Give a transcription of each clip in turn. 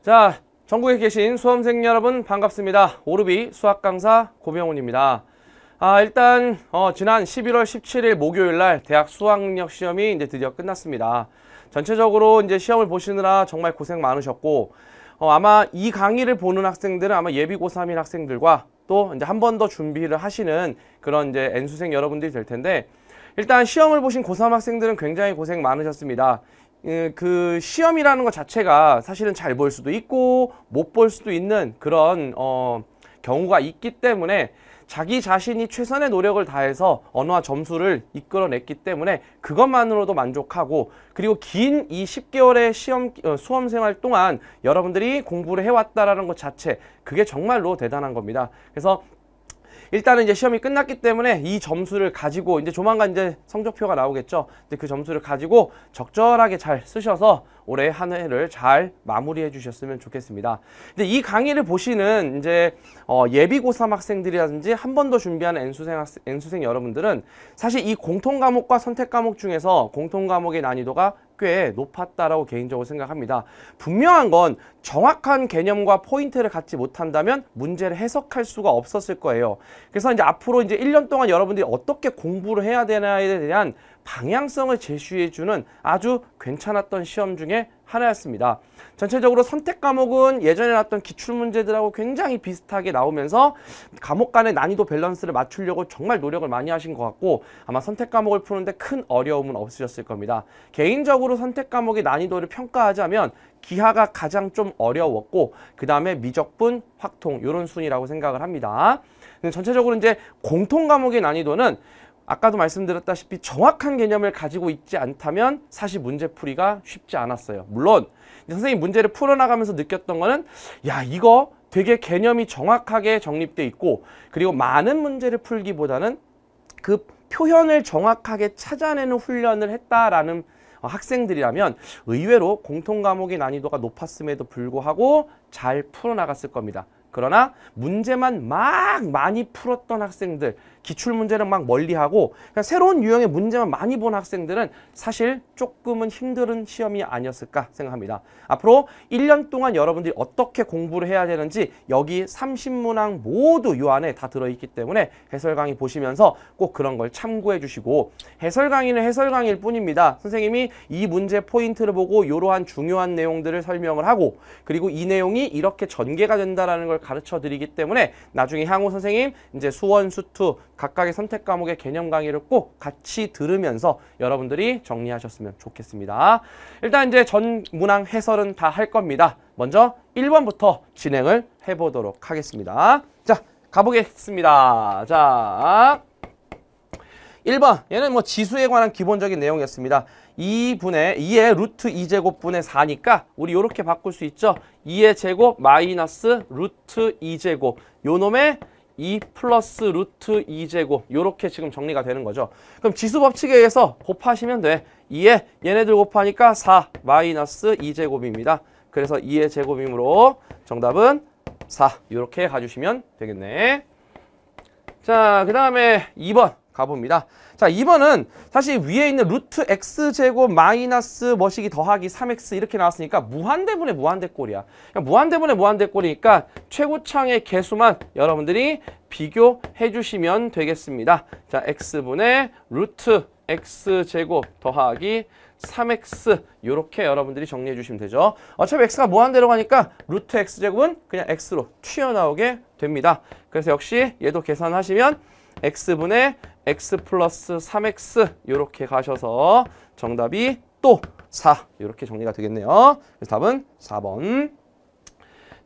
자, 전국에 계신 수험생 여러분 반갑습니다. 오르비 수학 강사 고병훈입니다. 아, 일단 어, 지난 11월 17일 목요일 날 대학 수학력 시험이 이제 드디어 끝났습니다. 전체적으로 이제 시험을 보시느라 정말 고생 많으셨고 어, 아마 이 강의를 보는 학생들은 아마 예비 고3인 학생들과 또 이제 한 번 더 준비를 하시는 그런 이제 N수생 여러분들이 될 텐데 일단 시험을 보신 고3 학생들은 굉장히 고생 많으셨습니다. 예, 그 시험이라는 것 자체가 사실은 잘 볼 수도 있고 못 볼 수도 있는 그런 어, 경우가 있기 때문에 자기 자신이 최선의 노력을 다해서 언어와 점수를 이끌어냈기 때문에 그것만으로도 만족하고 그리고 긴 이 10개월의 시험 어, 수험 생활 동안 여러분들이 공부를 해왔다라는 것 자체 그게 정말로 대단한 겁니다. 그래서 일단은 이제 시험이 끝났기 때문에 이 점수를 가지고 이제 조만간 이제 성적표가 나오겠죠. 근데 그 점수를 가지고 적절하게 잘 쓰셔서 올해 한 해를 잘 마무리해 주셨으면 좋겠습니다. 근데 이 강의를 보시는 이제 어 예비 고3 학생들이라든지 한 번 더 준비하는 N수생 학생, N수생 여러분들은 사실 이 공통 과목과 선택 과목 중에서 공통 과목의 난이도가 꽤 높았다라고 개인적으로 생각합니다. 분명한 건 정확한 개념과 포인트를 갖지 못한다면 문제를 해석할 수가 없었을 거예요. 그래서 이제 앞으로 이제 1년 동안 여러분들이 어떻게 공부를 해야 되나에 대한 방향성을 제시해주는 아주 괜찮았던 시험 중에 하나였습니다. 전체적으로 선택 과목은 예전에 나왔던 기출문제들하고 굉장히 비슷하게 나오면서 과목 간의 난이도 밸런스를 맞추려고 정말 노력을 많이 하신 것 같고 아마 선택 과목을 푸는데 큰 어려움은 없으셨을 겁니다. 개인적으로 선택 과목의 난이도를 평가하자면 기하가 가장 좀 어려웠고 그 다음에 미적분, 확통 이런 순이라고 생각을 합니다. 전체적으로 이제 공통 과목의 난이도는 아까도 말씀드렸다시피 정확한 개념을 가지고 있지 않다면 사실 문제풀이가 쉽지 않았어요. 물론 선생님 문제를 풀어나가면서 느꼈던 거는 야 이거 되게 개념이 정확하게 정립돼 있고 그리고 많은 문제를 풀기보다는 그 표현을 정확하게 찾아내는 훈련을 했다라는 어, 학생들이라면 의외로 공통 과목의 난이도가 높았음에도 불구하고 잘 풀어나갔을 겁니다. 그러나 문제만 막 많이 풀었던 학생들 기출 문제는 막 멀리하고 그냥 그러니까 새로운 유형의 문제만 많이 본 학생들은 사실 조금은 힘든 시험이 아니었을까 생각합니다. 앞으로 1년 동안 여러분들이 어떻게 공부를 해야 되는지 여기 30문항 모두 요 안에 다 들어있기 때문에 해설 강의 보시면서 꼭 그런 걸 참고해 주시고 해설 강의는 해설 강의일 뿐입니다. 선생님이 이 문제 포인트를 보고 이러한 중요한 내용들을 설명을 하고 그리고 이 내용이 이렇게 전개가 된다라는 걸 가르쳐 드리기 때문에 나중에 향후 선생님 이제 수원, 수투, 각각의 선택 과목의 개념 강의를 꼭 같이 들으면서 여러분들이 정리하셨으면 좋겠습니다. 일단 이제 전 문항 해설은 다 할 겁니다. 먼저 1번부터 진행을 해보도록 하겠습니다. 자, 가보겠습니다. 자, 1번 얘는 뭐 지수에 관한 기본적인 내용이었습니다. 2분의 2의 루트 2제곱분의 4니까 우리 이렇게 바꿀 수 있죠. 2의 제곱 마이너스 루트 2제곱 요 놈의 2 플러스 루트 2제곱 이렇게 지금 정리가 되는 거죠. 그럼 지수 법칙에 의해서 곱하시면 돼. 2에 얘네들 곱하니까 4 마이너스 2제곱입니다. 그래서 2의 제곱이므로 정답은 4 이렇게 가주시면 되겠네. 자, 그 다음에 2번 가봅니다. 자, 2번은 사실 위에 있는 루트 x제곱 마이너스 뭐시기 더하기 3x 이렇게 나왔으니까 무한대분의 무한대꼴이야. 그러니까 무한대분의 무한대꼴이니까 최고창의 개수만 여러분들이 비교해 주시면 되겠습니다. 자, x분의 루트 x제곱 더하기 3x 이렇게 여러분들이 정리해 주시면 되죠. 어차피 x가 무한대로 가니까 루트 x제곱은 그냥 x로 튀어나오게 됩니다. 그래서 역시 얘도 계산하시면 x분의 x 플러스 3x 이렇게 가셔서 정답이 또 4. 이렇게 정리가 되겠네요. 그래서 답은 4번.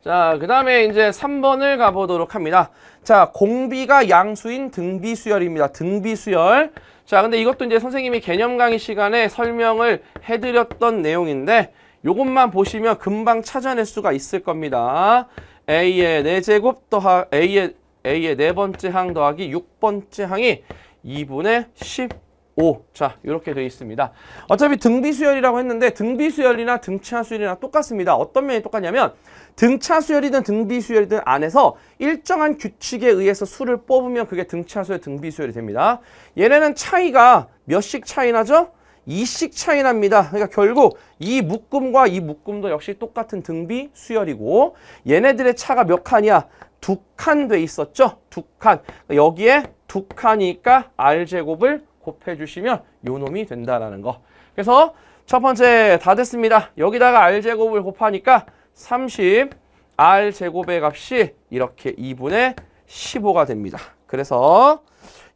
자, 그 다음에 이제 3번을 가보도록 합니다. 자, 공비가 양수인 등비수열입니다. 등비수열. 자, 근데 이것도 이제 선생님이 개념 강의 시간에 설명을 해드렸던 내용인데 요것만 보시면 금방 찾아낼 수가 있을 겁니다. A의 4제곱 더하 A의 A의 네 번째 항 더하기 6번째 항이 2분의 15. 자, 이렇게 되어 있습니다. 어차피 등비수열이라고 했는데 등비수열이나 등차수열이나 똑같습니다. 어떤 면이 똑같냐면 등차수열이든 등비수열이든 안에서 일정한 규칙에 의해서 수를 뽑으면 그게 등차수열, 등비수열이 됩니다. 얘네는 차이가 몇씩 차이 나죠? 이씩 차이 납니다. 그러니까 결국 이 묶음과 이 묶음도 역시 똑같은 등비 수열이고 얘네들의 차가 몇 칸이야? 두칸돼 있었죠? 두 칸. 그러니까 여기에 두 칸이니까 R제곱을 곱해주시면 요 놈이 된다라는 거. 그래서 첫 번째 다 됐습니다. 여기다가 R제곱을 곱하니까 30 R제곱의 값이 이렇게 2분의 15가 됩니다. 그래서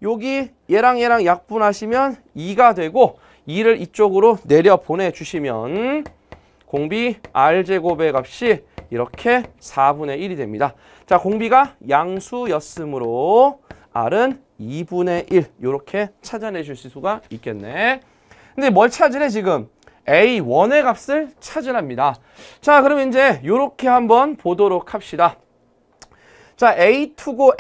여기 얘랑 얘랑 약분하시면 2가 되고 2를 이쪽으로 내려 보내주시면 공비 R제곱의 값이 이렇게 4분의 1이 됩니다. 자, 공비가 양수였으므로 R은 2분의 1 이렇게 찾아내실 수가 있겠네. 근데 뭘 찾으래 지금? A1의 값을 찾으랍니다. 자, 그럼 이제 이렇게 한번 보도록 합시다. 자, A2고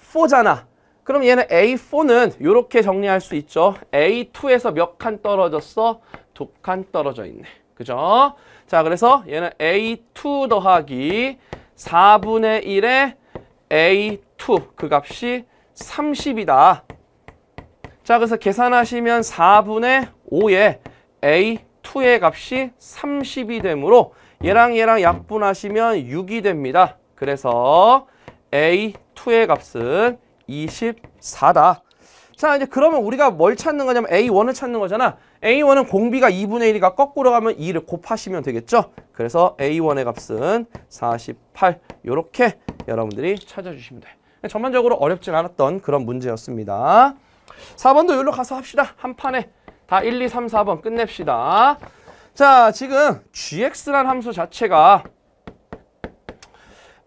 A4잖아. 그럼 얘는 A4는 이렇게 정리할 수 있죠. A2에서 몇 칸 떨어졌어? 두 칸 떨어져 있네. 그죠? 자, 그래서 얘는 A2 더하기 4분의 1의 A2 그 값이 30이다. 자, 그래서 계산하시면 4분의 5의 A2의 값이 30이 되므로 얘랑 얘랑 약분하시면 6이 됩니다. 그래서 A2의 값은 24다. 자 이제 그러면 우리가 뭘 찾는 거냐면 A1을 찾는 거잖아. A1은 공비가 2분의 1이가 거꾸로 가면 2를 곱하시면 되겠죠. 그래서 A1의 값은 48 이렇게 여러분들이 찾아주시면 돼. 전반적으로 어렵진 않았던 그런 문제였습니다. 4번도 여기로 가서 합시다. 한 판에 다 1, 2, 3, 4번 끝냅시다. 자 지금 gx란 함수 자체가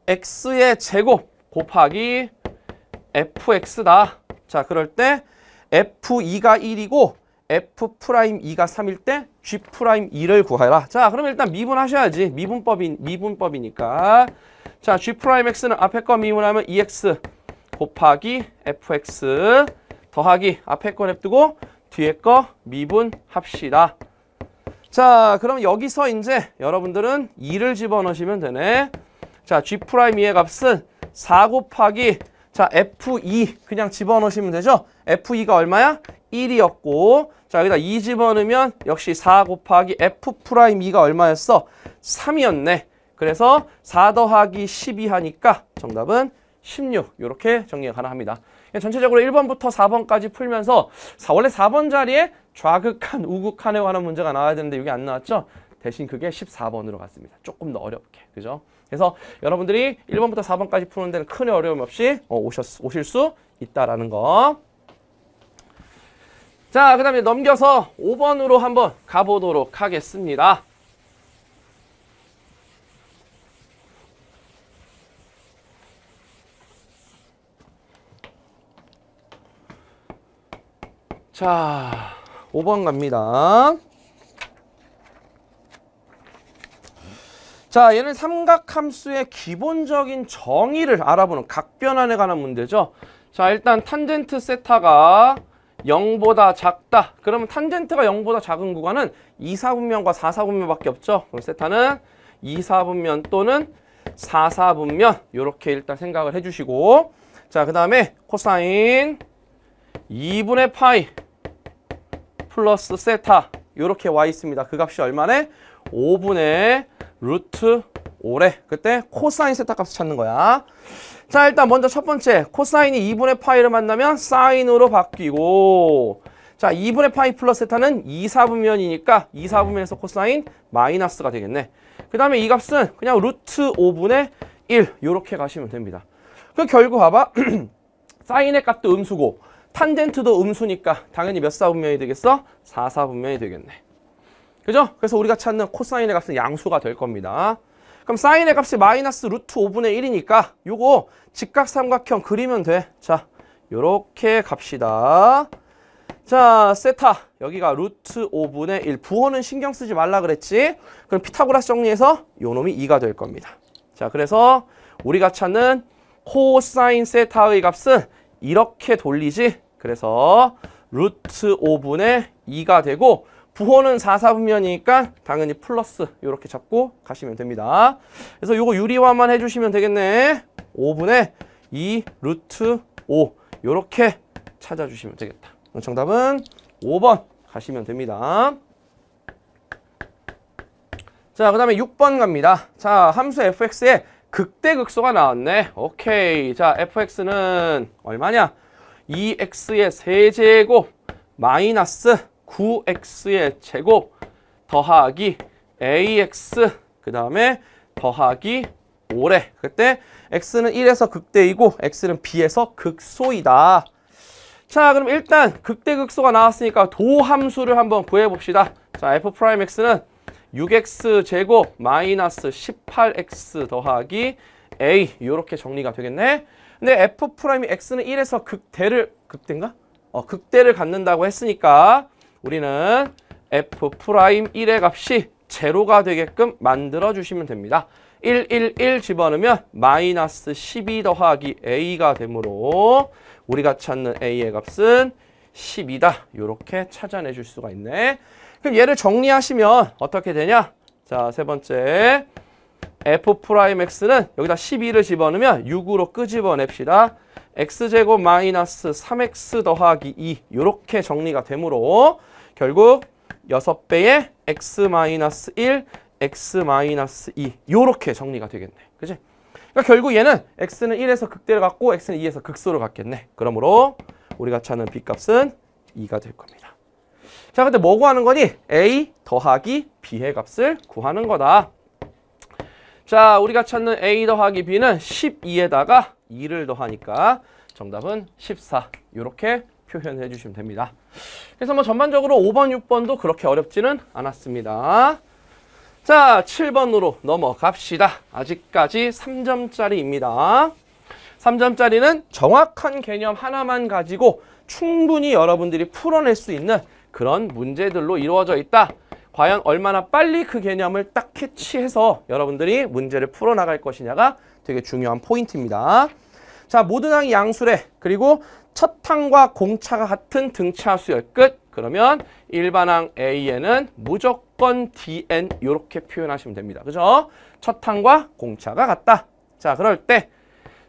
x의 제곱 곱하기 fx다. 자, 그럴 때 F2가 1이고 F'2가 3일 때 G'2를 구해라. 자, 그러면 일단 미분하셔야지. 미분법인, 미분법이니까. 자, G'X는 앞에 거 미분하면 EX 곱하기 FX 더하기 앞에 거 냅두고 뒤에 거 미분합시다. 자, 그럼 여기서 이제 여러분들은 2를 집어넣으시면 되네. 자, G'의 2 값은 4 곱하기 자, 그러니까 F2 e 그냥 집어넣으시면 되죠? F2가 얼마야? 1이었고 자, 여기다 2 집어넣으면 역시 4 곱하기 F'2가 얼마였어? 3이었네. 그래서 4 더하기 12 하니까 정답은 16 이렇게 정리가 가능합니다. 전체적으로 1번부터 4번까지 풀면서 원래 4번 자리에 좌극한, 우극한에 관한 문제가 나와야 되는데 이게 안 나왔죠? 대신 그게 14번으로 갔습니다. 조금 더 어렵게, 그죠? 그래서 여러분들이 1번부터 4번까지 푸는 데는 큰 어려움 없이 어, 오셨, 오실 수 있다라는 거. 자, 그 다음에 넘겨서 5번으로 한번 가보도록 하겠습니다. 자, 5번 갑니다. 자, 얘는 삼각함수의 기본적인 정의를 알아보는 각변환에 관한 문제죠. 자, 일단 탄젠트 세타가 0보다 작다. 그러면 탄젠트가 0보다 작은 구간은 2 4분면과4 4분면밖에 없죠. 그럼 세타는 2 4분면 또는 4 4분면 이렇게 일단 생각을 해주시고 자, 그 다음에 코사인 2분의 파이 플러스 세타 이렇게 와 있습니다. 그 값이 얼마네? 5분의 루트 5래. 그때 코사인 세타값을 찾는 거야. 자 일단 먼저 첫 번째 코사인이 2분의 파이를 만나면 사인으로 바뀌고 자 2분의 파이 플러스 세타는 2, 4분면이니까 2, 4분면에서 코사인 마이너스가 되겠네. 그 다음에 이 값은 그냥 루트 5분의 1 이렇게 가시면 됩니다. 그 결국 봐봐 사인의 값도 음수고 탄젠트도 음수니까 당연히 몇 사분면이 되겠어? 4 4분면이 되겠네. 그죠? 그래서 우리가 찾는 코사인의 값은 양수가 될 겁니다. 그럼 사인의 값이 마이너스 루트 5분의 1이니까 요거 직각삼각형 그리면 돼. 자, 요렇게 갑시다. 자, 세타. 여기가 루트 5분의 1. 부호는 신경 쓰지 말라 그랬지? 그럼 피타고라스 정리해서 요 놈이 2가 될 겁니다. 자, 그래서 우리가 찾는 코사인 세타의 값은 이렇게 돌리지. 그래서 루트 5분의 2가 되고 부호는 4사분면이니까 당연히 플러스 이렇게 잡고 가시면 됩니다. 그래서 이거 유리화만 해주시면 되겠네. 5분의 2 루트 5 이렇게 찾아주시면 되겠다. 정답은 5번 가시면 됩니다. 자, 그 다음에 6번 갑니다. 자, 함수 f x 에 극대극소가 나왔네. 오케이. 자, fx는 얼마냐? 2x의 세제곱 마이너스 9x의 제곱 더하기 ax 그 다음에 더하기 5래. 그때 x는 1에서 극대이고 x는 b에서 극소이다. 자 그럼 일단 극대 극소가 나왔으니까 도함수를 한번 구해봅시다. 자 f'x는 6x 제곱 마이너스 18x 더하기 a 이렇게 정리가 되겠네. 근데 f'x는 1에서 극대를 극대인가? 어, 극대를 갖는다고 했으니까 우리는 f 프라임 1의 값이 제로가 되게끔 만들어 주시면 됩니다. 111 집어넣으면 마이너스 12 더하기 a가 되므로 우리가 찾는 a의 값은 10이다. 이렇게 찾아내 줄 수가 있네. 그럼 얘를 정리하시면 어떻게 되냐? 자, 세 번째. f'x는 프라임 여기다 12를 집어넣으면 6으로 끄집어냅시다. x제곱 마이너스 3x 더하기 2 이렇게 정리가 되므로 결국 6배의 x-1, x-2 이렇게 정리가 되겠네. 그치 그러니까 결국 얘는 x는 1에서 극대를 갖고 x는 2에서 극소를 갖겠네. 그러므로 우리가 찾는 b값은 2가 될 겁니다. 자, 근데 뭐 구하는 거니? a 더하기 b의 값을 구하는 거다. 자, 우리가 찾는 a 더하기 b는 12에다가 2를 더하니까 정답은 14. 이렇게 표현해 주시면 됩니다. 그래서 뭐 전반적으로 5번, 6번도 그렇게 어렵지는 않았습니다. 자, 7번으로 넘어갑시다. 아직까지 3점짜리입니다. 3점짜리는 정확한 개념 하나만 가지고 충분히 여러분들이 풀어낼 수 있는 그런 문제들로 이루어져 있다. 과연 얼마나 빨리 그 개념을 딱 캐치해서 여러분들이 문제를 풀어나갈 것이냐가 되게 중요한 포인트입니다. 자, 모든 항이 양수래. 그리고 첫 항과 공차가 같은 등차수열 끝. 그러면 일반항 A에는 무조건 DN 이렇게 표현하시면 됩니다. 그죠? 첫 항과 공차가 같다. 자, 그럴 때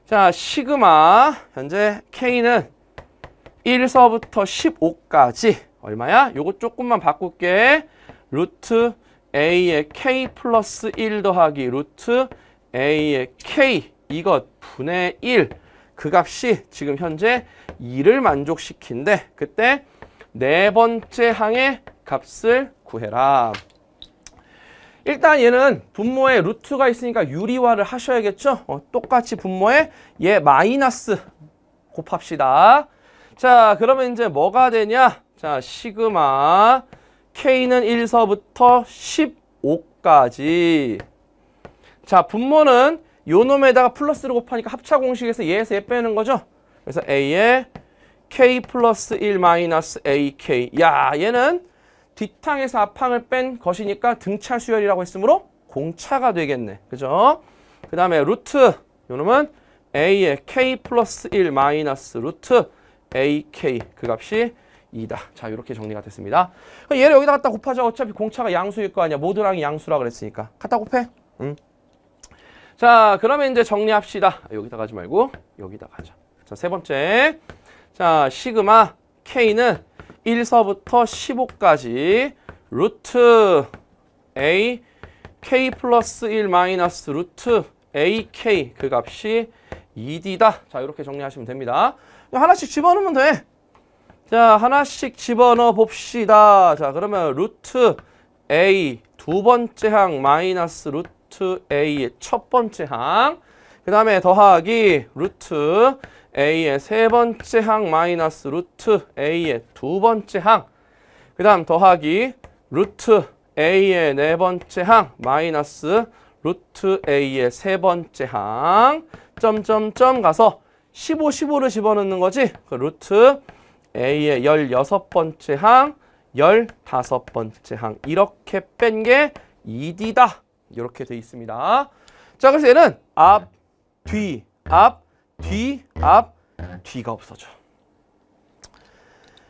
자, 시그마 현재 K는 1서부터 15까지 얼마야? 요거 조금만 바꿀게. 루트 A의 K 플러스 1 더하기 루트 A의 K 이것 분의 1그 값이 지금 현재 2를 만족시킨데 그때 네 번째 항의 값을 구해라. 일단 얘는 분모에 루트가 있으니까 유리화를 하셔야겠죠. 어, 똑같이 분모에 얘 마이너스 곱합시다. 자 그러면 이제 뭐가 되냐. 자 시그마 k는 1서부터 15까지 자 분모는 요 놈에다가 플러스를 곱하니까 합차 공식에서 얘에서 얘 빼는 거죠. 그래서 A에 K 플러스 1 마이너스 AK 야 얘는 뒷탕에서 앞항을 뺀 것이니까 등차 수열이라고 했으므로 공차가 되겠네. 그죠? 그 다음에 루트 요놈은 A에 K 플러스 1 마이너스 루트 AK 그 값이 2다. 자 이렇게 정리가 됐습니다. 얘를 여기다 갖다 곱하자. 어차피 공차가 양수일 거 아니야. 모드랑이 양수라 그랬으니까. 갖다 곱해. 응. 자, 그러면 이제 정리합시다. 여기다 가지 말고 여기다 가자. 자, 세 번째. 자, 시그마 K는 1서부터 15까지 루트 A K 플러스 1 마이너스 루트 AK 그 값이 2D다. 자, 이렇게 정리하시면 됩니다. 하나씩 집어넣으면 돼. 자, 하나씩 집어넣어 봅시다. 자, 그러면 루트 A 두 번째 항 마이너스 루트 루트 A의 첫 번째 항, 그 다음에 더하기 루트 A의 세 번째 항 마이너스 루트 A의 두 번째 항, 그 다음 더하기 루트 A의 네 번째 항 마이너스 루트 A의 세 번째 항, 점점점 가서 15, 15를 집어넣는 거지. 그 루트 A의 16번째 항, 15번째 항 이렇게 뺀 게 2D다. 이렇게 돼 있습니다. 자, 그래서 얘는 앞, 뒤, 앞, 뒤, 앞, 뒤가 없어져.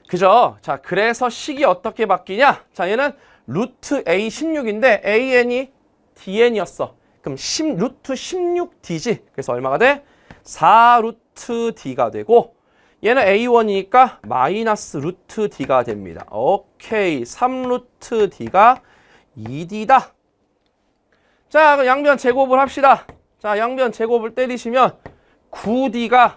그죠? 자, 그래서 식이 어떻게 바뀌냐? 자, 얘는 루트 A16인데 AN이 DN이었어. 그럼 10, 루트 16D지. 그래서 얼마가 돼? 4루트 D가 되고 얘는 A1이니까 마이너스 루트 D가 됩니다. 오케이. 3루트 D가 2D다. 자 그럼 양변 제곱을 합시다. 자 양변 제곱을 때리시면 9D가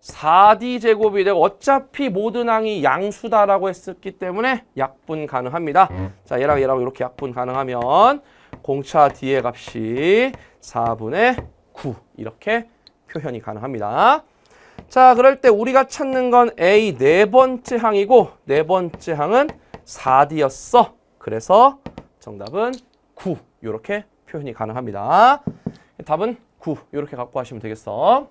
4D 제곱이 되고 어차피 모든 항이 양수다라고 했었기 때문에 약분 가능합니다. 자 얘랑 얘랑 이렇게 약분 가능하면 공차 D의 값이 4분의 9 이렇게 표현이 가능합니다. 자 그럴 때 우리가 찾는 건 A 네 번째 항이고 네 번째 항은 4D였어. 그래서 정답은 9. 이렇게 표현이 가능합니다. 답은 9 이렇게 갖고 하시면 되겠어.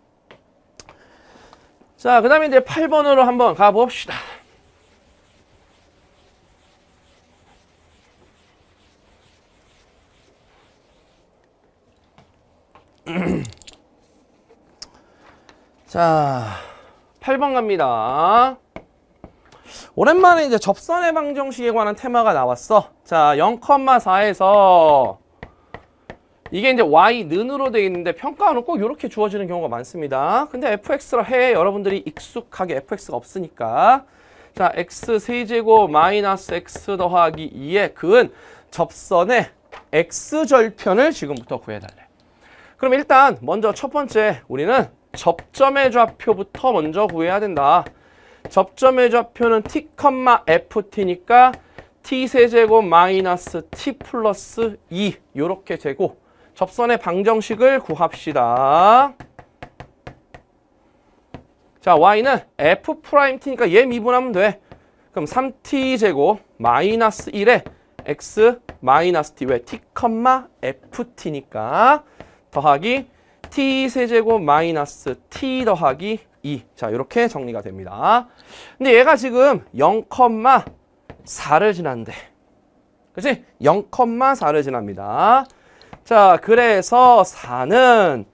자, 그 다음에 이제 8번으로 한번 가봅시다. 자, 8번 갑니다. 오랜만에 이제 접선의 방정식에 관한 테마가 나왔어. 자, 0,4에서 이게 이제 y 는으로 되어 있는데 평가는 꼭 이렇게 주어지는 경우가 많습니다. 근데 fx로 해 여러분들이 익숙하게 fx가 없으니까 자 x 세제곱 마이너스 x 더하기 2의 근 접선의 x절편을 지금부터 구해달래. 그럼 일단 먼저 첫 번째 우리는 접점의 좌표부터 먼저 구해야 된다. 접점의 좌표는 t, ft니까 t 세제곱 마이너스 t 플러스 2 e 이렇게 되고 접선의 방정식을 구합시다. 자, y는 f't니까 얘 미분하면 돼. 그럼 3t제곱 마이너스 1에 x 마이너스 t 왜 t, ft니까 더하기 t 세제곱 마이너스 t 더하기 2. 자, 이렇게 정리가 됩니다. 근데 얘가 지금 0,4를 지난대. 그렇지? 0,4를 지납니다. 자, 그래서 4는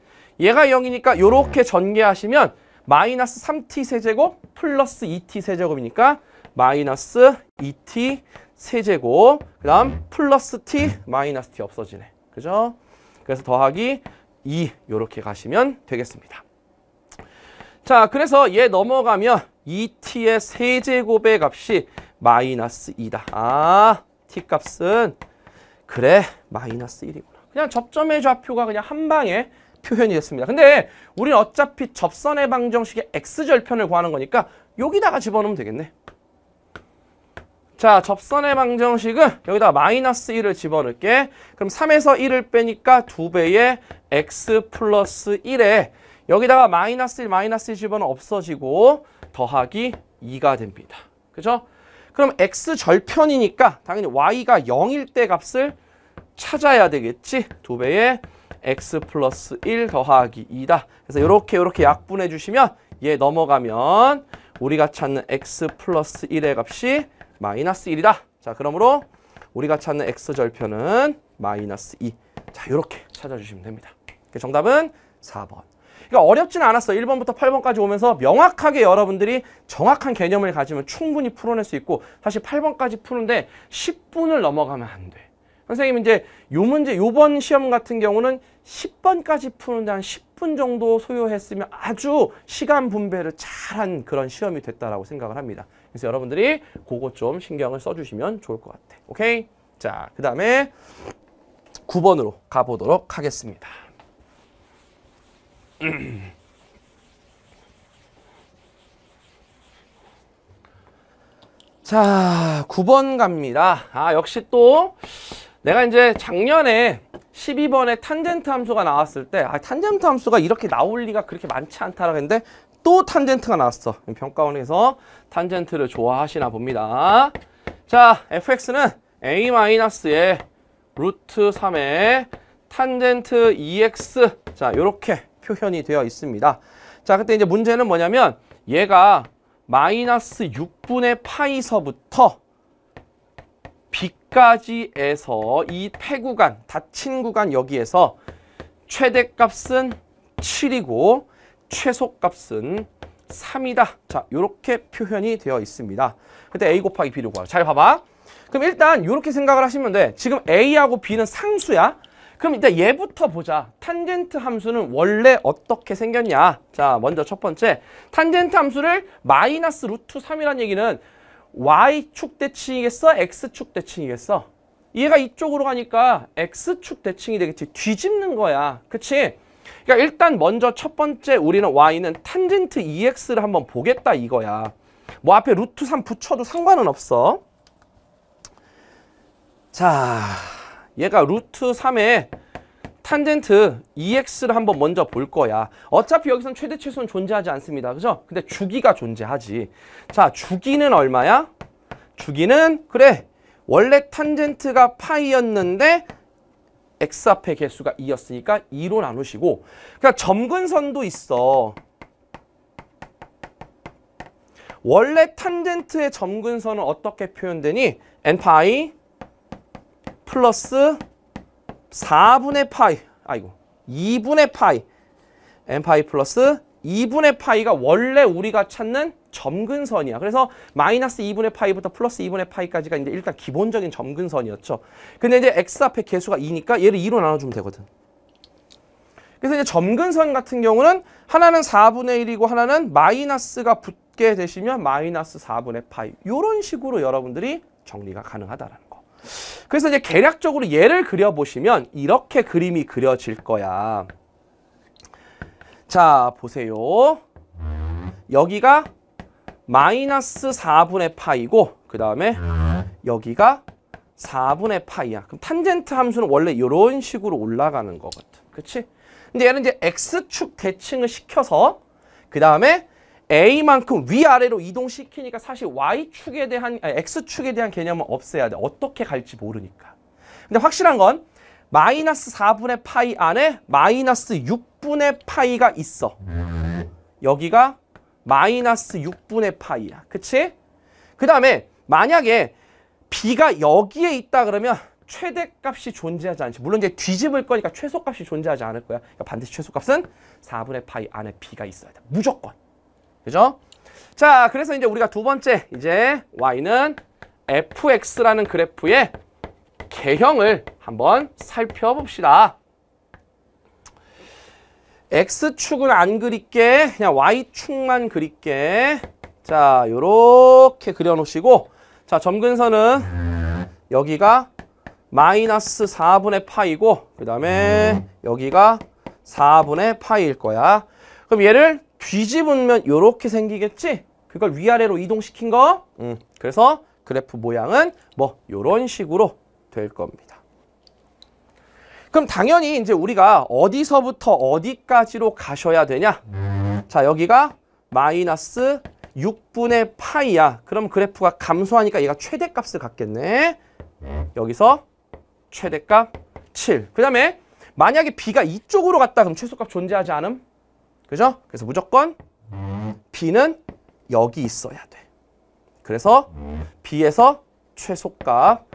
얘가 0이니까 이렇게 전개하시면 마이너스 3t 세제곱 플러스 2t 세제곱이니까 마이너스 2t 세제곱 그 다음 플러스 t 마이너스 t 없어지네. 그죠? 그래서 더하기 2 이렇게 가시면 되겠습니다. 자, 그래서 얘 넘어가면 2t의 세제곱의 값이 마이너스 2다. 아, t값은 그래 마이너스 1이고 그냥 접점의 좌표가 그냥 한 방에 표현이 됐습니다. 근데 우리는 어차피 접선의 방정식의 x절편을 구하는 거니까 여기다가 집어넣으면 되겠네. 자, 접선의 방정식은 여기다가 마이너스 1을 집어넣을게. 그럼 3에서 1을 빼니까 2배의 x 플러스 1에 여기다가 마이너스 1, 마이너스 1 집어넣 없어지고 더하기 2가 됩니다. 그죠? 그럼 x절편이니까 당연히 y가 0일 때 값을 찾아야 되겠지. 두배의 x 플러스 1 더하기 2다. 그래서 이렇게 이렇게 약분해 주시면 얘 넘어가면 우리가 찾는 x 플러스 1의 값이 마이너스 1이다. 자 그러므로 우리가 찾는 x절편은 마이너스 2. 자 이렇게 찾아주시면 됩니다. 그 정답은 4번. 그러니까 어렵진 않았어. 1번부터 8번까지 오면서 명확하게 여러분들이 정확한 개념을 가지면 충분히 풀어낼 수 있고 사실 8번까지 푸는데 10분을 넘어가면 안 돼. 선생님 이제 요 문제 요번 시험 같은 경우는 10번까지 푸는데 한 10분 정도 소요했으면 아주 시간 분배를 잘한 그런 시험이 됐다라고 생각을 합니다. 그래서 여러분들이 그거 좀 신경을 써주시면 좋을 것 같아. 오케이? 자, 그 다음에 9번으로 가보도록 하겠습니다. 자, 9번 갑니다. 아, 역시 또 내가 이제 작년에 12번에 탄젠트 함수가 나왔을 때 아, 탄젠트 함수가 이렇게 나올 리가 그렇게 많지 않다라고 했는데 또 탄젠트가 나왔어. 평가원에서 탄젠트를 좋아하시나 봅니다. 자, fx는 a-의 루트 3의 탄젠트 e x 자, 이렇게 표현이 되어 있습니다. 자, 그때 이제 문제는 뭐냐면 얘가 마이너스 6분의 파이서부터 까지에서 이 폐구간, 닫힌 구간 여기에서 최대값은 7이고 최소값은 3이다. 자, 이렇게 표현이 되어 있습니다. 그때 A 곱하기 B를 구하라. 잘 봐봐. 그럼 일단 이렇게 생각을 하시면 돼. 지금 A하고 B는 상수야. 그럼 일단 얘부터 보자. 탄젠트 함수는 원래 어떻게 생겼냐. 자, 먼저 첫 번째. 탄젠트 함수를 마이너스 루트 3이라는 얘기는 y축 대칭이겠어? x축 대칭이겠어? 얘가 이쪽으로 가니까 x축 대칭이 되겠지. 뒤집는 거야. 그치? 그러니까 일단 먼저 첫 번째 우리는 y는 탄젠트 EX를 한번 보겠다 이거야. 뭐 앞에 루트 3 붙여도 상관은 없어. 자, 얘가 루트 3에 탄젠트 EX를 한번 먼저 볼 거야. 어차피 여기선 최대 최소는 존재하지 않습니다. 그죠? 근데 주기가 존재하지. 자, 주기는 얼마야? 주기는 그래. 원래 탄젠트가 파이였는데 x 앞에 개수가 2였으니까 2로 나누시고 그러니까 점근선도 있어. 원래 탄젠트의 점근선은 어떻게 표현되니? n파이 플러스 4분의 파이 아이고 2분의 파이 n파이 플러스 2분의 파이가 원래 우리가 찾는 점근선이야. 그래서 마이너스 2분의 파이부터 플러스 2분의 파이까지가 이제 일단 기본적인 점근선이었죠. 근데 이제 x 앞에 개수가 2니까 얘를 2로 나눠주면 되거든. 그래서 이제 점근선 같은 경우는 하나는 4분의 1이고 하나는 마이너스가 붙게 되시면 마이너스 4분의 파이. 이런 식으로 여러분들이 정리가 가능하다라는 그래서 이제 계략적으로 예를 그려보시면 이렇게 그림이 그려질 거야. 자, 보세요. 여기가 마이너스 4분의 파이고 그 다음에 여기가 4분의 파이야. 그럼 탄젠트 함수는 원래 이런 식으로 올라가는 거거든. 그치? 근데 얘는 이제 x축 대칭을 시켜서 그 다음에 A만큼 위아래로 이동시키니까 사실 Y축에 대한, 아 X축에 대한 개념은 없애야 돼. 어떻게 갈지 모르니까. 근데 확실한 건 마이너스 4분의 파이 안에 마이너스 6분의 파이가 있어. 여기가 마이너스 6분의 파이야. 그치? 그 다음에 만약에 B가 여기에 있다 그러면 최대값이 존재하지 않지. 물론 이제 뒤집을 거니까 최소값이 존재하지 않을 거야. 그러니까 반드시 최소값은 4분의 파이 안에 B가 있어야 돼. 무조건. 그죠? 자, 그래서 이제 우리가 두 번째 이제 y는 fx라는 그래프의 개형을 한번 살펴봅시다. x축은 안 그릴게. 그냥 y축만 그릴게. 자, 요렇게 그려 놓으시고 자, 점근선은 여기가 마이너스 4분의 파이고 그 다음에 여기가 4분의 파이일 거야. 그럼 얘를 뒤집으면 이렇게 생기겠지? 그걸 위아래로 이동시킨 거. 음, 그래서 그래프 모양은 뭐 이런 식으로 될 겁니다. 그럼 당연히 이제 우리가 어디서부터 어디까지로 가셔야 되냐? 자, 여기가 마이너스 6분의 파이야. 그럼 그래프가 감소하니까 얘가 최대값을 갖겠네. 여기서 최대값 7. 그 다음에 만약에 b가 이쪽으로 갔다 그럼 최소값 존재하지 않음? 그죠? 그래서 무조건 B는 여기 있어야 돼. 그래서 B에서 최소값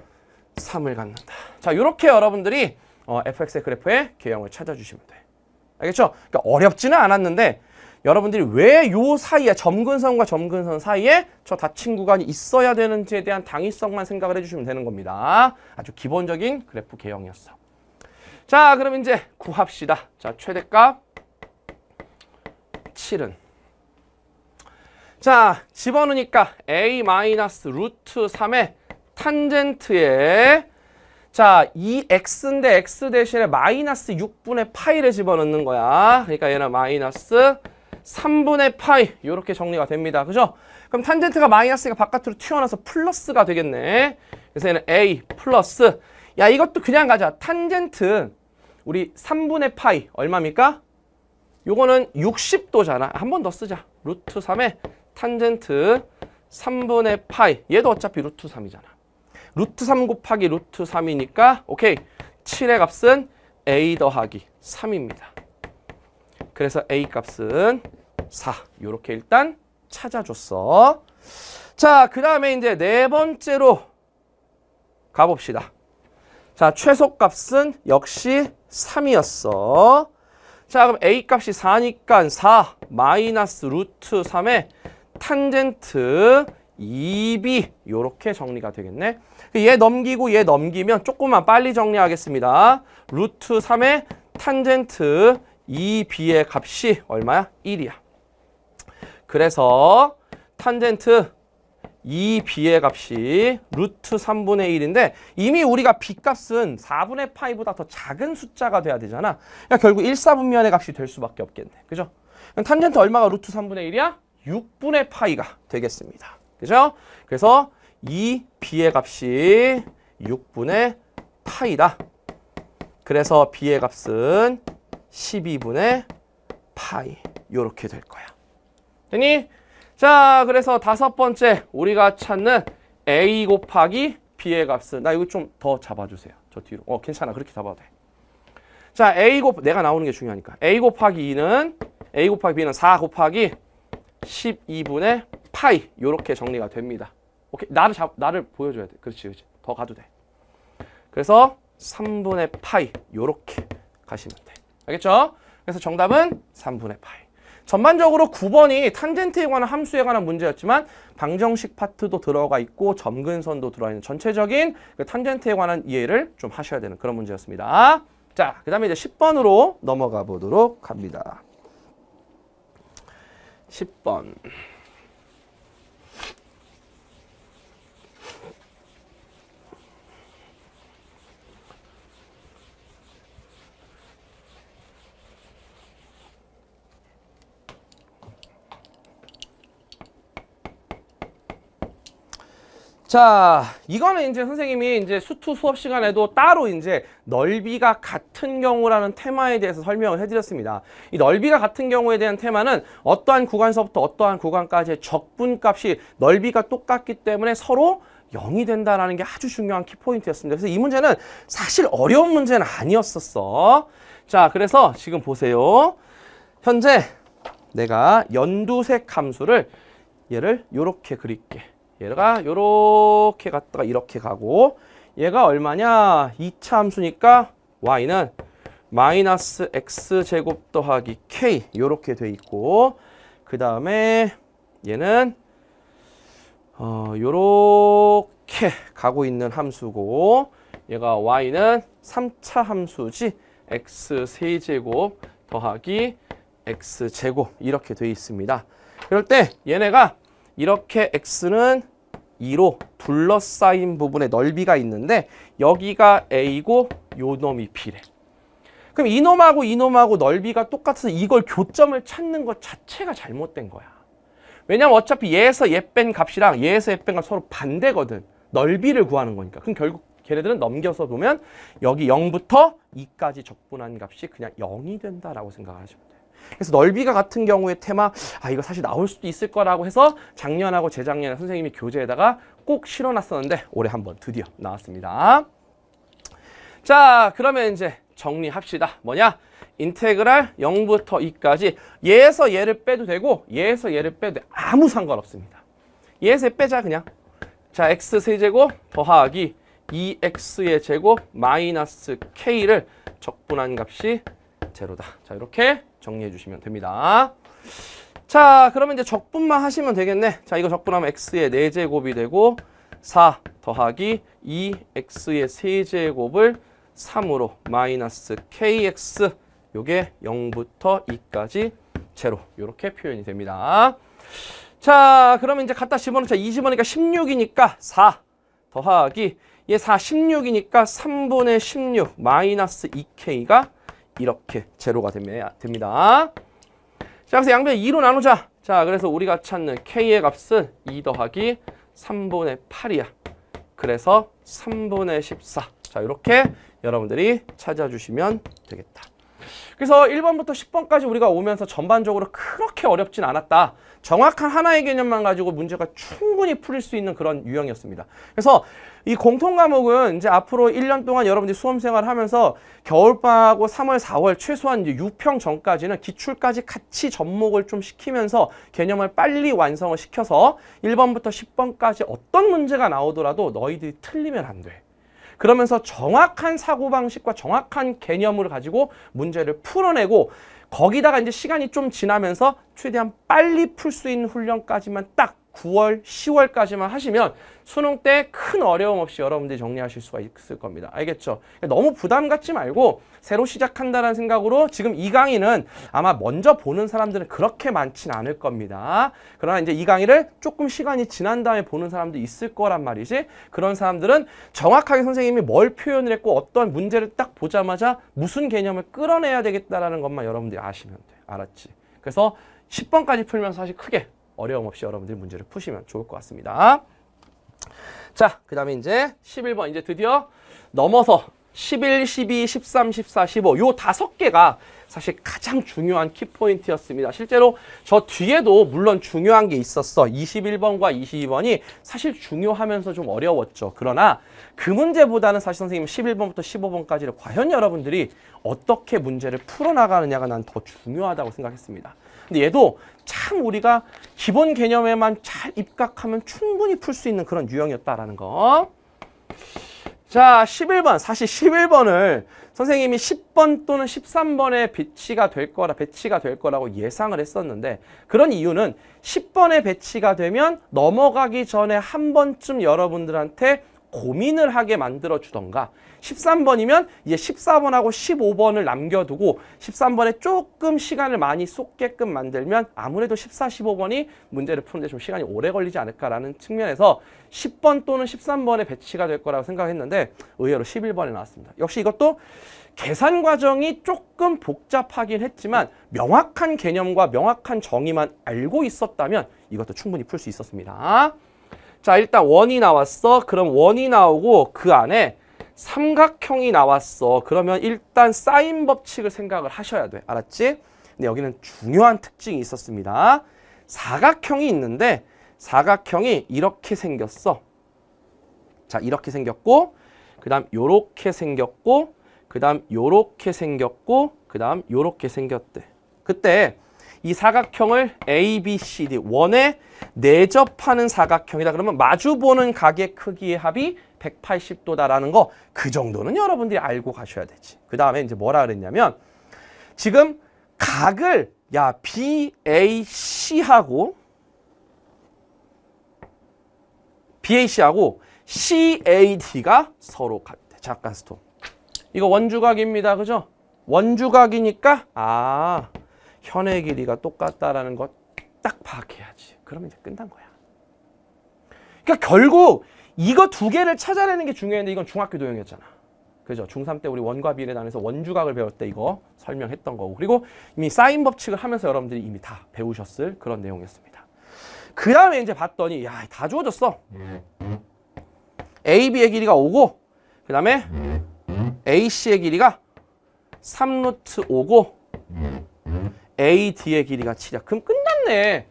3을 갖는다. 자, 이렇게 여러분들이 어, fx의 그래프의 개형을 찾아주시면 돼. 알겠죠? 그러니까 어렵지는 않았는데 여러분들이 왜 요 사이에 점근선과 점근선 사이에 저 닫힌 구간이 있어야 되는지에 대한 당위성만 생각을 해주시면 되는 겁니다. 아주 기본적인 그래프 개형이었어. 자, 그럼 이제 구합시다. 자, 최대값 7은 자 집어넣으니까 a 마 루트 3의 탄젠트에 자, 이 x인데 x 대신에 마이너스 6분의 파이를 집어넣는 거야. 그러니까 얘는 마이너스 3분의 파이 이렇게 정리가 됩니다. 그죠? 그럼 탄젠트가 마이너스가 바깥으로 튀어나와서 플러스가 되겠네. 그래서 얘는 a 플러스 야 이것도 그냥 가자. 탄젠트 우리 3분의 파이 얼마입니까? 요거는 60도잖아. 한 번 더 쓰자. 루트 3에 탄젠트 3분의 파이. 얘도 어차피 루트 3이잖아. 루트 3 곱하기 루트 3이니까 오케이. 7의 값은 a 더하기 3입니다. 그래서 a 값은 4. 요렇게 일단 찾아줬어. 자, 그 다음에 이제 네 번째로 가봅시다. 자, 최소값은 역시 3이었어. 자 그럼 a 값이 4니까 4 마이너스 루트 3에 탄젠트 2b 이렇게 정리가 되겠네. 얘 넘기고 얘 넘기면 조금만 빨리 정리하겠습니다. 루트 3에 탄젠트 2b의 값이 얼마야? 1이야. 그래서 탄젠트 이 b의 값이 루트 3분의 1인데 이미 우리가 b값은 4분의 파이보다 더 작은 숫자가 돼야 되잖아. 그러니까 결국 1 4분면의 값이 될 수밖에 없겠네. 그죠? 탄젠트 얼마가 루트 3분의 1이야? 6분의 파이가 되겠습니다. 그죠? 그래서 이 b의 값이 6분의 파이다. 그래서 b의 값은 12분의 파이 이렇게 될 거야. 되니 자, 그래서 다섯 번째 우리가 찾는 A 곱하기 B의 값은 나 이거 좀 더 잡아주세요. 저 뒤로. 어, 괜찮아. 그렇게 잡아도 돼. 자, A 곱, 내가 나오는 게 중요하니까. A 곱하기 2는, A 곱하기 B는 4 곱하기 12분의 파이. 요렇게 정리가 됩니다. 오케이. 나를 잡, 나를 보여줘야 돼. 그렇지, 그렇지. 더 가도 돼. 그래서 3분의 파이. 요렇게 가시면 돼. 알겠죠? 그래서 정답은 3분의 파이. 전반적으로 9번이 탄젠트에 관한 함수에 관한 문제였지만 방정식 파트도 들어가 있고 점근선도 들어있는 전체적인 그 탄젠트에 관한 이해를 좀 하셔야 되는 그런 문제였습니다. 자, 그 다음에 이제 10번으로 넘어가 보도록 합니다. 10번. 자, 이거는 이제 선생님이 이제 수투 수업 시간에도 따로 이제 넓이가 같은 경우라는 테마에 대해서 설명을 해드렸습니다. 이 넓이가 같은 경우에 대한 테마는 어떠한 구간서부터 어떠한 구간까지의 적분값이 넓이가 똑같기 때문에 서로 0이 된다는게 아주 중요한 키포인트였습니다. 그래서 이 문제는 사실 어려운 문제는 아니었었어. 자, 그래서 지금 보세요. 현재 내가 연두색 함수를 얘를 이렇게 그릴게. 얘가 이렇게 갔다가 이렇게 가고 얘가 얼마냐? 2차 함수니까 y는 마이너스 x제곱 더하기 k 이렇게돼 있고 그 다음에 얘는 어, 요렇게 가고 있는 함수고 얘가 y는 3차 함수지 x세제곱 더하기 x제곱 이렇게 돼 있습니다. 그럴 때 얘네가 이렇게 x는 2로 둘러싸인 부분의 넓이가 있는데 여기가 a고 요 놈이 b래. 그럼 이놈하고 이놈하고 넓이가 똑같아서 이걸 교점을 찾는 것 자체가 잘못된 거야. 왜냐면 어차피 얘에서 얘 뺀 값이랑 얘에서 얘 뺀값 서로 반대거든. 넓이를 구하는 거니까. 그럼 결국 걔네들은 넘겨서 보면 여기 0부터 2까지 적분한 값이 그냥 0이 된다라고 생각하시면 돼요. 그래서 넓이가 같은 경우에 테마 아 이거 사실 나올 수도 있을 거라고 해서 작년하고 재작년에 선생님이 교재에다가 꼭 실어놨었는데 올해 한번 드디어 나왔습니다. 자 그러면 이제 정리합시다. 뭐냐? 인테그랄 0부터 2까지 얘에서 얘를 빼도 되고 얘에서 얘를 빼도 아무 상관없습니다. 얘에서 빼자 그냥. 자 x 세제곱 더하기 2x의 제곱 마이너스 k를 적분한 값이 제로다. 자 이렇게 정리해 주시면 됩니다. 자, 그러면 이제 적분만 하시면 되겠네. 자, 이거 적분하면 x의 4제곱이 되고 4 더하기 2x의 3제곱을 3으로 마이너스 kx 요게 0부터 2까지 제로 이렇게 표현이 됩니다. 자, 그러면 이제 갖다 집어넣자. 2집어니까 16이니까 4 더하기 얘 4, 16이니까 3분의 16 마이너스 2k가 이렇게 제로가 됩니다. 자, 그래서 양변 2로 나누자. 자, 그래서 우리가 찾는 k의 값은 2 더하기 3분의 8이야. 그래서 3분의 14. 자, 이렇게 여러분들이 찾아주시면 되겠다. 그래서 1번부터 10번까지 우리가 오면서 전반적으로 그렇게 어렵진 않았다. 정확한 하나의 개념만 가지고 문제가 충분히 풀릴 수 있는 그런 유형이었습니다. 그래서 이 공통 과목은 이제 앞으로 1년 동안 여러분들이 수험 생활 을 하면서 겨울방학고 하 3월, 4월 최소한 이제 6평 전까지는 기출까지 같이 접목을 좀 시키면서 개념을 빨리 완성을 시켜서 1번부터 10번까지 어떤 문제가 나오더라도 너희들이 틀리면 안 돼. 그러면서 정확한 사고방식과 정확한 개념을 가지고 문제를 풀어내고 거기다가 이제 시간이 좀 지나면서 최대한 빨리 풀 수 있는 훈련까지만 딱 9월, 10월까지만 하시면 수능 때 큰 어려움 없이 여러분들이 정리하실 수가 있을 겁니다. 알겠죠? 너무 부담 갖지 말고 새로 시작한다는 생각으로 지금 이 강의는 아마 먼저 보는 사람들은 그렇게 많진 않을 겁니다. 그러나 이제 이 강의를 조금 시간이 지난 다음에 보는 사람도 있을 거란 말이지 그런 사람들은 정확하게 선생님이 뭘 표현을 했고 어떤 문제를 딱 보자마자 무슨 개념을 끌어내야 되겠다라는 것만 여러분들이 아시면 돼요. 알았지? 그래서 10번까지 풀면서 사실 크게 어려움 없이 여러분들이 문제를 푸시면 좋을 것 같습니다. 자, 그 다음에 이제 11번 이제 드디어 넘어서 11, 12, 13, 14, 15요 다섯 개가 사실 가장 중요한 키포인트였습니다. 실제로 저 뒤에도 물론 중요한 게 있었어. 21번과 22번이 사실 중요하면서 좀 어려웠죠. 그러나 그 문제보다는 사실 선생님 11번부터 15번까지를 과연 여러분들이 어떻게 문제를 풀어나가느냐가 난 더 중요하다고 생각했습니다. 근데 얘도 참 우리가 기본 개념에만 잘 입각하면 충분히 풀 수 있는 그런 유형이었다라는 거. 자, 11번. 사실 11번을 선생님이 10번 또는 13번에 배치가 될 거라, 배치가 될 거라고 예상을 했었는데, 그런 이유는 10번에 배치가 되면 넘어가기 전에 한 번쯤 여러분들한테 고민을 하게 만들어 주던가 13번이면 이제 14번하고 15번을 남겨두고 13번에 조금 시간을 많이 쏟게끔 만들면 아무래도 14, 15번이 문제를 푸는데 좀 시간이 오래 걸리지 않을까라는 측면에서 10번 또는 13번에 배치가 될 거라고 생각했는데 의외로 11번에 나왔습니다. 역시 이것도 계산 과정이 조금 복잡하긴 했지만 명확한 개념과 명확한 정의만 알고 있었다면 이것도 충분히 풀 수 있었습니다. 자 일단 원이 나왔어. 그럼 원이 나오고 그 안에 삼각형이 나왔어. 그러면 일단 사인 법칙을 생각을 하셔야 돼. 알았지? 근데 여기는 중요한 특징이 있었습니다. 사각형이 있는데 사각형이 이렇게 생겼어. 자 이렇게 생겼고 그 다음 요렇게 생겼고 그 다음 요렇게 생겼고 그 다음 요렇게 생겼대. 그때 이 사각형을 ABCD 원에 내접하는 사각형이다 그러면 마주보는 각의 크기의 합이 180도다라는 거 그 정도는 여러분들이 알고 가셔야 되지. 그 다음에 이제 뭐라 그랬냐면 지금 각을 야 BAC하고 BAC하고 CAD가 서로 같대. 잠깐 스톱. 이거 원주각입니다. 그죠? 원주각이니까 아 현의 길이가 똑같다라는 것 딱 파악해야지. 그러면 이제 끝난 거야. 그러니까 결국 이거 두 개를 찾아내는 게중요한데 이건 중학교 도형이었잖아. 그죠? 중3 때 우리 원과 비례 단에서 원주각을 배울 때 이거 설명했던 거고 그리고 이미 사인 법칙을 하면서 여러분들이 이미 다 배우셨을 그런 내용이었습니다. 그 다음에 이제 봤더니 야 다 주어졌어. AB의 길이가 5고 그 다음에 AC의 길이가 3루트 5고 AD의 길이가 7이야. 그럼 끝났네.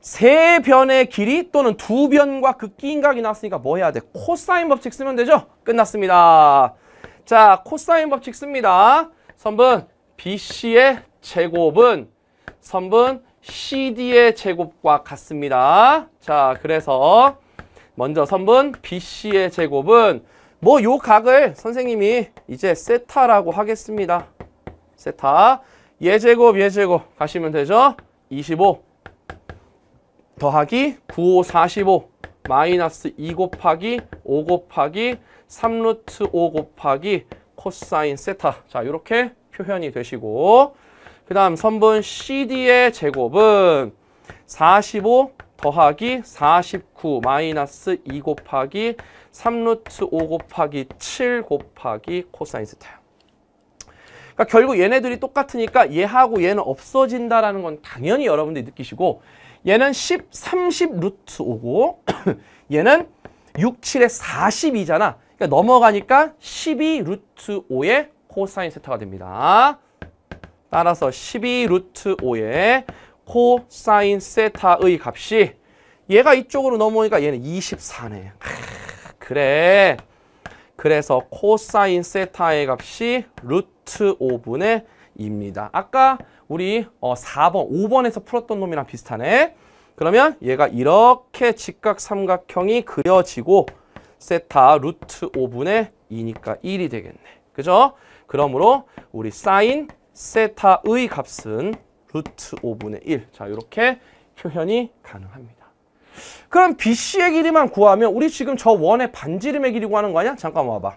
세 변의 길이 또는 두 변과 극기인각이 그 나왔으니까 뭐 해야 돼? 코사인 법칙 쓰면 되죠? 끝났습니다. 자, 코사인 법칙 씁니다. 선분 BC의 제곱은 선분 CD의 제곱과 같습니다. 자, 그래서 먼저 선분 BC의 제곱은 뭐 요 각을 선생님이 이제 세타라고 하겠습니다. 세타. 예제곱 예제곱 가시면 되죠. 25 더하기 9, 5, 45 마이너스 2 곱하기 5 곱하기 3루트 5 곱하기 코사인 세타 자 이렇게 표현이 되시고 그 다음 선분 CD의 제곱은 45 더하기 49 마이너스 2 곱하기 3루트 5 곱하기 7 곱하기 코사인 세타요. 그러니까 결국 얘네들이 똑같으니까 얘하고 얘는 없어진다라는 건 당연히 여러분들이 느끼시고 얘는 10, 30 루트 5고 얘는 6, 7에 40이잖아. 그러니까 넘어가니까 12 루트 5의 코사인 세타가 됩니다. 따라서 12 루트 5의 코사인 세타의 값이 얘가 이쪽으로 넘어오니까 얘는 24네. 아, 그래. 그래서 코사인 세타의 값이 루트 5분의 2입니다. 아까 우리 어 4번, 5번에서 풀었던 놈이랑 비슷하네. 그러면 얘가 이렇게 직각 삼각형이 그려지고 세타 루트 5분의 2니까 1이 되겠네. 그죠? 그러므로 우리 사인 세타의 값은 루트 5분의 1. 자, 이렇게 표현이 가능합니다. 그럼 BC의 길이만 구하면 우리 지금 저 원의 반지름의 길이 구하는 거 아니야? 잠깐 와봐.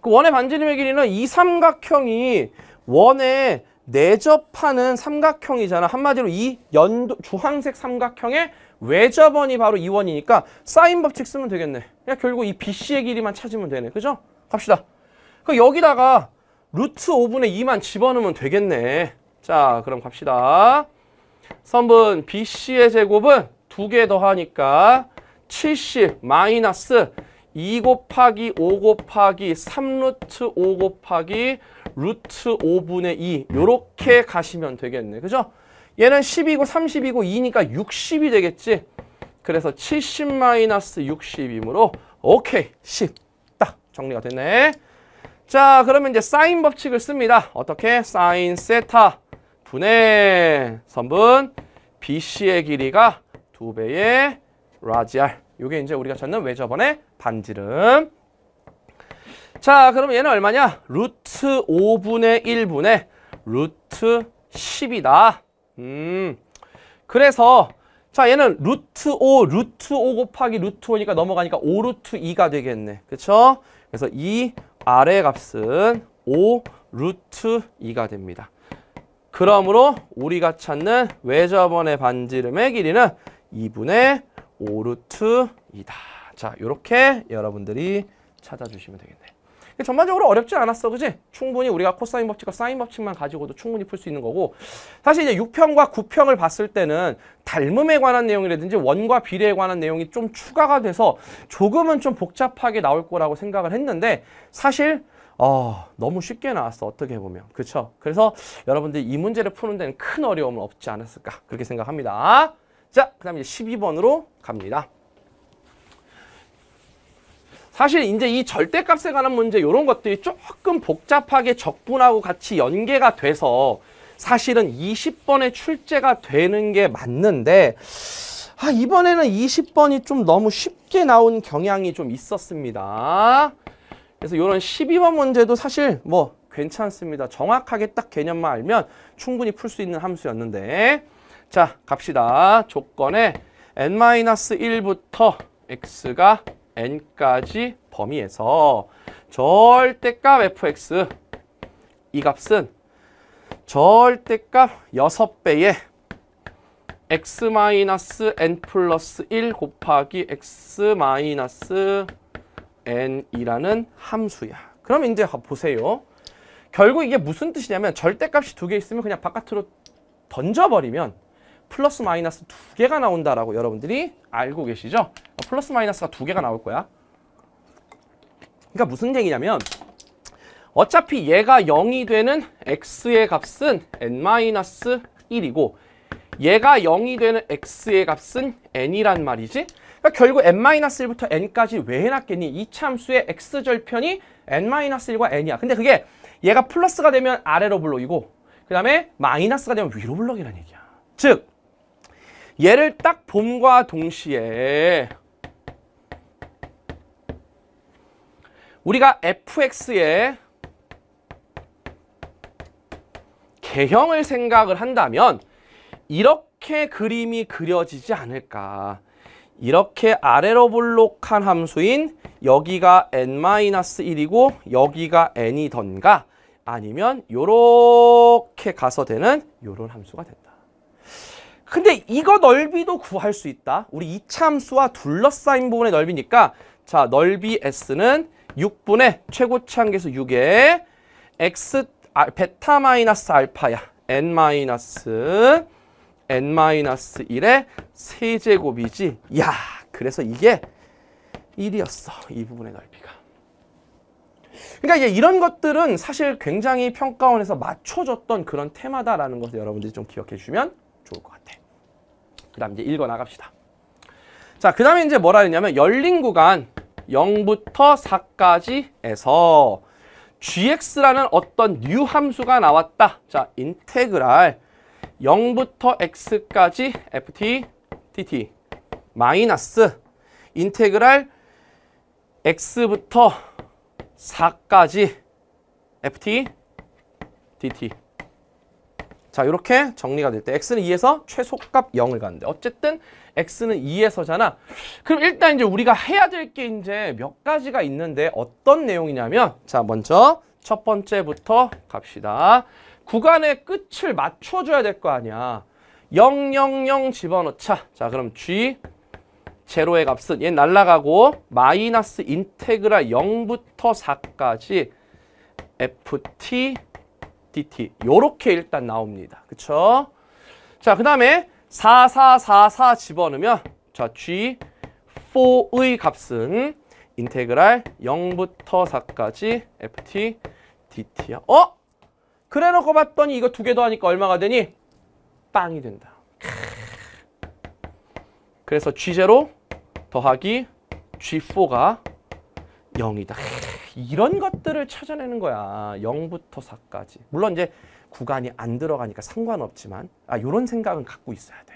그 원의 반지름의 길이는 이 삼각형이 원에 내접하는 삼각형이잖아. 한마디로 이 연도 주황색 삼각형의 외접원이 바로 이 원이니까 사인 법칙 쓰면 되겠네. 그냥 결국 이 BC의 길이만 찾으면 되네. 그죠? 갑시다. 그 여기다가 루트 5분의 2만 집어넣으면 되겠네. 자, 그럼 갑시다. 선분 BC의 제곱은 두개 더하니까 70 마이너스 2 곱하기 5 곱하기 3루트 5 곱하기 루트 5분의 2 이렇게 가시면 되겠네. 그죠? 얘는 10이고 30이고 2니까 60이 되겠지. 그래서 70 마이너스 60이므로 오케이 10딱 정리가 됐네. 자 그러면 이제 사인 법칙을 씁니다. 어떻게? 사인 세타 분의 선분 BC의 길이가 두 배의 라지알. 요게 이제 우리가 찾는 외접원의 반지름. 자, 그럼 얘는 얼마냐? 루트 5분의 1분의 루트 10이다. 음. 그래서 자, 얘는 루트 5, 루트 5 곱하기 루트 5니까 넘어가니까 5 루트 2가 되겠네. 그쵸? 그래서 이 아래 값은 5 루트 2가 됩니다. 그러므로 우리가 찾는 외접원의 반지름의 길이는 2분의 5루트 2다. 자, 이렇게 여러분들이 찾아주시면 되겠네. 전반적으로 어렵진 않았어, 그지? 충분히 우리가 코사인 법칙과 사인 법칙만 가지고도 충분히 풀 수 있는 거고 사실 이제 6평과 9평을 봤을 때는 닮음에 관한 내용이라든지 원과 비례에 관한 내용이 좀 추가가 돼서 조금은 좀 복잡하게 나올 거라고 생각을 했는데 사실 어, 너무 쉽게 나왔어, 어떻게 보면. 그렇죠 그래서 여러분들 이이 문제를 푸는 데는 큰 어려움은 없지 않았을까 그렇게 생각합니다. 자, 그 다음에 12번으로 갑니다. 사실 이제 이 절대값에 관한 문제 이런 것들이 조금 복잡하게 적분하고 같이 연계가 돼서 사실은 20번에 출제가 되는 게 맞는데 아, 이번에는 20번이 좀 너무 쉽게 나온 경향이 좀 있었습니다. 그래서 이런 12번 문제도 사실 뭐 괜찮습니다. 정확하게 딱 개념만 알면 충분히 풀 수 있는 함수였는데 자, 갑시다. 조건에 n-1부터 x가 n까지 범위에서 절대값 fx 이 값은 절대값 6배의 x n 플러스 1 곱하기 x 마이 n이라는 함수야. 그럼 이제 보세요. 결국 이게 무슨 뜻이냐면 절대값이 두 개 있으면 그냥 바깥으로 던져버리면 플러스 마이너스 두 개가 나온다라고 여러분들이 알고 계시죠? 어, 플러스 마이너스가 두 개가 나올 거야. 그러니까 무슨 얘기냐면 어차피 얘가 0이 되는 x의 값은 n-1이고 얘가 0이 되는 x의 값은 n이란 말이지. 그러니까 결국 n-1부터 n까지 왜 해놨겠니? 이 참수의 x절편이 n-1과 n이야. 근데 그게 얘가 플러스가 되면 아래로 블록이고 그 다음에 마이너스가 되면 위로 블록이란 얘기야. 즉 얘를 딱 봄과 동시에 우리가 fx의 개형을 생각을 한다면 이렇게 그림이 그려지지 않을까 이렇게 아래로 볼록한 함수인 여기가 n-1이고 여기가 n이던가 아니면 이렇게 가서 되는 이런 함수가 된다. 근데 이거 넓이도 구할 수 있다. 우리 이참수와 둘러싸인 부분의 넓이니까 자 넓이 S는 6분의 최고치 한계수 6에 X 아, 베타 마이너스 알파야. N 마이너스 N 마이너스 1의 세제곱이지. 야 그래서 이게 1이었어. 이 부분의 넓이가. 그러니까 이제 이런 것들은 사실 굉장히 평가원에서 맞춰줬던 그런 테마다라는 것을 여러분들이 좀 기억해 주시면 좋을 것 같아. 그 다음 이제 읽어 나갑시다. 자, 그 다음에 이제 뭐라 했냐면 열린 구간 0부터 4까지에서 gx라는 어떤 new 함수가 나왔다. 자, 인테그랄 0부터 x까지 ft dt 마이너스 인테그랄 x부터 4까지 ft dt 자 이렇게 정리가 될 때 x는 2에서 최소값 0을 가는데 어쨌든 x는 2에서잖아. 그럼 일단 이제 우리가 해야 될 게 이제 몇 가지가 있는데 어떤 내용이냐면 자 먼저 첫 번째부터 갑시다. 구간의 끝을 맞춰줘야 될 거 아니야. 000 집어넣자. 자 그럼 g 제로의 값은 얘 날라가고 마이너스 인테그라 0부터 4까지 ft dt 요렇게 일단 나옵니다. 그쵸? 자, 그 다음에 4444 집어넣으면 자, g4의 값은 인테그랄 0부터 4까지 ft dt야. 어? 그래 놓고 봤더니 이거 두 개 더하니까 얼마가 되니? 빵이 된다. 그래서 g0 더하기 g4가 0이다. 이런 것들을 찾아내는 거야. 0부터 4까지. 물론 이제 구간이 안 들어가니까 상관없지만 아 요런 생각은 갖고 있어야 돼.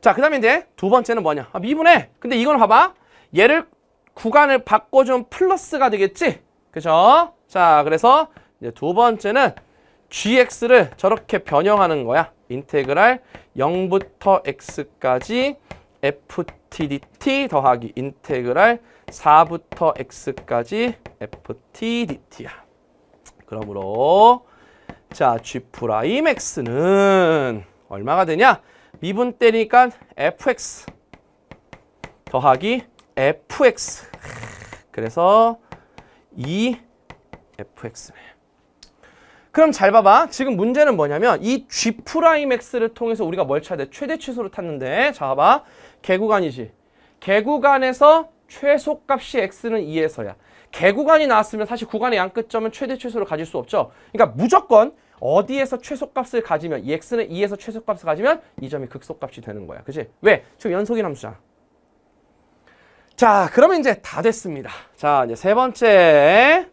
자, 그다음에 이제 두 번째는 뭐냐? 아, 미분해. 근데 이건 봐 봐. 얘를 구간을 바꿔 준 플러스가 되겠지? 그죠? 자, 그래서 이제 두 번째는 gx를 저렇게 변형하는 거야. 인테그랄 0부터 x까지 ftdt 더하기 인테그랄 4부터 x까지 ftdt야. 그러므로 자 g 프라임 x는 얼마가 되냐? 미분 때니까 fx 더하기 fx 그래서 2 f x 그럼 잘 봐봐. 지금 문제는 뭐냐면 이 G'X를 프라임 통해서 우리가 뭘 찾아야 돼? 최대 취소를 탔는데 자 봐봐. 개구간이지. 개구간에서 최소값이 x는 2에서야. 개구간이 나왔으면 사실 구간의 양끝점은 최대 최소를 가질 수 없죠. 그러니까 무조건 어디에서 최소값을 가지면 이 x는 2에서 최소값을 가지면 이 점이 극소값이 되는 거야. 그지 왜? 지금 연속인 함수잖아. 자, 그러면 이제 다 됐습니다. 자, 이제 세 번째.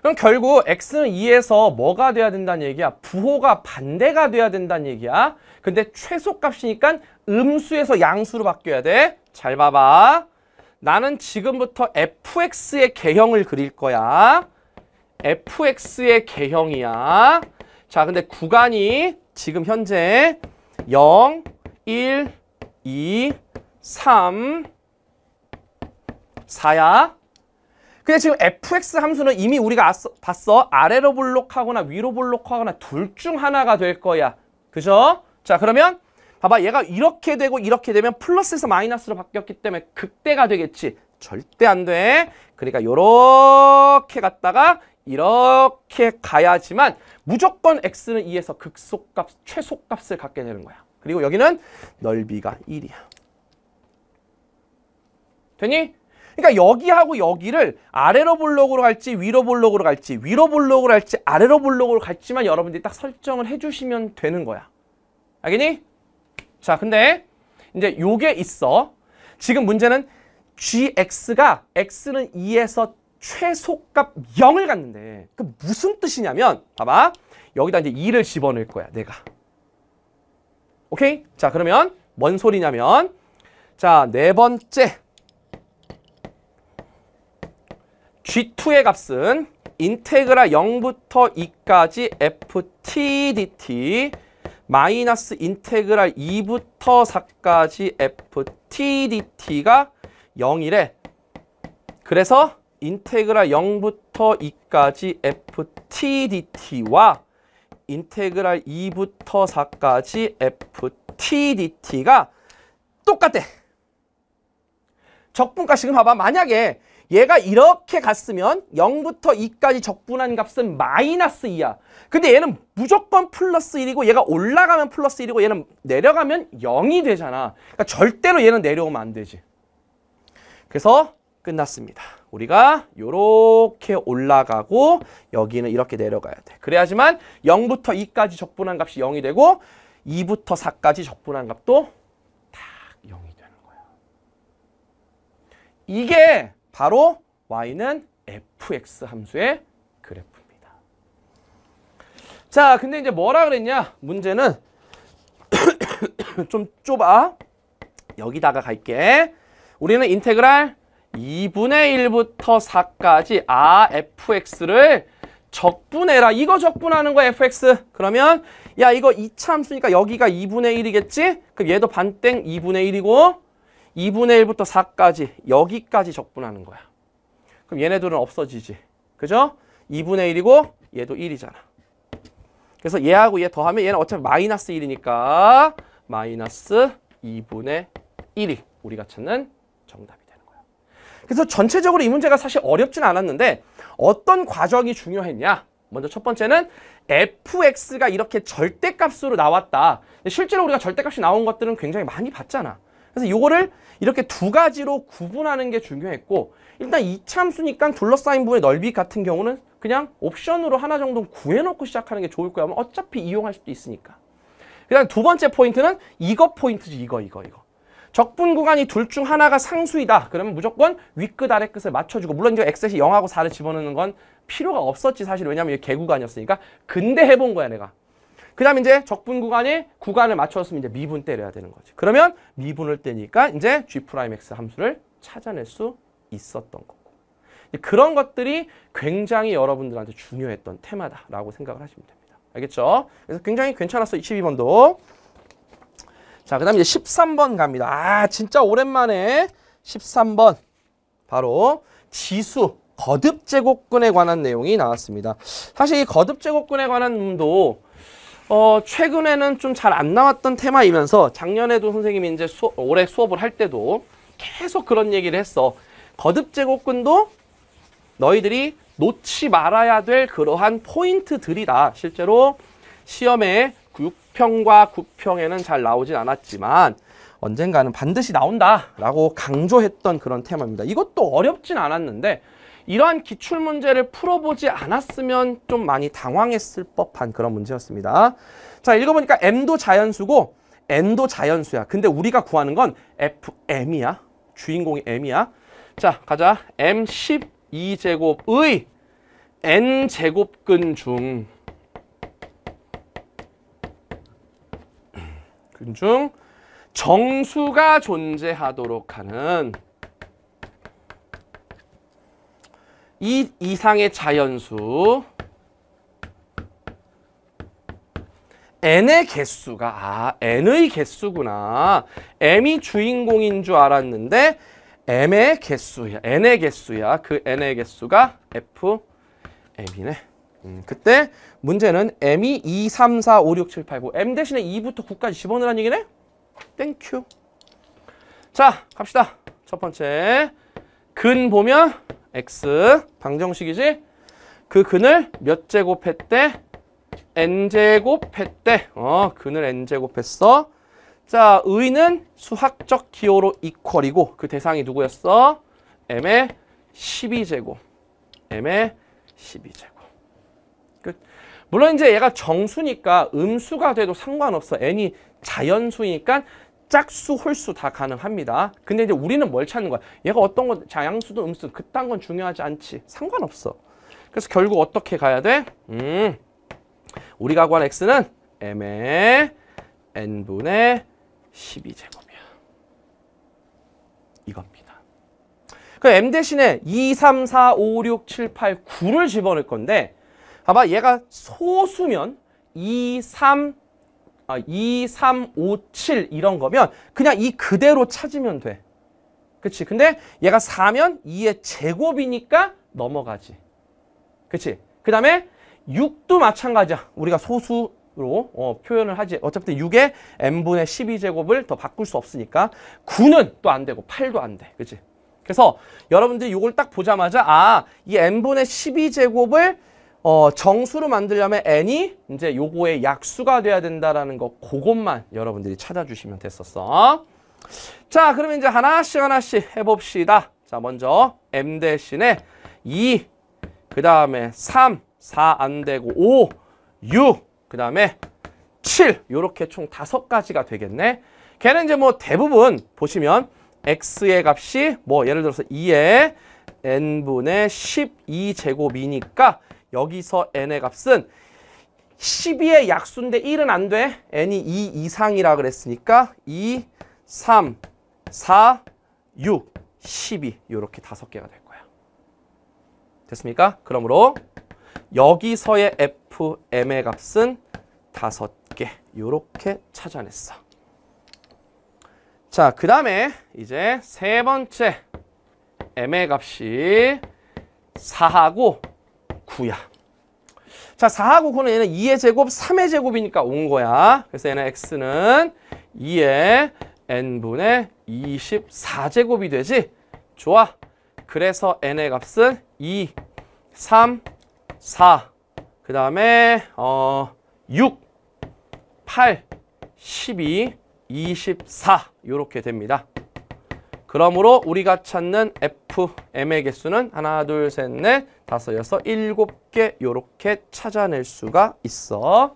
그럼 결국 x는 2에서 뭐가 돼야 된다는 얘기야? 부호가 반대가 돼야 된다는 얘기야. 근데 최소값이니까 음수에서 양수로 바뀌어야 돼. 잘 봐봐. 나는 지금부터 fx의 개형을 그릴 거야. fx의 개형이야. 자, 근데 구간이 지금 현재 0, 1, 2, 3, 4야. 근데 지금 fx 함수는 이미 우리가 봤어. 아래로 블록하거나 위로 블록하거나둘 중 하나가 될 거야. 그죠? 자 그러면 봐봐 얘가 이렇게 되고 이렇게 되면 플러스에서 마이너스로 바뀌었기 때문에 극대가 되겠지 절대 안 돼 그러니까 요렇게 갔다가 이렇게 가야지만 무조건 x는 2에서 극소값 최소값을 갖게 되는 거야 그리고 여기는 넓이가 1이야 되니? 그러니까 여기하고 여기를 아래로 블록으로 갈지 위로 블록으로 갈지 위로 블록으로 갈지 아래로 블록으로 갈지만 여러분들이 딱 설정을 해주시면 되는 거야 알겠니? 자, 근데 이제 요게 있어. 지금 문제는 gx가 x는 2에서 최소값 0을 갖는데 그 무슨 뜻이냐면 봐봐. 여기다 이제 2를 집어넣을 거야, 내가. 오케이? 자, 그러면 뭔 소리냐면 자, 네 번째 G2의 값은 인테그라 0부터 2까지 f t dt 마이너스 인테그랄 2부터 4까지 ft dt가 0이래. 그래서 인테그랄 0부터 2까지 ft dt와 인테그랄 2부터 4까지 ft dt가 똑같대. 적분값 지금 봐봐. 만약에 얘가 이렇게 갔으면 0부터 2까지 적분한 값은 마이너스 2야. 근데 얘는 무조건 플러스 1이고 얘가 올라가면 플러스 1이고 얘는 내려가면 0이 되잖아. 그러니까 절대로 얘는 내려오면 안 되지. 그래서 끝났습니다. 우리가 이렇게 올라가고 여기는 이렇게 내려가야 돼. 그래야지만 0부터 2까지 적분한 값이 0이 되고 2부터 4까지 적분한 값도 딱 0이 되는 거야. 이게 바로 y는 fx 함수의 그래프입니다. 자, 근데 이제 뭐라 그랬냐? 문제는 좀 좁아. 여기다가 갈게. 우리는 인테그랄 2분의 1부터 4까지 아 fx를 적분해라. 이거 적분하는 거야 fx. 그러면 야 이거 2차 함수니까 여기가 2분의 1이겠지? 그럼 얘도 반땡 2분의 1이고 2분의 1부터 4까지 여기까지 적분하는 거야. 그럼 얘네들은 없어지지. 그죠? 2분의 1이고 얘도 1이잖아. 그래서 얘하고 얘 더하면 얘는 어차피 마이너스 1이니까 마이너스 2분의 1이 우리가 찾는 정답이 되는 거야. 그래서 전체적으로 이 문제가 사실 어렵진 않았는데 어떤 과정이 중요했냐? 먼저 첫 번째는 fx가 이렇게 절대값으로 나왔다. 실제로 우리가 절대값이 나온 것들은 굉장히 많이 봤잖아. 그래서 이거를 이렇게 두 가지로 구분하는 게 중요했고 일단 이참수니까 둘러싸인 부분의 넓이 같은 경우는 그냥 옵션으로 하나 정도 구해놓고 시작하는 게 좋을 거야. 어차피 이용할 수도 있으니까. 그 다음 두 번째 포인트는 이거 포인트지. 이거 이거 이거. 적분 구간이 둘 중 하나가 상수이다. 그러면 무조건 윗끝 아래 끝을 맞춰주고 물론 이제 엑셋이 0하고 4를 집어넣는 건 필요가 없었지 사실 왜냐면 이게 개구간이었으니까 근데 해본 거야 내가. 그 다음 에 이제 적분 구간이 구간을 맞췄으면 이제 미분 때려야 되는 거지. 그러면 미분을 떼니까 이제 G'X 함수를 찾아낼 수 있었던 거고. 그런 것들이 굉장히 여러분들한테 중요했던 테마다라고 생각을 하시면 됩니다. 알겠죠? 그래서 굉장히 괜찮았어 22번도. 자, 그 다음 에 이제 13번 갑니다. 아, 진짜 오랜만에 13번. 바로 지수, 거듭제곱근에 관한 내용이 나왔습니다. 사실 이 거듭제곱근에 관한 음도 어, 최근에는 좀 잘 안 나왔던 테마이면서 작년에도 선생님이 이제 수, 올해 수업을 할 때도 계속 그런 얘기를 했어. 거듭 제곱근도 너희들이 놓지 말아야 될 그러한 포인트들이다. 실제로 시험에 6평과 9평에는 잘 나오진 않았지만 언젠가는 반드시 나온다라고 강조했던 그런 테마입니다. 이것도 어렵진 않았는데 이러한 기출 문제를 풀어보지 않았으면 좀 많이 당황했을 법한 그런 문제였습니다. 자, 읽어보니까 M도 자연수고 N도 자연수야. 근데 우리가 구하는 건 FM이야. 주인공이 M이야. 자, 가자. M12제곱의 N제곱근 중 근중 정수가 존재하도록 하는 이 이상의 자연수 n의 개수가 아 n의 개수구나 m이 주인공인 줄 알았는데 m의 개수야 n의 개수야 그 n의 개수가 f m이네 음, 그때 문제는 m이 2, 3, 4, 5, 6, 7, 8, 9 m 대신에 2부터 9까지 집어넣으라 얘기네 땡큐 자 갑시다 첫 번째 근 보면 x 방정식이지 그 근을 몇 제곱했대? n제곱했대 어 근을 n제곱했어 자 의는 수학적 기호로 이퀄이고 그 대상이 누구였어? m의 12제곱 m의 12제곱 끝 물론 이제 얘가 정수니까 음수가 돼도 상관없어 n이 자연수니까 짝수, 홀수 다 가능합니다. 근데 이제 우리는 뭘 찾는 거야? 얘가 어떤 건 자양수든 음수든 그딴 건 중요하지 않지. 상관없어. 그래서 결국 어떻게 가야 돼? 음, 우리가 구한 x는 m의 n분의 12제곱이야. 이겁니다. 그 m 대신에 2, 3, 4, 5, 6, 7, 8, 9를 집어넣을 건데 봐봐 얘가 소수면 2, 3, 2, 3, 5, 7 이런 거면 그냥 이 그대로 찾으면 돼. 그치? 근데 얘가 4면 2의 제곱이니까 넘어가지. 그치? 그 다음에 6도 마찬가지야. 우리가 소수 로 어, 표현을 하지 어차피 6의 n분의 12제곱을 더 바꿀 수 없으니까 9는 또 안 되고 8도 안 돼. 그치? 그래서 여러분들이 이걸 딱 보자마자 아, 이 n분의 12제곱을 어, 정수로 만들려면 n이 이제 요거의 약수가 돼야 된다라는 거 그것만 여러분들이 찾아주시면 됐었어. 자, 그러면 이제 하나씩 하나씩 해봅시다. 자, 먼저 m 대신에 2, 그 다음에 3, 4 안 되고 5, 6, 그 다음에 7요렇게총 다섯 가지가 되겠네. 걔는 이제 뭐 대부분 보시면 x의 값이 뭐 예를 들어서 2의 n분의 12제곱이니까 여기서 n의 값은 12의 약수인데 1은 안 돼. n이 2 이상이라 그랬으니까 2, 3, 4, 6, 12 이렇게 다섯 개가 될 거야. 됐습니까? 그러므로 여기서의 fm의 값은 다섯 개 이렇게 찾아냈어. 자, 그 다음에 이제 세 번째 m의 값이 4하고 9야. 자, 4하고 9는 얘는 2의 제곱, 3의 제곱이니까 온 거야. 그래서 얘는 x는 2의 n분의 24제곱이 되지. 좋아. 그래서 n의 값은 2, 3, 4, 그 다음에 어 6, 8, 12, 24 이렇게 됩니다. 그러므로 우리가 찾는 FM의 개수는 하나, 둘, 셋, 넷, 다섯, 여섯, 일곱 개이렇게 찾아낼 수가 있어.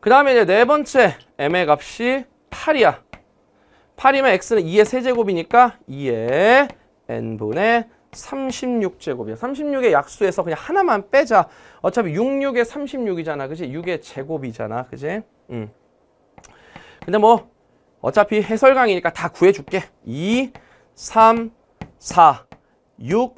그 다음에 이제 네 번째 M의 값이 8이야. 8이면 X는 2의 세제곱이니까 2의 N분의 36제곱이야. 36의 약수에서 그냥 하나만 빼자. 어차피 66의 36이잖아. 그지? 6의 제곱이잖아. 그지? 음. 근데 뭐 어차피 해설강이니까 다 구해줄게. 2, 3, 4, 6,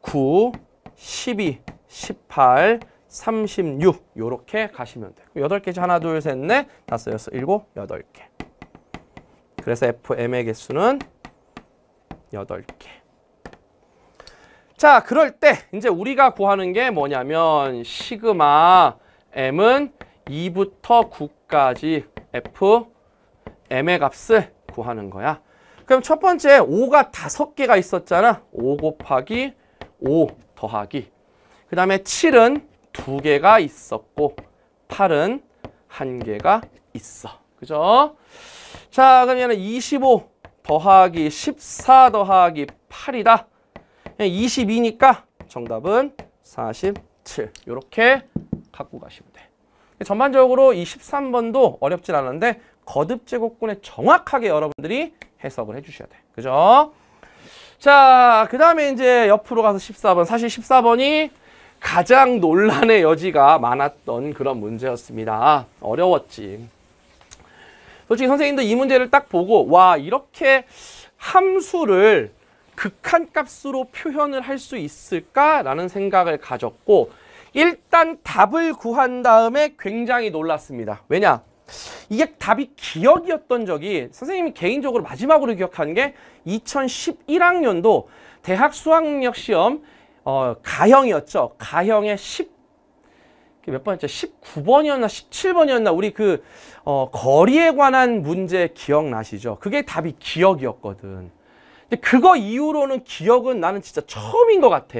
9, 12, 18, 36이렇게 가시면 돼요. 8개지 하나, 둘, 셋, 넷, 다섯, 여섯, 일곱, 여덟 개 그래서 FM의 개수는 8개 자, 그럴 때 이제 우리가 구하는 게 뭐냐면 시그마 M은 2부터 9까지 F m의 값을 구하는 거야. 그럼 첫 번째 5가 다섯 개가 있었잖아. 5 곱하기 5 더하기. 그 다음에 7은 두 개가 있었고 8은 한 개가 있어. 그죠? 자, 그러면는25 더하기 14 더하기 8이다. 22니까 정답은 47. 이렇게 갖고 가시면 돼. 전반적으로 이 13번도 어렵진 않은데 거듭 제곱근에 정확하게 여러분들이 해석을 해주셔야 돼. 그죠? 자, 그 다음에 이제 옆으로 가서 14번. 사실 14번이 가장 논란의 여지가 많았던 그런 문제였습니다. 어려웠지. 솔직히 선생님도 이 문제를 딱 보고 와 이렇게 함수를 극한값으로 표현을 할 수 있을까라는 생각을 가졌고 일단 답을 구한 다음에 굉장히 놀랐습니다. 왜냐? 이게 답이 기억이었던 적이 선생님이 개인적으로 마지막으로 기억하는게 2011학년도 대학 수학력 시험 어, 가형이었죠. 가형의 10, 몇 번이었죠? 19번이었나 17번이었나 우리 그 어, 거리에 관한 문제 기억나시죠? 그게 답이 기억이었거든. 근데 그거 이후로는 기억은 나는 진짜 처음인 것 같아.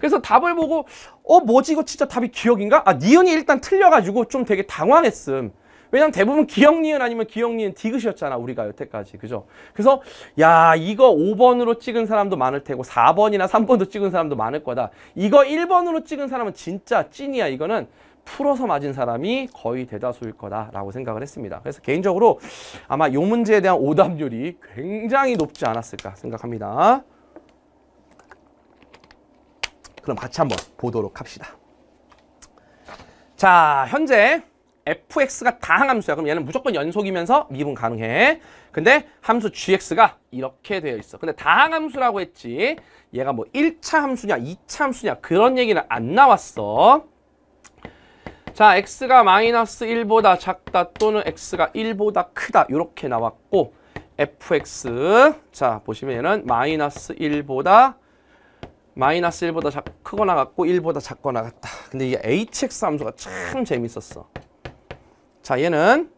그래서 답을 보고 어 뭐지 이거 진짜 답이 기억인가? 아 니은이 일단 틀려가지고 좀 되게 당황했음. 왜냐면 대부분 기억 니은 아니면 기억 니은 디귿이었잖아 우리가 여태까지 그죠? 그래서 야 이거 5번으로 찍은 사람도 많을 테고 4번이나 3번도 찍은 사람도 많을 거다. 이거 1번으로 찍은 사람은 진짜 찐이야 이거는 풀어서 맞은 사람이 거의 대다수일 거다라고 생각을 했습니다. 그래서 개인적으로 아마 이 문제에 대한 오답률이 굉장히 높지 않았을까 생각합니다. 그럼 같이 한번 보도록 합시다. 자, 현재 fx가 다항함수야. 그럼 얘는 무조건 연속이면서 미분 가능해. 근데 함수 gx가 이렇게 되어 있어. 근데 다항함수라고 했지. 얘가 뭐 1차 함수냐, 2차 함수냐 그런 얘기는 안 나왔어. 자, x가 마이너스 1보다 작다 또는 x가 1보다 크다 이렇게 나왔고 fx 자 보시면 얘는 마이너스 1보다 마이너스 1보다 작, 크거나 같고 1보다 작거나 같다. 근데 이 hx 함수가 참 재밌었어. 자, 얘는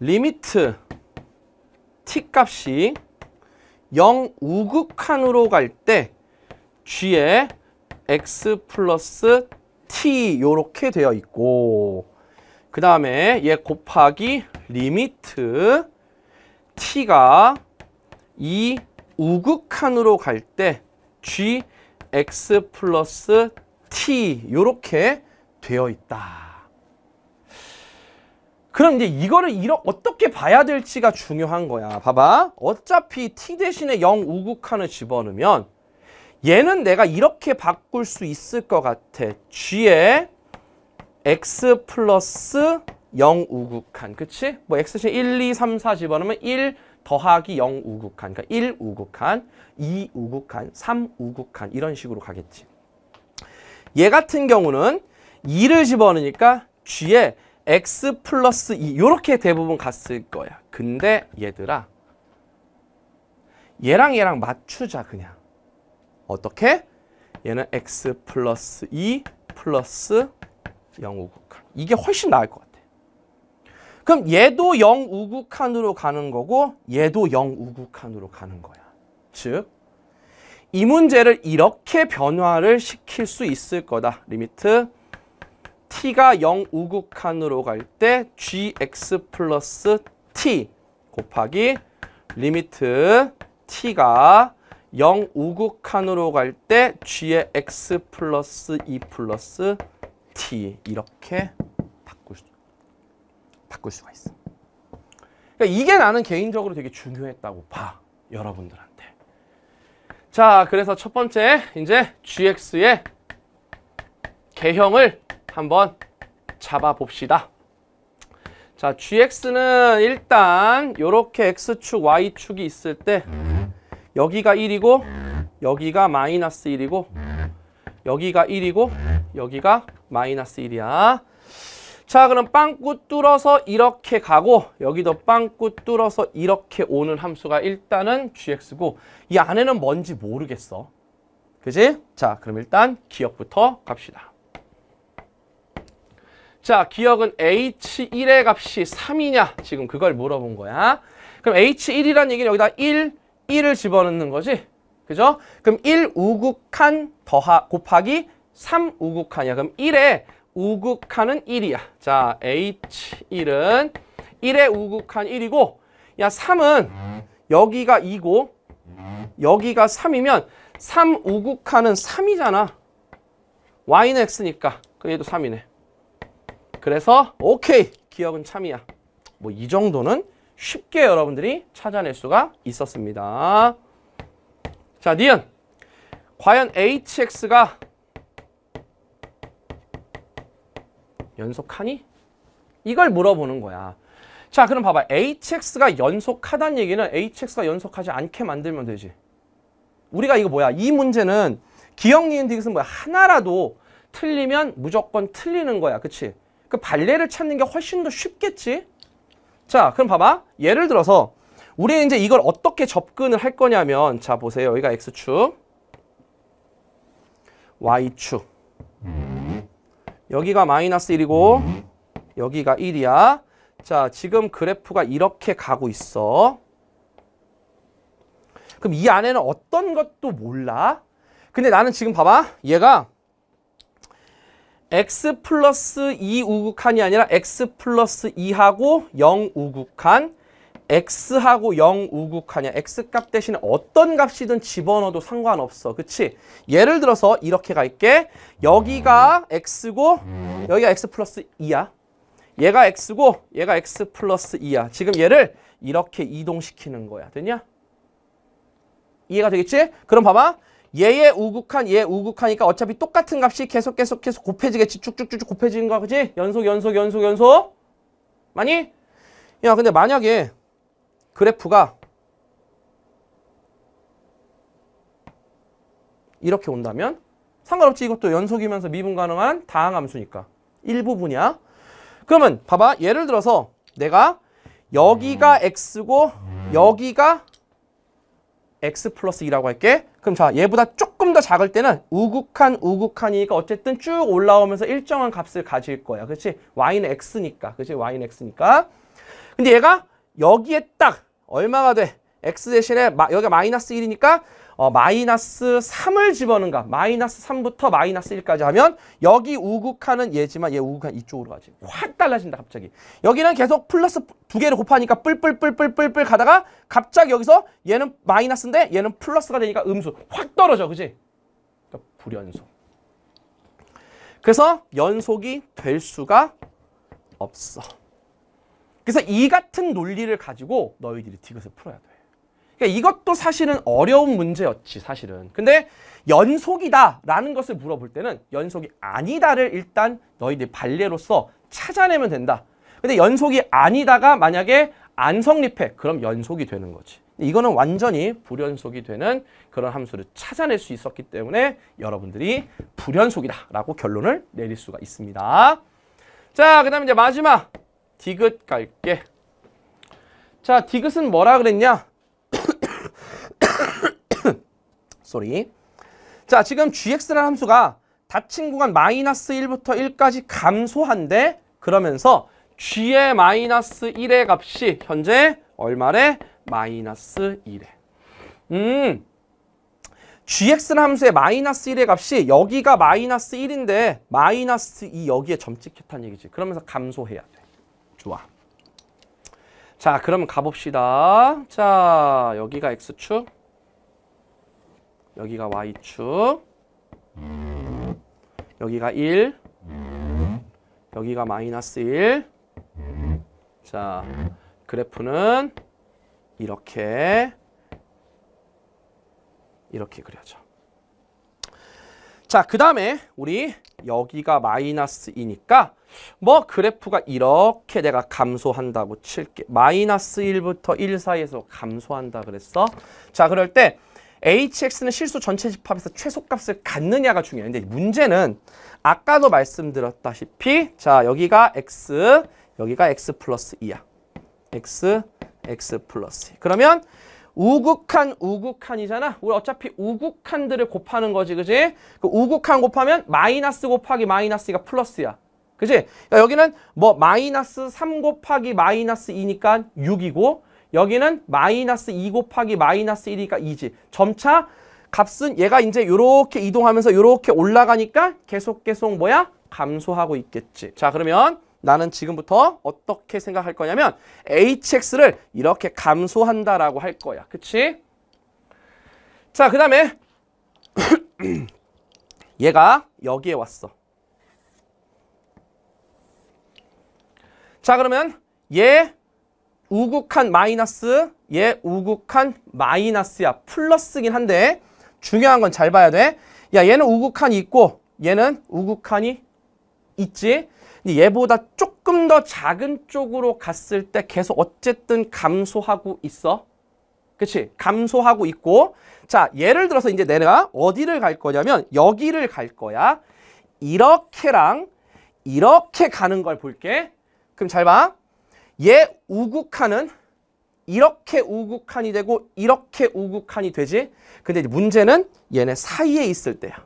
리미트 t값이 0 우극한으로 갈 때 g에 x 플러스 t 요렇게 되어 있고 그 다음에 얘 곱하기 리미트 t가 2 우극한으로 갈 때 gx 플러스 t 이렇게 되어 있다. 그럼 이제 이거를 이러, 어떻게 봐야 될지가 중요한 거야. 봐봐. 어차피 t 대신에 0 우극한을 집어넣으면 얘는 내가 이렇게 바꿀 수 있을 것 같아. g에 x 플러스 0 우극한. 그치? 뭐 x 대신 1, 2, 3, 4 집어넣으면 1, 더하기 0우극한, 그러니까 1우극한, 2우극한, 3우극한 이런 식으로 가겠지. 얘 같은 경우는 2를 집어넣으니까 G에 X 플러스 2 이렇게 대부분 갔을 거야. 근데 얘들아 얘랑 얘랑 맞추자 그냥. 어떻게? 얘는 X 플러스 2 플러스 0우극한. 이게 훨씬 나을 것 같아. 그럼 얘도 0우극한으로 가는 거고 얘도 0우극한으로 가는 거야. 즉, 이 문제를 이렇게 변화를 시킬 수 있을 거다. 리미트 t가 0우극한으로갈 때 gx 플러스 t 곱하기 리미트 t가 0우극한으로갈 때 g의 x 플러스 2 e 플러스 t 이렇게 바꿀 수가 있어. 그러니까 이게 나는 개인적으로 되게 중요했다고 봐. 여러분들한테. 자, 그래서 첫 번째 이제 GX의 개형을 한번 잡아 봅시다. 자, GX는 일단 이렇게 X축, Y축이 있을 때 여기가 1이고 여기가 마이너스 1이고 여기가 1이고 여기가 마이너스 1이야. 자 그럼 빵꾸 뚫어서 이렇게 가고 여기도 빵꾸 뚫어서 이렇게 오는 함수가 일단은 gx고 이 안에는 뭔지 모르겠어. 그지? 자 그럼 일단 기억부터 갑시다. 자 기억은 h1의 값이 3이냐? 지금 그걸 물어본 거야. 그럼 h1이란 얘기는 여기다 1, 1을 집어넣는 거지? 그죠? 그럼 1우극한 더하 곱하기 3우극한이야 그럼 1에 우극하는 1이야. 자, H1은 1의 우극한 1이고 야 3은 여기가 2고 여기가 3이면 3 우극하는 3이잖아. Y는 X니까. 그럼 얘도 3이네. 그래서 오케이. 기억은 참이야. 뭐 이 정도는 쉽게 여러분들이 찾아낼 수가 있었습니다. 자, 니은. 과연 hx가 연속하니? 이걸 물어보는 거야. 자, 그럼 봐봐. hx가 연속하다는 얘기는 hx가 연속하지 않게 만들면 되지. 우리가 이거 뭐야? 이 문제는 기억, 니은, 디귿은 뭐야? 하나라도 틀리면 무조건 틀리는 거야. 그치? 그 발레를 찾는 게 훨씬 더 쉽겠지? 자, 그럼 봐봐. 예를 들어서 우리 이제 이걸 어떻게 접근을 할 거냐면 자, 보세요. 여기가 x축, y축. 여기가 마이너스 1이고 여기가 1이야. 자, 지금 그래프가 이렇게 가고 있어. 그럼 이 안에는 어떤 것도 몰라. 근데 나는 지금 봐봐. 얘가 x 플러스 2 우극한이 아니라 x 플러스 2하고 0 우극한 x하고 0 우극하냐 x값 대신에 어떤 값이든 집어넣어도 상관없어 그치? 예를 들어서 이렇게 갈게 여기가 x고 여기가 x 플러스 2야 얘가 x고 얘가 x 플러스 2야 지금 얘를 이렇게 이동시키는 거야 됐냐? 이해가 되겠지? 그럼 봐봐 얘의 우극한 얘 우극하니까 어차피 똑같은 값이 계속 계속 계속 곱해지겠지 쭉쭉쭉쭉 곱해지는 거야 그치? 연속 연속 연속 연속 많이? 야 근데 만약에 그래프가 이렇게 온다면 상관없지 이것도 연속이면서 미분 가능한 다항함수니까 일부분이야 그러면 봐봐 예를 들어서 내가 여기가 음. x고 여기가 x 플러스 2라고 할게 그럼 자 얘보다 조금 더 작을 때는 우극한 우극한이니까 어쨌든 쭉 올라오면서 일정한 값을 가질 거야 그렇지 y는 x니까 그렇지 y는 x니까 근데 얘가 여기에 딱 얼마가 돼? x 대신에 마, 여기가 마이너스 1이니까 어, 마이너스 3을 집어넣는가 마이너스 3부터 마이너스 1까지 하면 여기 우극하는 얘지만 얘 우극한 이쪽으로 가지 확 달라진다 갑자기 여기는 계속 플러스 두 개를 곱하니까 뿔뿔뿔뿔뿔뿔 가다가 갑자기 여기서 얘는 마이너스인데 얘는 플러스가 되니까 음수 확 떨어져 그지 그러니까 불연속 그래서 연속이 될 수가 없어 그래서 이 같은 논리를 가지고 너희들이 디귿을 풀어야 돼. 그러니까 이것도 사실은 어려운 문제였지 사실은. 근데 연속이다라는 것을 물어볼 때는 연속이 아니다를 일단 너희들 발례로서 찾아내면 된다. 근데 연속이 아니다가 만약에 안 성립해 그럼 연속이 되는 거지. 이거는 완전히 불연속이 되는 그런 함수를 찾아낼 수 있었기 때문에 여러분들이 불연속이다라고 결론을 내릴 수가 있습니다. 자, 그 다음에 이제 마지막 디귿 갈게. 자, 디귿은 뭐라 그랬냐? 쏘리. 자, 지금 gx라는 함수가 닫힌 구간 마이너스 1부터 1까지 감소한데 그러면서 g의 마이너스 1의 값이 현재 얼마래? 마이너스 1에. 음, gx라는 함수의 마이너스 1의 값이 여기가 마이너스 1인데 마이너스 2 여기에 점 찍혔다는 얘기지. 그러면서 감소해야 돼. 좋아. 자, 그럼 가봅시다. 자, 여기가 X축. 여기가 Y축. 여기가 1. 여기가 마이너스 1. 자, 그래프는 이렇게 이렇게 그려져. 자, 그 다음에 우리 여기가 마이너스 2니까 뭐 그래프가 이렇게 내가 감소한다고 칠게. 마이너스 1부터 1 사이에서 감소한다 그랬어. 자 그럴 때 hx는 실수 전체 집합에서 최소값을 갖느냐가 중요한데 문제는 아까도 말씀드렸다시피 자 여기가 x 여기가 x 플러스 2야. x x 플러스 그러면 우극한우극한이잖아 우리 어차피 우극한들을 곱하는 거지, 그지? 그우극한 곱하면 마이너스 곱하기 마이너스가 플러스야. 그치 그러니까 여기는 뭐 마이너스 3 곱하기 마이너스 2니까 6이고 여기는 마이너스 2 곱하기 마이너스 1이니까 2지. 점차 값은 얘가 이제 이렇게 이동하면서 이렇게 올라가니까 계속 계속 뭐야? 감소하고 있겠지. 자 그러면 나는 지금부터 어떻게 생각할 거냐면 hx를 이렇게 감소한다라고 할 거야. 그치? 자그 다음에 얘가 여기에 왔어. 자 그러면 얘 우극한 마이너스 얘 우극한 마이너스야 플러스긴 한데 중요한 건 잘 봐야 돼. 야 얘는 우극한이 있고 얘는 우극한이 있지. 근데 얘보다 조금 더 작은 쪽으로 갔을 때 계속 어쨌든 감소하고 있어. 그치? 감소하고 있고 자 예를 들어서 이제 내가 어디를 갈 거냐면 여기를 갈 거야. 이렇게랑 이렇게 가는 걸 볼게. 그럼 잘 봐. 얘 우국한은 이렇게 우국한이 되고 이렇게 우국한이 되지. 근데 문제는 얘네 사이에 있을 때야.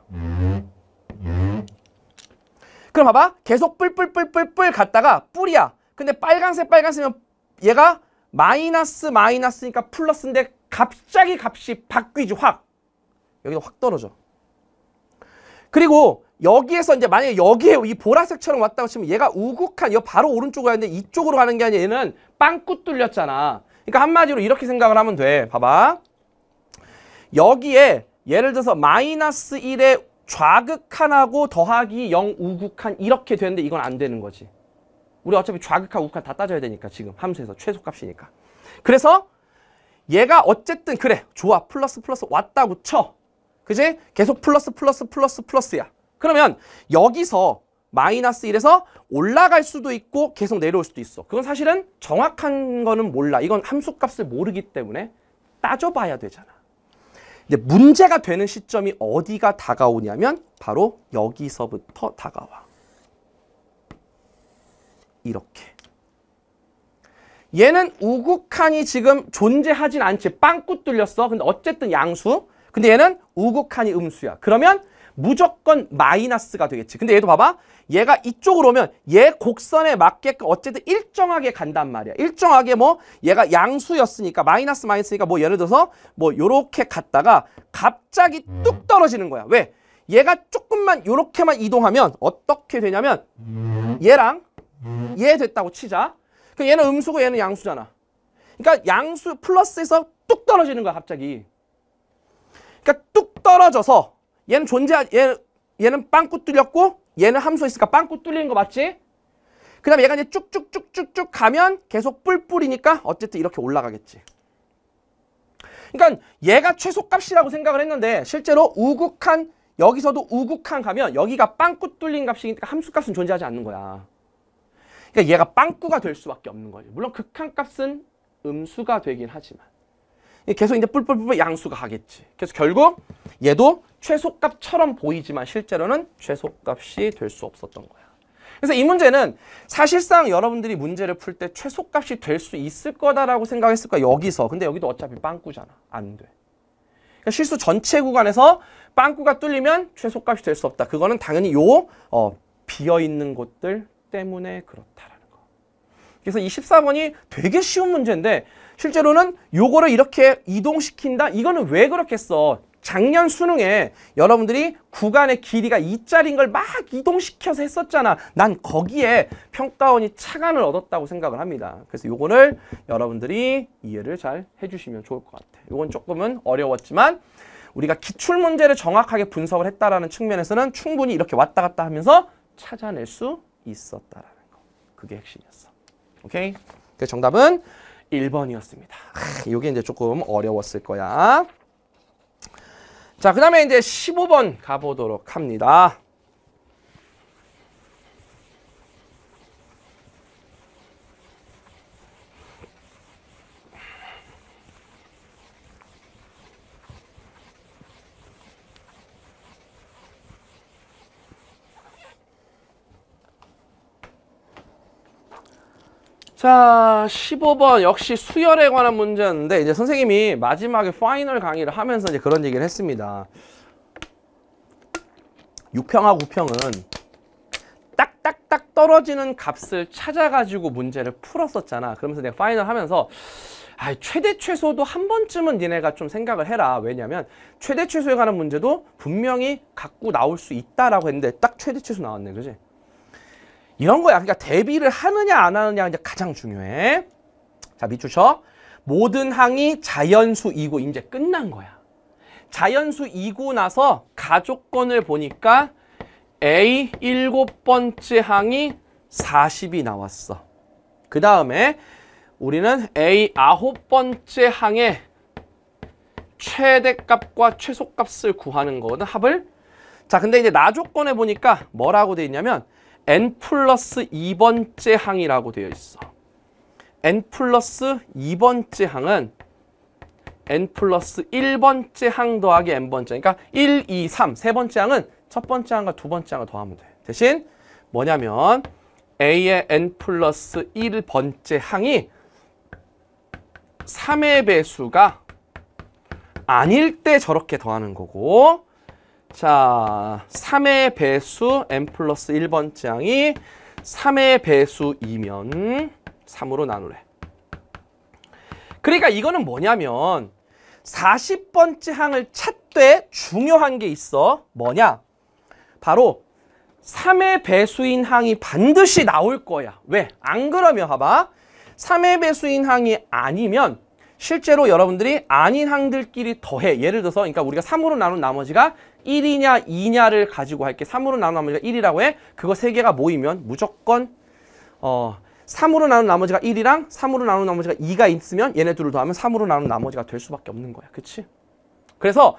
그럼 봐봐. 계속 뿔뿔뿔뿔뿔 갔다가 뿔이야. 근데 빨간색 빨간색이면 얘가 마이너스 마이너스니까 플러스인데 갑자기 값이 바뀌지 확. 여기도 확 떨어져. 그리고 여기에서 이제 만약에 여기에 이 보라색처럼 왔다고 치면 얘가 우극한여 바로 오른쪽으로 가는데 이쪽으로 가는 게 아니라 얘는 빵꾸 뚫렸잖아. 그러니까 한마디로 이렇게 생각을 하면 돼. 봐봐. 여기에 예를 들어서 마이너스 1의 좌극한하고 더하기 0 우극한 이렇게 되는데 이건 안 되는 거지. 우리 어차피 좌극한 우극한 다 따져야 되니까 지금 함수에서 최소값이니까. 그래서 얘가 어쨌든 그래 좋아 플러스 플러스 왔다고 쳐. 그지? 계속 플러스 플러스 플러스 플러스야. 그러면 여기서 마이너스 1에서 올라갈 수도 있고 계속 내려올 수도 있어. 그건 사실은 정확한 거는 몰라. 이건 함수값을 모르기 때문에 따져봐야 되잖아. 근데 문제가 되는 시점이 어디가 다가오냐면 바로 여기서부터 다가와. 이렇게. 얘는 우국한이 지금 존재하진 않지. 빵꾸 뚫렸어. 근데 어쨌든 양수. 근데 얘는 우국한이 음수야. 그러면 무조건 마이너스가 되겠지. 근데 얘도 봐봐. 얘가 이쪽으로 오면 얘 곡선에 맞게끔 어쨌든 일정하게 간단 말이야. 일정하게 뭐 얘가 양수였으니까 마이너스 마이너스니까 뭐 예를 들어서 뭐 요렇게 갔다가 갑자기 뚝 떨어지는 거야. 왜? 얘가 조금만 요렇게만 이동하면 어떻게 되냐면 얘랑 얘 됐다고 치자. 그 얘는 음수고 얘는 양수잖아. 그러니까 양수 플러스에서 뚝 떨어지는 거야 갑자기. 그러니까 뚝 떨어져서 얘는 존재 얘 얘는 빵꾸 뚫렸고 얘는 함수 있으니까 빵꾸 뚫린거 맞지? 그 다음에 얘가 이제 쭉쭉쭉쭉쭉 가면 계속 뿔뿔이니까 어쨌든 이렇게 올라가겠지. 그러니까 얘가 최소값이라고 생각을 했는데 실제로 우극한 여기서도 우극한 가면 여기가 빵꾸 뚫린 값이니까 함수값은 존재하지 않는 거야. 그러니까 얘가 빵꾸가 될 수밖에 없는 거지. 물론 극한값은 음수가 되긴 하지만. 계속 이제 뿔뿔뿔 양수가 가겠지. 그래서 결국 얘도 최소값처럼 보이지만 실제로는 최소값이 될 수 없었던 거야. 그래서 이 문제는 사실상 여러분들이 문제를 풀 때 최소값이 될 수 있을 거다라고 생각했을 거야. 여기서. 근데 여기도 어차피 빵꾸잖아. 안 돼. 그러니까 실수 전체 구간에서 빵꾸가 뚫리면 최소값이 될 수 없다. 그거는 당연히 요 어, 비어있는 곳들 때문에 그렇다라는 거. 그래서 이 14번이 되게 쉬운 문제인데 실제로는 요거를 이렇게 이동시킨다? 이거는 왜그렇게 써? 작년 수능에 여러분들이 구간의 길이가 이짜리인걸 막 이동시켜서 했었잖아. 난 거기에 평가원이 차관을 얻었다고 생각을 합니다. 그래서 요거를 여러분들이 이해를 잘 해주시면 좋을 것 같아요. 요건 조금은 어려웠지만 우리가 기출 문제를 정확하게 분석을 했다라는 측면에서는 충분히 이렇게 왔다 갔다 하면서 찾아낼 수 있었다라는 거. 그게 핵심이었어. 오케이? 그 정답은 1번이었습니다. 아, 이게 이제 조금 어려웠을 거야. 자, 그 다음에 이제 15번 가보도록 합니다. 자 15번 역시 수열에 관한 문제였는데 이제 선생님이 마지막에 파이널 강의를 하면서 이제 그런 얘기를 했습니다 6평하고 9평은 딱딱딱 떨어지는 값을 찾아가지고 문제를 풀었었잖아 그러면서 내가 파이널 하면서 아, 최대 최소도 한 번쯤은 니네가 좀 생각을 해라. 왜냐면 최대 최소에 관한 문제도 분명히 갖고 나올 수 있다라고 했는데 딱 최대 최소 나왔네. 그지? 이런 거야. 그러니까 대비를 하느냐 안 하느냐 가 가장 중요해. 자, 밑줄쳐. 모든 항이 자연수 이고 이제 끝난 거야. 자연수 이고 나서 가족권을 보니까 A 일곱 번째 항이 40이 나왔어. 그 다음에 우리는 A 아홉 번째 항의 최대값과 최소값을 구하는 거거든, 합을. 자, 근데 이제 나조건에 보니까 뭐라고 돼 있냐면 n 플러스 2번째 항이라고 되어 있어. n 플러스 2번째 항은 n 플러스 1번째 항 더하기 n번째 그러니까 1, 2, 3, 세 번째 항은 첫 번째 항과 두 번째 항을 더하면 돼. 대신 뭐냐면 a의 n 플러스 1번째 항이 3의 배수가 아닐 때 저렇게 더하는 거고 자, 3의 배수 n 플러스 1번째 이 3의 배수이면 3으로 나누래. 그러니까 이거는 뭐냐면 40번째 항을 찾되 중요한 게 있어. 뭐냐? 바로 3의 배수인 항이 반드시 나올 거야. 왜? 안 그러면 봐봐. 3의 배수인 항이 아니면 실제로 여러분들이 아닌 항들끼리 더해. 예를 들어서 그러니까 우리가 3으로 나눈 나머지가 1이냐 2냐를 가지고 할게 3으로 나눈 나머지가 1이라고 해 그거 3개가 모이면 무조건 어 3으로 나눈 나머지가 1이랑 3으로 나눈 나머지가 2가 있으면 얘네 둘을 더하면 3으로 나눈 나머지가 될 수밖에 없는 거야 그치? 그래서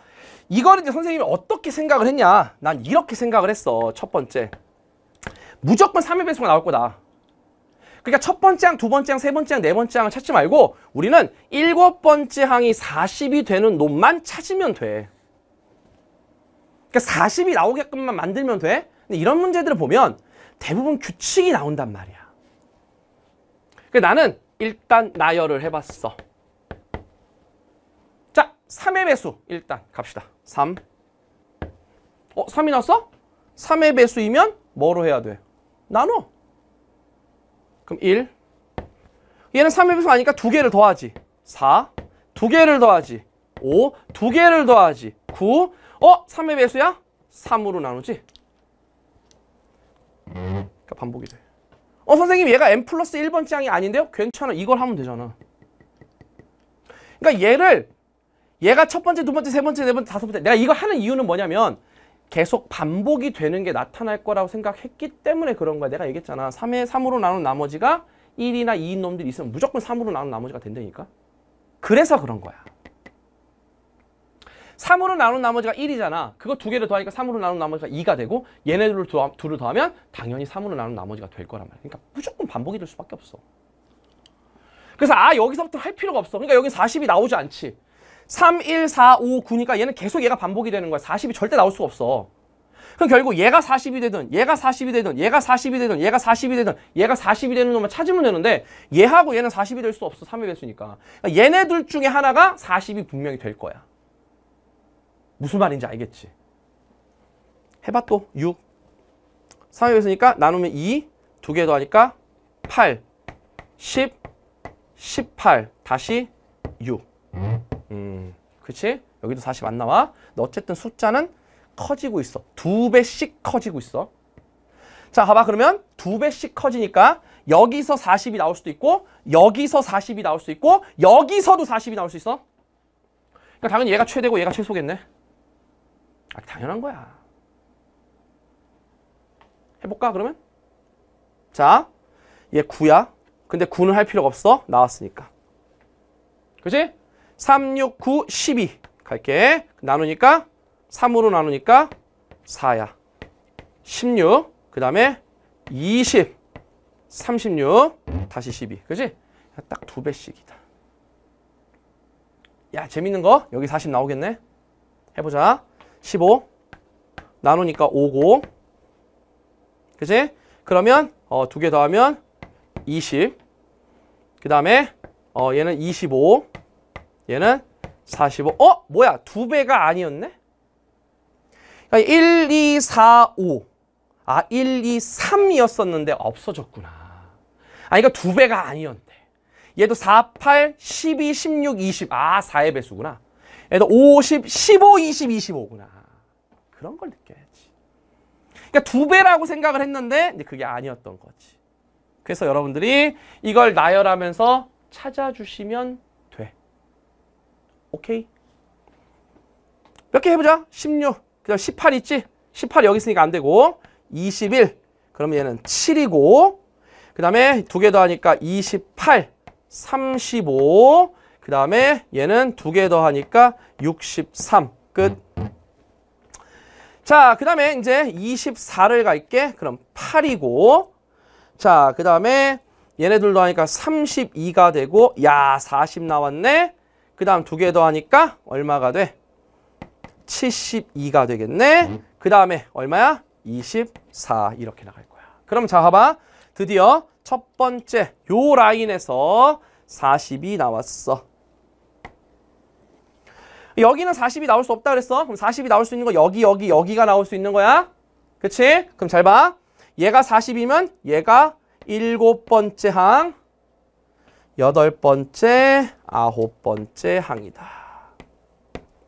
이거를 이제 선생님이 어떻게 생각을 했냐 난 이렇게 생각을 했어 첫 번째 무조건 3의 배수가 나올 거다 그러니까 첫 번째 항, 두 번째 항, 세 번째 항, 네 번째 항을 찾지 말고 우리는 일곱 번째 항이 40이 되는 놈만 찾으면 돼 그러니까 40이 나오게끔만 만들면 돼? 근데 이런 문제들을 보면 대부분 규칙이 나온단 말이야. 그러니까 나는 일단 나열을 해봤어. 자, 3의 배수 일단 갑시다. 3. 어, 3이 나왔어? 3의 배수이면 뭐로 해야 돼? 나눠. 그럼 1. 얘는 3의 배수 아니까 니두 개를 더하지. 4. 두 개를 더하지. 5. 두 개를 더하지. 9. 어? 3의 배수야? 3으로 나누지? 그러니까 반복이 돼. 어 선생님 얘가 n 플러스 1번 짱이 아닌데요? 괜찮아 이걸 하면 되잖아. 그러니까 얘를 얘가 첫 번째, 두 번째, 세 번째, 네 번째, 다섯 번째 내가 이거 하는 이유는 뭐냐면 계속 반복이 되는 게 나타날 거라고 생각했기 때문에 그런 거야. 내가 얘기했잖아. 3에 3으로 나눈 나머지가 1이나 2인 놈들이 있으면 무조건 3으로 나눈 나머지가 된다니까. 그래서 그런 거야. 3으로 나눈 나머지가 1이잖아. 그거 두 개를 더하니까 3으로 나눈 나머지가 2가 되고 얘네들을 두, 둘을 더하면 당연히 3으로 나눈 나머지가 될 거란 말이야. 그러니까 무조건 반복이 될 수밖에 없어. 그래서 아 여기서부터 할 필요가 없어. 그러니까 여기 40이 나오지 않지. 3, 1, 4, 5, 9니까 얘는 계속 얘가 반복이 되는 거야. 40이 절대 나올 수가 없어. 그럼 결국 얘가 40이 되든 얘가 40이 되든 얘가 40이 되든 얘가 40이 되든 얘가 40이 되는 놈만 찾으면 되는데 얘하고 얘는 40이 될 수 없어. 3의 배수니까. 그러니까 얘네 둘 중에 하나가 40이 분명히 될 거야. 무슨 말인지 알겠지? 해봤또 6. 3이 있으니까 나누면 2, 2개 더하니까 8, 10, 18, 다시 6. 음, 그치? 여기도 40 안 나와. 어쨌든 숫자는 커지고 있어. 2 배씩 커지고 있어. 자, 봐봐. 그러면 2 배씩 커지니까 여기서 40이 나올 수도 있고 여기서 40이 나올 수 있고 여기서도 40이 나올 수 있어. 그러니까 당연히 얘가 최대고 얘가 최소겠네. 아, 당연한 거야. 해볼까 그러면? 자, 얘 9야. 근데 9는 할 필요가 없어. 나왔으니까. 그치 3, 6, 9, 12 갈게. 나누니까 3으로 나누니까 4야. 16, 그 다음에 20, 36, 다시 12. 그치딱 두 배씩이다. 야, 재밌는 거 여기 40 나오겠네. 해보자. 15 나누니까 5고 그치 그러면 어, 두 개 더하면 20그 다음에 어, 얘는 25 얘는 45 어? 뭐야? 두 배가 아니었네? 1, 2, 4, 5 아, 1, 2, 3이었었는데 없어졌구나. 아, 이거 두 배가 아니었네 얘도 4, 8, 12, 16, 20. 아, 4의 배수구나. 얘도 5, 10, 15, 20, 25구나. 그런 걸 느껴야지. 그러니까 두 배라고 생각을 했는데 이제 그게 아니었던 거지. 그래서 여러분들이 이걸 나열하면서 찾아주시면 돼. 오케이? 몇 개 해보자. 16. 그다음 18 있지? 18 여기 있으니까 안 되고 21. 그러면 얘는 7이고 그 다음에 두 개 더하니까 28, 35. 그 다음에 얘는 두 개 더하니까 63. 끝. 자, 그 다음에 이제 24를 갈게. 그럼 8이고. 자, 그 다음에 얘네들도 하니까 32가 되고, 야, 40 나왔네. 그 다음 두 개 더 하니까 얼마가 돼? 72가 되겠네. 그 다음에 얼마야? 24 이렇게 나갈 거야. 그럼 자, 봐봐. 드디어 첫 번째 요 라인에서 40이 나왔어. 여기는 40이 나올 수 없다 그랬어. 그럼 40이 나올 수 있는 거 여기, 여기, 여기가 나올 수 있는 거야. 그치? 그럼 잘 봐. 얘가 40이면 얘가 일곱 번째 항, 여덟 번째, 아홉 번째 항이다.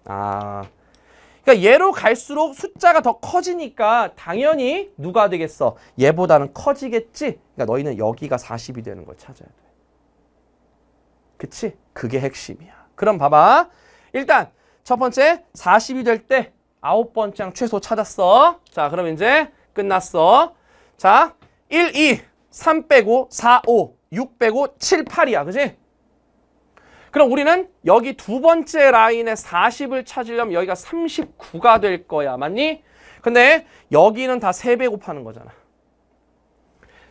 아, 그러니까 얘로 갈수록 숫자가 더 커지니까 당연히 누가 되겠어? 얘보다는 커지겠지? 그러니까 너희는 여기가 40이 되는 걸 찾아야 돼. 그치? 그게 핵심이야. 그럼 봐봐. 일단 첫 번째 40이 될 때 아홉 번째 랑 최소 찾았어. 자, 그럼 이제 끝났어. 자, 1, 2, 3 빼고 4, 5, 6 빼고 7, 8이야. 그지? 그럼 우리는 여기 두 번째 라인에 40을 찾으려면 여기가 39가 될 거야. 맞니? 근데 여기는 다 3배 곱하는 거잖아.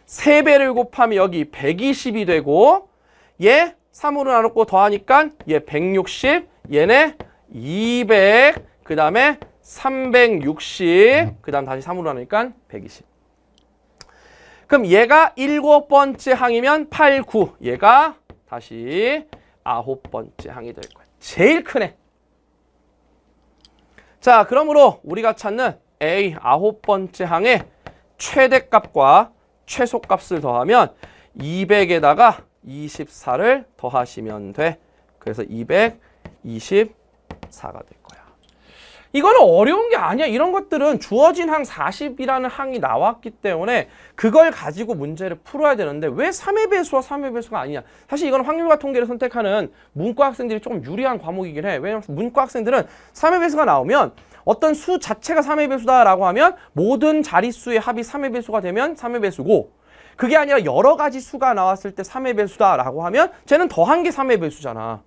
3배를 곱하면 여기 120이 되고 얘 3으로 나눴고 더하니까 얘 160, 얘네 200, 그 다음에 360, 음. 그 다음 다시 3으로 하니까 120. 그럼 얘가 일곱 번째 항이면 8, 9. 얘가 다시 아홉 번째 항이 될 거야. 제일 크네. 자, 그러므로 우리가 찾는 A 아홉 번째 항의 최대값과 최소값을 더하면 200에다가 24를 더하시면 돼. 그래서 220 4가 될 거야. 이거는 어려운 게 아니야. 이런 것들은 주어진 항 40이라는 항이 나왔기 때문에 그걸 가지고 문제를 풀어야 되는데 왜 3의 배수와 3의 배수가 아니냐. 사실 이건 확률과 통계를 선택하는 문과 학생들이 조금 유리한 과목이긴 해. 왜냐하면 문과 학생들은 3의 배수가 나오면 어떤 수 자체가 3의 배수다라고 하면 모든 자릿수의 합이 3의 배수가 되면 3의 배수고 그게 아니라 여러 가지 수가 나왔을 때 3의 배수다라고 하면 쟤는 더한 게 3의 배수잖아.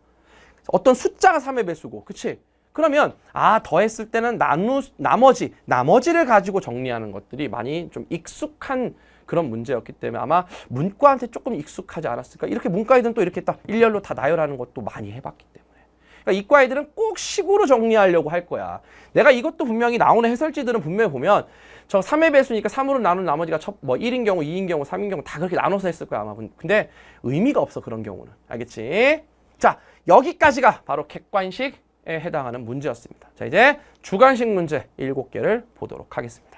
어떤 숫자가 3의 배수고 그치? 그러면 아 더했을 때는 나누, 나머지 나머지를 가지고 정리하는 것들이 많이 좀 익숙한 그런 문제였기 때문에 아마 문과한테 조금 익숙하지 않았을까 이렇게 문과애들은 또 이렇게 딱 일렬로 다 나열하는 것도 많이 해봤기 때문에 그러니까 이과 애들은 꼭 식으로 정리하려고 할 거야. 내가 이것도 분명히 나오는 해설지들은 분명히 보면 저 3의 배수니까 3으로 나눈 나머지가 첫, 뭐 1인 경우, 2인 경우, 3인 경우 다 그렇게 나눠서 했을 거야 아마. 근데 의미가 없어 그런 경우는. 알겠지? 자 여기까지가 바로 객관식에 해당하는 문제였습니다. 자, 이제 주관식 문제 7개를 보도록 하겠습니다.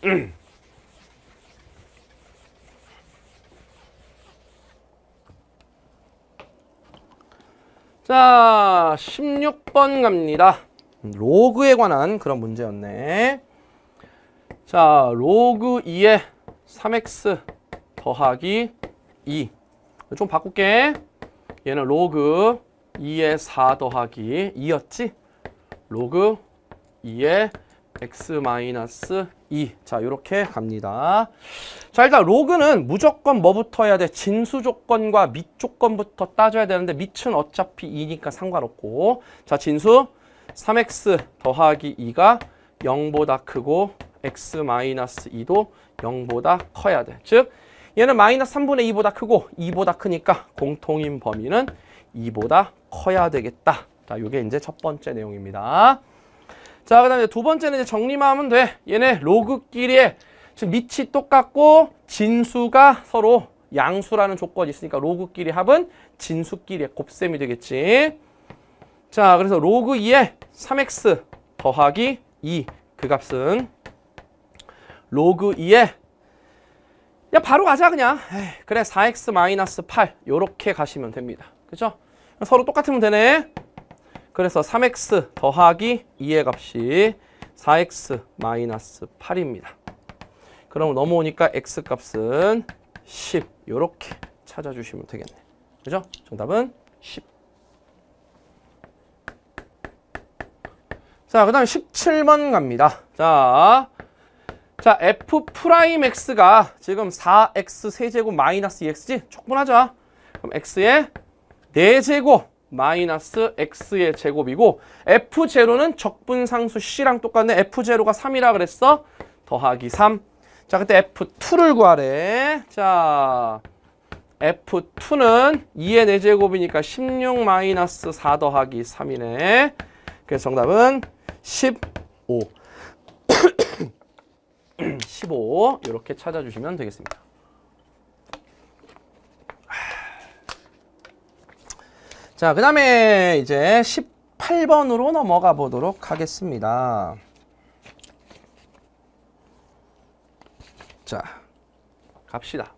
자, 16번 갑니다. 로그에 관한 그런 문제였네. 자, 로그 2에 3x 더하기 2. 좀 바꿀게. 얘는 로그 2에 4 더하기 2였지? 로그 2에 x 마이너스 2. 자, 이렇게 갑니다. 자, 일단 로그는 무조건 뭐부터 해야 돼? 진수 조건과 밑 조건부터 따져야 되는데 밑은 어차피 2니까 상관없고. 자, 진수 3x 더하기 2가 0보다 크고 x-2도 0보다 커야 돼. 즉 얘는 마이너스 3분의 2보다 크고 2보다 크니까 공통인 범위는 2보다 커야 되겠다. 자, 이게 이제 첫 번째 내용입니다. 자, 그 다음에 두 번째는 이제 정리만 하면 돼. 얘네 로그끼리의 지금 밑이 똑같고 진수가 서로 양수라는 조건이 있으니까 로그끼리 합은 진수끼리의 곱셈이 되겠지. 자, 그래서 로그 2에 3x 더하기 2 그 값은 로그 2에 야 바로 가자 그냥 에이, 그래 4x 8 요렇게 가시면 됩니다 그죠? 서로 똑같으면 되네 그래서 3x 더하기 2의 값이 4x 8입니다 그럼 넘어오니까 x 값은 10 요렇게 찾아주시면 되겠네 그죠? 정답은 10 자, 그 다음에 17번 갑니다. 자, 자, f 프라임 x가 지금 4x 세제곱 마이너스 2x지? E 촉분하자. 그럼 x의 4제곱 마이너스 x의 제곱이고 f0는 적분상수 c랑 똑같네. f0가 3이라 그랬어. 더하기 3. 자, 그때 f2를 구하래. 자, f2는 2의 4제곱이니까 16 마이너스 4 더하기 3이네. 그래서 정답은 15. 15 이렇게 찾아주시면 되겠습니다. 자, 그 다음에 이제 18번으로 넘어가 보도록 하겠습니다. 자, 갑시다.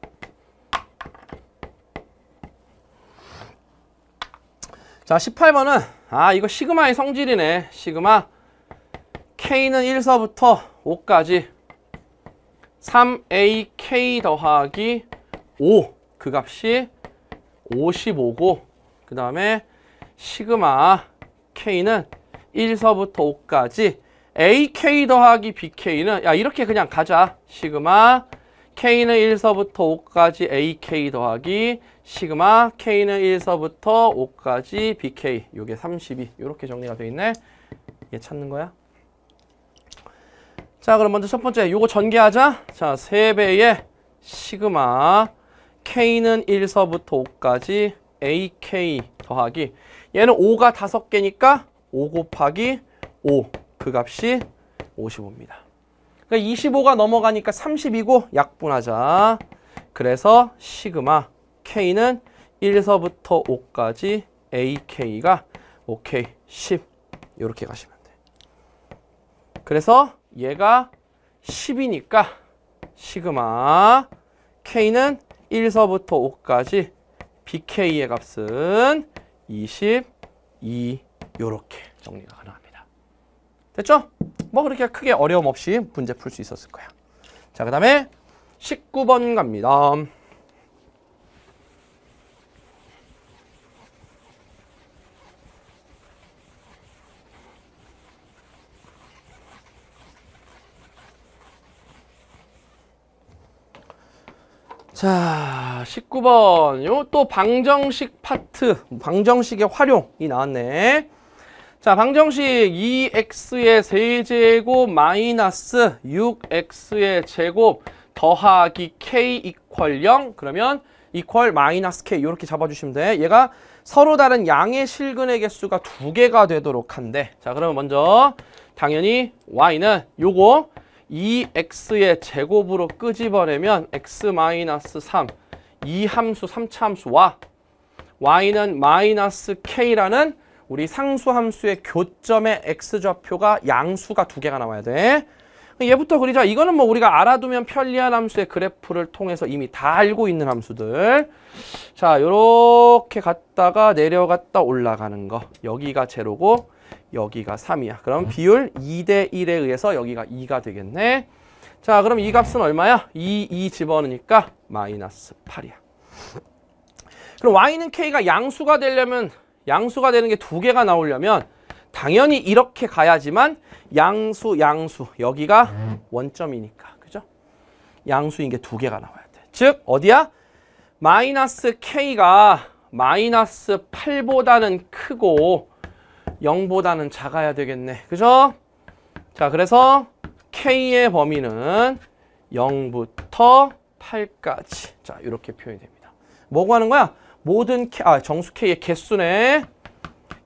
자, 18번은 아, 이거 시그마의 성질이네. 시그마 K는 1서부터 5까지 3AK 더하기 5그 값이 55고 그 다음에 시그마 K는 1서부터 5까지 AK 더하기 BK는 야 이렇게 그냥 가자 시그마 K는 1서부터 5까지 AK 더하기 시그마 K는 1서부터 5까지 BK 이게32 이렇게 정리가 돼 있네 얘 찾는 거야 자 그럼 먼저 첫 번째 요거 전개하자 자 3배의 시그마 K는 1서부터 5까지 AK 더하기 얘는 5가 5개니까 5 곱하기 5 그 값이 55입니다 그러니까 25가 넘어가니까 32고 약분하자 그래서 시그마 K는 1서부터 5까지 AK가 OK 10 이렇게 가시면 돼 그래서 얘가 10이니까 시그마 K는 1서부터 5까지 BK의 값은 22이렇게 정리가 가능합니다. 됐죠? 뭐 그렇게 크게 어려움 없이 문제 풀 수 있었을 거야. 자, 그 다음에 19번 갑니다. 자 19번 요 또 방정식 파트 방정식의 활용이 나왔네 자 방정식 2x의 세제곱 마이너스 6x의 제곱 더하기 k 이퀄 0 그러면 이퀄 마이너스 k 이렇게 잡아주시면 돼 얘가 서로 다른 양의 실근의 개수가 두 개가 되도록 한대 자 그러면 먼저 당연히 y는 요거 이 x의 제곱으로 끄집어내면 x-3 이 함수, 3차 함수와 y는 마이너스 k라는 우리 상수 함수의 교점의 x좌표가 양수가 두 개가 나와야 돼. 얘부터 그리자. 이거는 뭐 우리가 알아두면 편리한 함수의 그래프를 통해서 이미 다 알고 있는 함수들. 자, 요렇게 갔다가 내려갔다 올라가는 거. 여기가 제로고 여기가 3이야. 그럼 비율 2대 1에 의해서 여기가 2가 되겠네. 자, 그럼 이 값은 얼마야? 2, 2 집어넣으니까 마이너스 8이야. 그럼 y는 k가 양수가 되려면 양수가 되는 게 두 개가 나오려면 당연히 이렇게 가야지만 양수, 양수 여기가 원점이니까. 그죠? 양수인 게 두 개가 나와야 돼. 즉 어디야? 마이너스 k가 마이너스 8보다는 크고 0보다는 작아야 되겠네. 그죠? 자, 그래서 K의 범위는 0부터 8까지. 자, 이렇게 표현이 됩니다. 뭐고 하는 거야? 모든 K, 아, 정수 K의 개수네.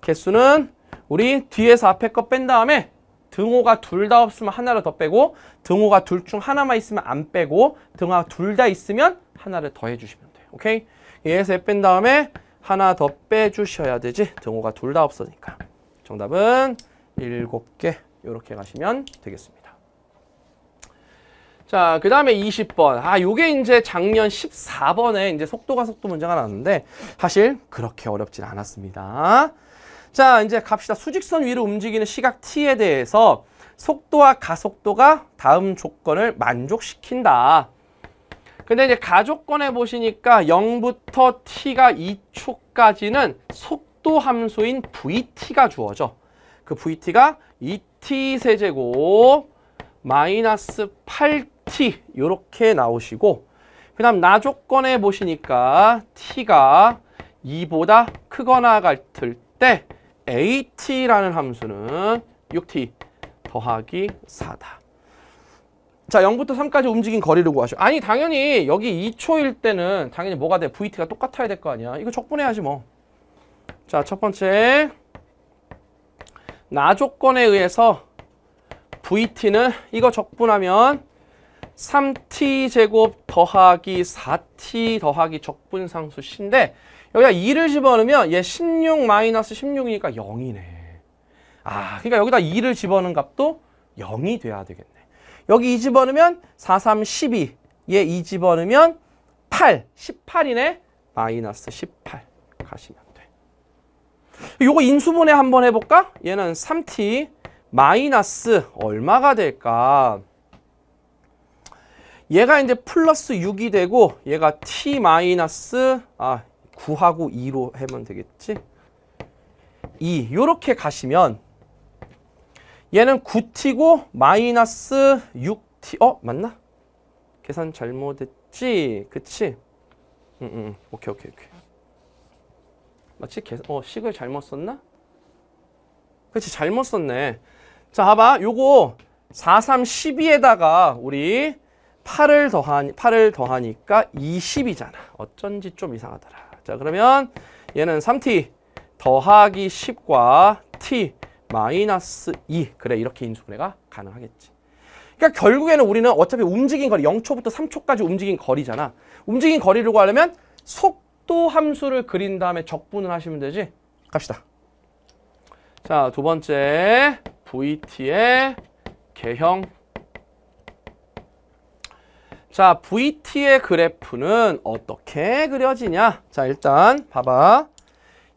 개수는 우리 뒤에서 앞에 거 뺀 다음에 등호가 둘 다 없으면 하나를 더 빼고 등호가 둘 중 하나만 있으면 안 빼고 등호가 둘 다 있으면 하나를 더 해주시면 돼요. 오케이? 얘에서 뺀 다음에 하나 더 빼주셔야 되지. 등호가 둘 다 없으니까. 정답은 7개 이렇게 가시면 되겠습니다. 자, 그 다음에 20번. 아, 요게 이제 작년 14번에 이제 속도가 속도 문제가 나왔는데 사실 그렇게 어렵진 않았습니다. 자, 이제 갑시다. 수직선 위로 움직이는 시각 t에 대해서 속도와 가속도가 다음 조건을 만족시킨다. 근데 이제 가조건에 보시니까 0부터 t가 2초까지는 속또 함수인 VT가 주어져. 그 VT가 2t e 세제곱 마이너스 8t 이렇게 나오시고 그 다음 나 조건에 보시니까 t가 2보다 크거나 같을 때 at라는 함수는 6t 더하기 4다. 자 0부터 3까지 움직인 거리를 구하죠 아니 당연히 여기 2초일 때는 당연히 뭐가 돼? vt가 똑같아야 될 거 아니야 이거 적분해야지 뭐 자, 첫 번째 나 조건에 의해서 VT는 이거 적분하면 3t 제곱 더하기 4t 더하기 적분상수 c인데 여기다 2를 집어넣으면 얘16 마이너스 16이니까 0이네. 아, 그러니까 여기다 2를 집어넣은 값도 0이 돼야 되겠네. 여기 2 집어넣으면 4, 3, 12. 얘 2 집어넣으면 8, 18이네. 마이너스 18 가시면. 요거 인수분해 한번 해볼까? 얘는 3t 마이너스 얼마가 될까? 얘가 이제 플러스 6이 되고 얘가 t 마이너스 아 9하고 2로 하면 되겠지? 2 요렇게 가시면 얘는 9t고 마이너스 6t 어 맞나? 계산 잘못했지? 그치? 응, 응. 오케이 오케이 오케이 마치 아, 개, 어, 식을 잘못 썼나? 그렇지 잘못 썼네. 자 봐봐 요거 4, 3, 12에다가 우리 8을 더한 8을 더하니까 20이잖아. 어쩐지 좀 이상하더라. 자 그러면 얘는 3t 더하기 10과 t 마이너스 2 그래 이렇게 인수분해가 가능하겠지. 그러니까 결국에는 우리는 어차피 움직인 거리 0초부터 3초까지 움직인 거리잖아. 움직인 거리를 구하려면 속또 함수를 그린 다음에 적분을 하시면 되지? 갑시다. 자, 두 번째 VT의 개형 자, VT의 그래프는 어떻게 그려지냐? 자, 일단 봐봐.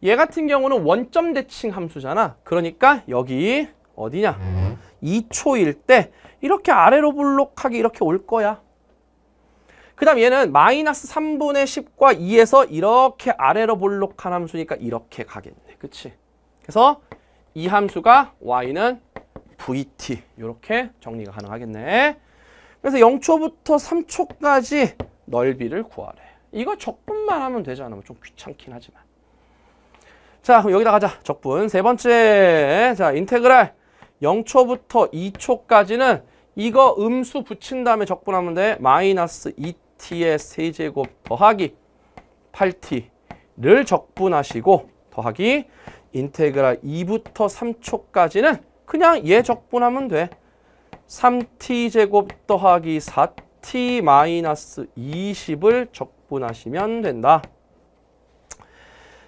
얘 같은 경우는 원점 대칭 함수잖아. 그러니까 여기 어디냐? 2초일 음. 때 이렇게 아래로 블록하게 이렇게 올 거야. 그 다음 얘는 마이너스 3분의 10과 2에서 이렇게 아래로 볼록한 함수니까 이렇게 가겠네. 그치? 그래서 이 함수가 y는 vt 이렇게 정리가 가능하겠네. 그래서 0초부터 3초까지 넓이를 구하래. 이거 적분만 하면 되지 않으면 좀 귀찮긴 하지만. 자 그럼 여기다 가자. 적분. 세 번째 자 인테그랄 0초부터 2초까지는 이거 음수 붙인 다음에 적분하면 돼. 마이너스 2 t의 세제곱 더하기 8t를 적분하시고 더하기 인테그라 2부터 3초까지는 그냥 얘 적분하면 돼. 3t제곱 더하기 4t 마이너스 20을 적분하시면 된다.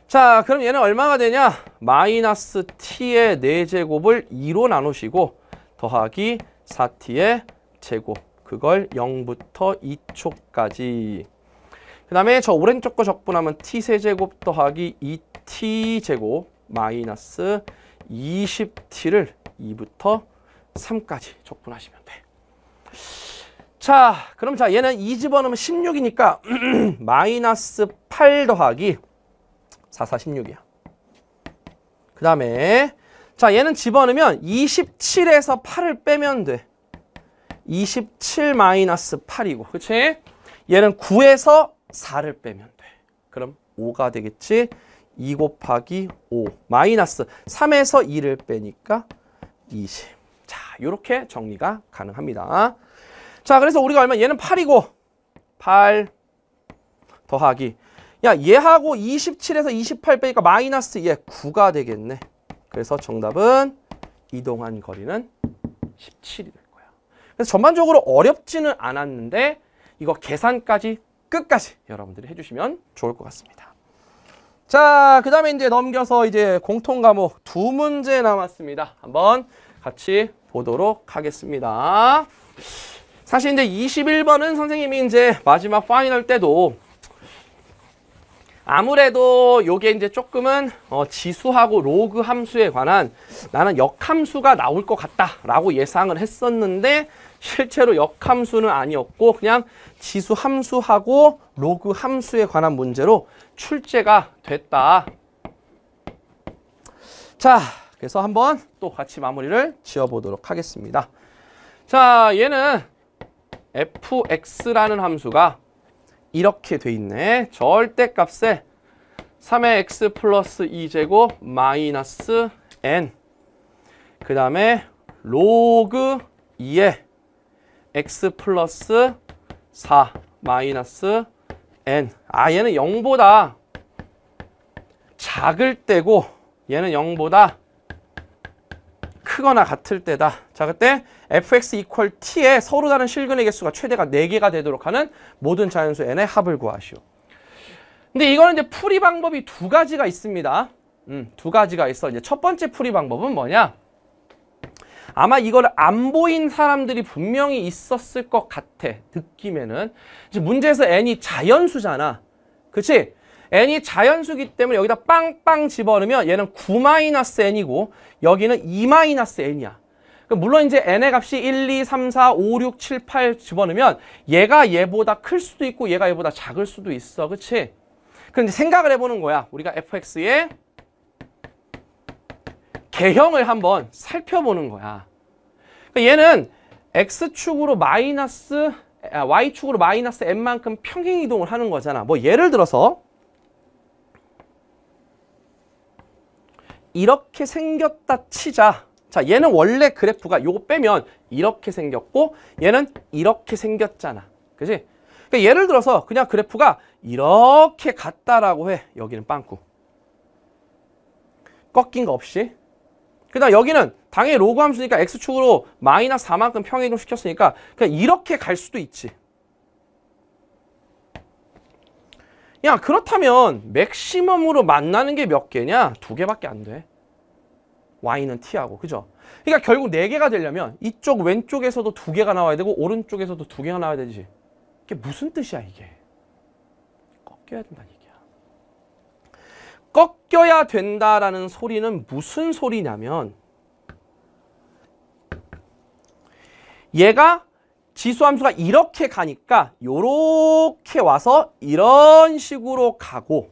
자, 그럼 얘는 얼마가 되냐? 마이너스 t의 4제곱을 2로 나누시고 더하기 4t의 제곱 그걸 0부터 2초까지 그 다음에 저 오른쪽 거 적분하면 t세제곱 더하기 2t제곱 마이너스 20t를 2부터 3까지 적분하시면 돼. 자, 그럼 자 얘는 2집어넣으면 16이니까 마이너스 8 더하기 4, 4, 16이야. 그 다음에 자 얘는 집어넣으면 27에서 8을 빼면 돼. 27 마이너스 8이고 그치? 얘는 9에서 4를 빼면 돼. 그럼 5가 되겠지? 2 곱하기 5 마이너스 3에서 2를 빼니까 20. 자, 이렇게 정리가 가능합니다. 자, 그래서 우리가 알면 얘는 8이고 8 더하기 야, 얘하고 27에서 28 빼니까 마이너스 얘 9가 되겠네. 그래서 정답은 이동한 거리는 17이다. 그래서 전반적으로 어렵지는 않았는데 이거 계산까지 끝까지 여러분들이 해주시면 좋을 것 같습니다. 자, 그 다음에 이제 넘겨서 이제 공통 과목 두 문제 남았습니다. 한번 같이 보도록 하겠습니다. 사실 이제 21번은 선생님이 이제 마지막 파이널 때도 아무래도 요게 이제 조금은 어 지수하고 로그 함수에 관한 나는 역함수가 나올 것 같다라고 예상을 했었는데 실제로 역함수는 아니었고 그냥 지수 함수하고 로그 함수에 관한 문제로 출제가 됐다. 자, 그래서 한번 또 같이 마무리를 지어보도록 하겠습니다. 자, 얘는 fx라는 함수가 이렇게 돼 있네. 절대값에 3의 x 플러스 2제곱 마이너스 n 그 다음에 로그 2의 x 플러스 4 마이너스 n 아 얘는 0보다 작을 때고 얘는 0보다 크거나 같을 때다. 자 그때 fx equal t에 서로 다른 실근의 개수가 최대가 4개가 되도록 하는 모든 자연수 n의 합을 구하시오. 근데 이거는 이제 풀이 방법이 두 가지가 있습니다. 음, 두 가지가 있어. 이제 첫 번째 풀이 방법은 뭐냐? 아마 이걸 안 보인 사람들이 분명히 있었을 것 같아. 느낌에는. 이제 문제에서 n이 자연수잖아. 그치? n이 자연수기 때문에 여기다 빵빵 집어넣으면 얘는 9-n이고 여기는 2-n이야. 물론 이제 n의 값이 1, 2, 3, 4, 5, 6, 7, 8 집어넣으면 얘가 얘보다 클 수도 있고 얘가 얘보다 작을 수도 있어. 그치? 그런데 생각을 해보는 거야. 우리가 f x 에 개형을 한번 살펴보는 거야. 그러니까 얘는 x축으로 마이너스 아, y축으로 마이너스 n만큼 평행 이동을 하는 거잖아. 뭐 예를 들어서 이렇게 생겼다 치자. 자, 얘는 원래 그래프가 요거 빼면 이렇게 생겼고 얘는 이렇게 생겼잖아. 그지? 그러니까 예를 들어서 그냥 그래프가 이렇게 갔다라고 해. 여기는 빵꾸. 꺾인 거 없이. 그 다음 여기는 당연히 로그 함수니까 x축으로 마이너스 4만큼 평행이동 시켰으니까 그냥 이렇게 갈 수도 있지. 야 그렇다면 맥시멈으로 만나는 게 몇 개냐? 두 개밖에 안 돼. y는 t하고 그죠? 그러니까 결국 네 개가 되려면 이쪽 왼쪽에서도 두 개가 나와야 되고 오른쪽에서도 두 개가 나와야 되지. 이게 무슨 뜻이야 이게? 꺾여야 된다니. 까 꺾여야 된다라는 소리는 무슨 소리냐면 얘가 지수함수가 이렇게 가니까 이렇게 와서 이런 식으로 가고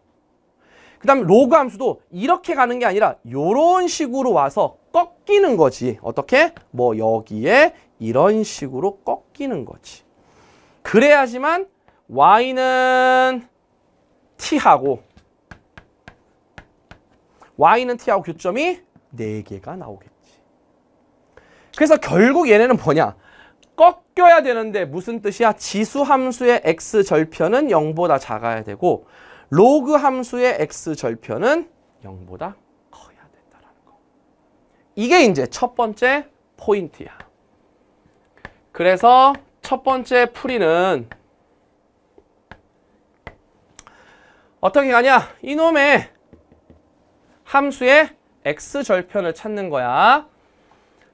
그 다음에 로그 함수도 이렇게 가는 게 아니라 이런 식으로 와서 꺾이는 거지. 어떻게? 뭐 여기에 이런 식으로 꺾이는 거지. 그래야지만 y는 t하고 y는 t하고 교점이 4개가 나오겠지. 그래서 결국 얘네는 뭐냐? 꺾여야 되는데 무슨 뜻이야? 지수 함수의 x 절편은 0보다 작아야 되고 로그 함수의 x 절편은 0보다 커야 된다는 거. 이게 이제 첫 번째 포인트야. 그래서 첫 번째 풀이는 어떻게 가냐? 이놈의 함수의 x절편을 찾는 거야.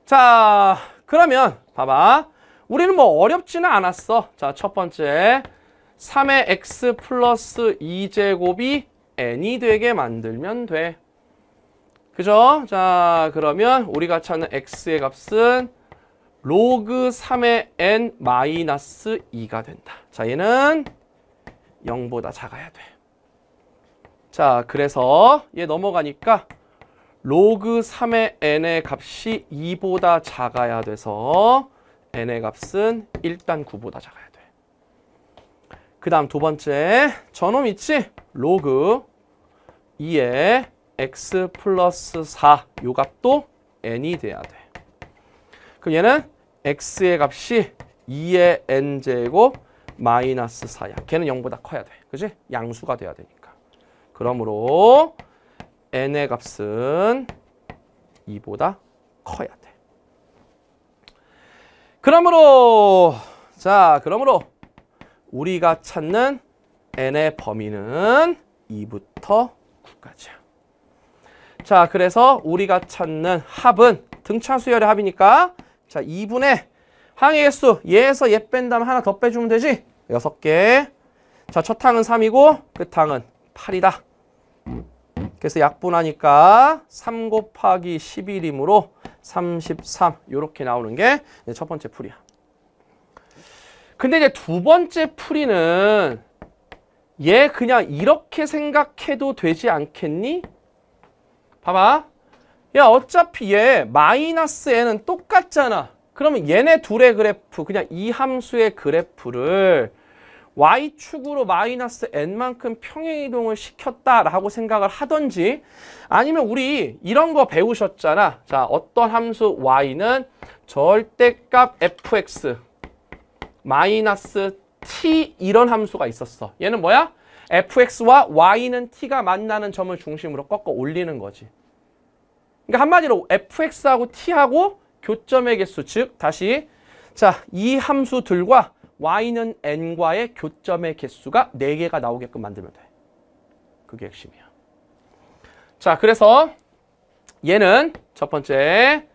자, 그러면 봐봐. 우리는 뭐 어렵지는 않았어. 자, 첫 번째. 3의 x 플러스 2제곱이 n이 되게 만들면 돼. 그죠? 자, 그러면 우리가 찾는 x의 값은 로그 3의 n 마이너스 2가 된다. 자, 얘는 0보다 작아야 돼. 자, 그래서 얘 넘어가니까 로그 3의 n의 값이 2보다 작아야 돼서 n의 값은 일단 9보다 작아야 돼. 그 다음 두 번째 저놈 있지? 로그 2의 x 플러스 4요 값도 n이 돼야 돼. 그럼 얘는 x의 값이 2의 n제곱 마이너스 4야. 걔는 0보다 커야 돼. 그지? 양수가 돼야 되니까. 그러므로 n의 값은 2보다 커야 돼. 그러므로 자 그러므로 우리가 찾는 n의 범위는 2부터 9까지야. 자 그래서 우리가 찾는 합은 등차수열의 합이니까 자 2분의 항의 개수 얘에서 얘뺀 다음 하나 더 빼주면 되지. 6개. 자첫 항은 3이고 끝 항은 8이다. 그래서 약분하니까 3 곱하기 11이므로 33 이렇게 나오는 게 첫 번째 풀이야. 근데 이제 두 번째 풀이는 얘 그냥 이렇게 생각해도 되지 않겠니? 봐봐. 야 어차피 얘 마이너스 얘는 똑같잖아. 그러면 얘네 둘의 그래프 그냥 이 함수의 그래프를 y축으로 마이너스 n만큼 평행이동을 시켰다라고 생각을 하던지 아니면 우리 이런 거 배우셨잖아. 자, 어떤 함수 y는 절대값 fx 마이너스 t 이런 함수가 있었어. 얘는 뭐야? fx와 y는 t가 만나는 점을 중심으로 꺾어 올리는 거지. 그러니까 한마디로 fx하고 t하고 교점의 개수, 즉 다시 자, 이 함수들과 y는 n과의 교점의 개수가 4개가 나오게끔 만들면 돼. 그게 핵심이야. 자, 그래서 얘는 첫 번째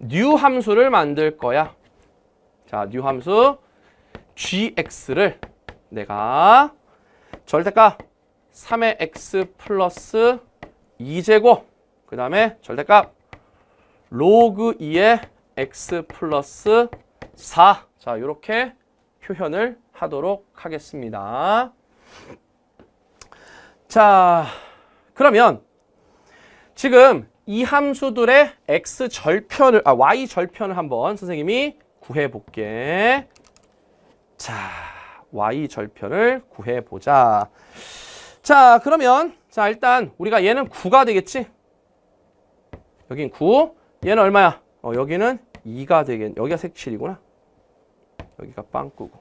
new 함수를 만들 거야. 자, new 함수 gx를 내가 절대값 3의 x 플러스 2제곱 그 다음에 절대값 로그 2의 x 플러스 4. 자, 이렇게 표현을 하도록 하겠습니다. 자, 그러면 지금 이 함수들의 x 절편을 아 y 절편을 한번 선생님이 구해 볼게. 자, y 절편을 구해 보자. 자, 그러면 자, 일단 우리가 얘는 9가 되겠지? 여긴 9. 얘는 얼마야? 어, 여기는 2가 되겠. 여기가 색칠이구나. 여기가 빵꾸고.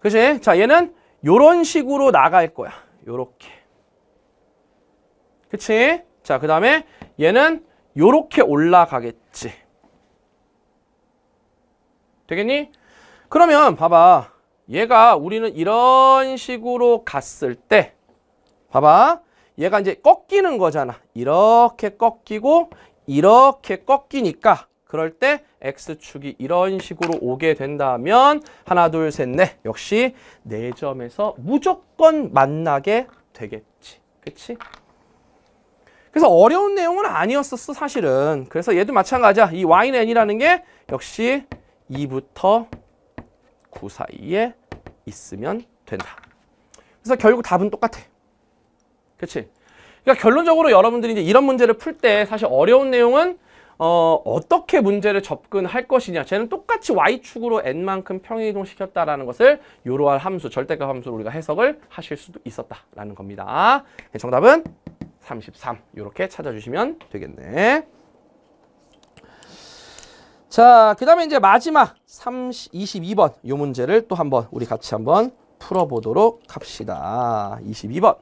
그치? 자, 얘는 요런 식으로 나갈 거야. 요렇게. 그치? 자, 그 다음에 얘는 요렇게 올라가겠지. 되겠니? 그러면 봐봐. 얘가 우리는 이런 식으로 갔을 때 봐봐. 얘가 이제 꺾이는 거잖아. 이렇게 꺾이고 이렇게 꺾이니까 그럴 때 X축이 이런 식으로 오게 된다면 하나, 둘, 셋, 넷 역시 4점에서 무조건 만나게 되겠지. 그치? 그래서 어려운 내용은 아니었었어 사실은. 그래서 얘도 마찬가지야. 이 Y는 N이라는 게 역시 2부터 9 사이에 있으면 된다. 그래서 결국 답은 똑같아. 그치 그러니까 결론적으로 여러분들이 이제 이런 문제를 풀 때 사실 어려운 내용은 어, 어떻게 문제를 접근할 것이냐 쟤는 똑같이 y축으로 n만큼 평행이동 시켰다라는 것을 요러한 함수, 절대값 함수로 우리가 해석을 하실 수도 있었다라는 겁니다. 네, 정답은 33 이렇게 찾아주시면 되겠네. 자, 그 다음에 이제 마지막 30, 22번 요 문제를 또 한번 우리 같이 한번 풀어보도록 합시다. 22번.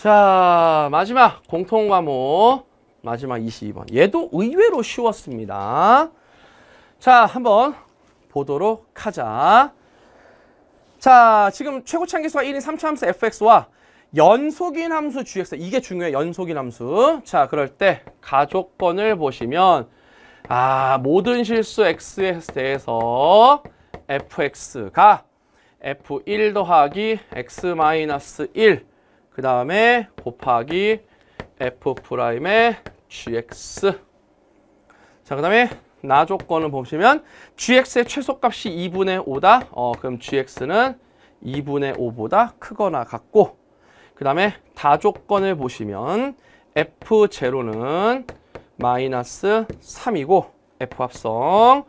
자 마지막 공통과목 마지막 22번 얘도 의외로 쉬웠습니다 자 한번 보도록 하자 자 지금 최고차항 계수가 1인 3차 함수 fx와 연속인 함수 gx 이게 중요해 연속인 함수 자 그럴 때 가족권을 보시면 아 모든 실수 x에 대해서 fx가 f1 더하기 x 마이1 그 다음에 곱하기 F'의 프라임 GX 자그 다음에 나 조건을 보시면 GX의 최소값이 2분의 5다 어, 그럼 GX는 2분의 5보다 크거나 같고 그 다음에 다 조건을 보시면 F0는 마이너스 3이고 F합성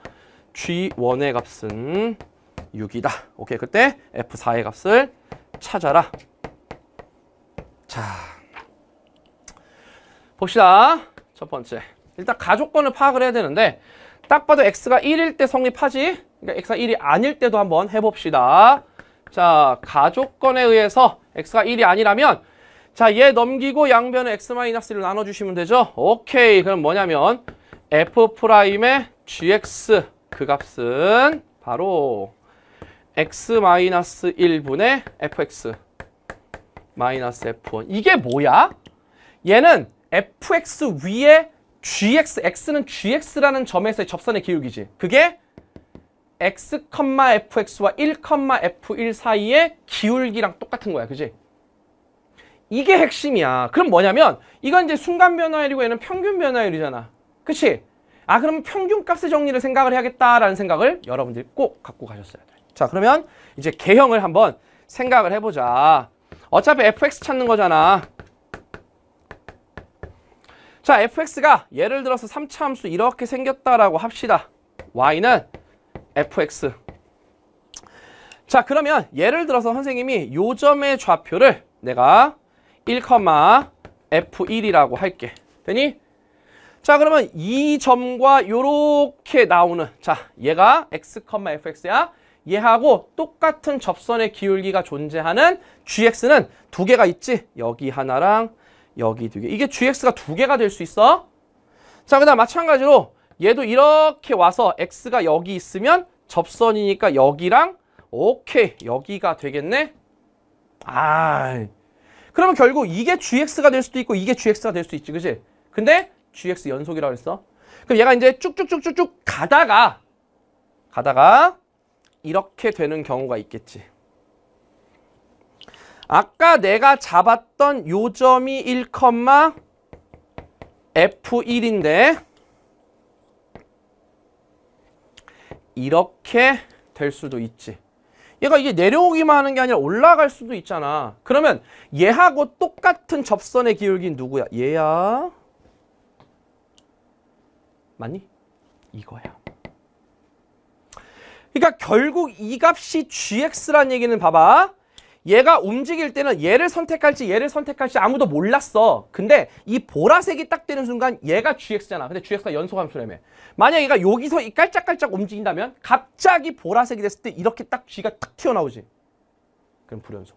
G1의 값은 6이다. 오케이, 그때 F4의 값을 찾아라. 자, 봅시다. 첫 번째. 일단 가족건을 파악을 해야 되는데 딱 봐도 x가 1일 때 성립하지? 그러니까 x가 1이 아닐 때도 한번 해봅시다. 자, 가족건에 의해서 x가 1이 아니라면 자, 얘 넘기고 양변을 x 1을 나눠주시면 되죠? 오케이, 그럼 뭐냐면 f'의 gx 그 값은 바로 x-1분의 fx 마이너스 f1 이게 뭐야? 얘는 fx 위에 gx, x는 gx라는 점에서의 접선의 기울기지 그게 x, fx와 1, f1 사이의 기울기랑 똑같은 거야 그지? 이게 핵심이야 그럼 뭐냐면 이건 이제 순간 변화율이고 얘는 평균 변화율이잖아 그치? 아 그럼 평균값의 정리를 생각을 해야겠다라는 생각을 여러분들이 꼭 갖고 가셨어야 돼자 그러면 이제 개형을 한번 생각을 해보자 어차피 fx 찾는 거잖아. 자, fx가 예를 들어서 3차 함수 이렇게 생겼다라고 합시다. y는 fx. 자, 그러면 예를 들어서 선생님이 요점의 좌표를 내가 1, f1이라고 할게. 되니? 자, 그러면 이 점과 요렇게 나오는 자, 얘가 x, fx야. 얘하고 똑같은 접선의 기울기가 존재하는 GX는 두 개가 있지. 여기 하나랑 여기 두 개. 이게 GX가 두 개가 될 수 있어. 자, 그다음 마찬가지로 얘도 이렇게 와서 X가 여기 있으면 접선이니까 여기랑 오케이. 여기가 되겠네. 아. 그러면 결국 이게 GX가 될 수도 있고 이게 GX가 될 수 있지. 그치 근데 GX 연속이라고 했어. 그럼 얘가 이제 쭉쭉쭉쭉쭉 가다가 가다가 이렇게 되는 경우가 있겠지. 아까 내가 잡았던 요점이 1, F1인데 이렇게 될 수도 있지. 얘가 이게 내려오기만 하는 게 아니라 올라갈 수도 있잖아. 그러면 얘하고 똑같은 접선의 기울기는 누구야? 얘야. 맞니? 이거야. 그러니까 결국 이 값이 gx란 얘기는 봐봐. 얘가 움직일 때는 얘를 선택할지 얘를 선택할지 아무도 몰랐어. 근데 이 보라색이 딱 되는 순간 얘가 gx잖아. 근데 gx가 연소함수라며. 만약 얘가 여기서 이 깔짝깔짝 움직인다면 갑자기 보라색이 됐을 때 이렇게 딱 g가 딱 튀어나오지. 그럼 불연소.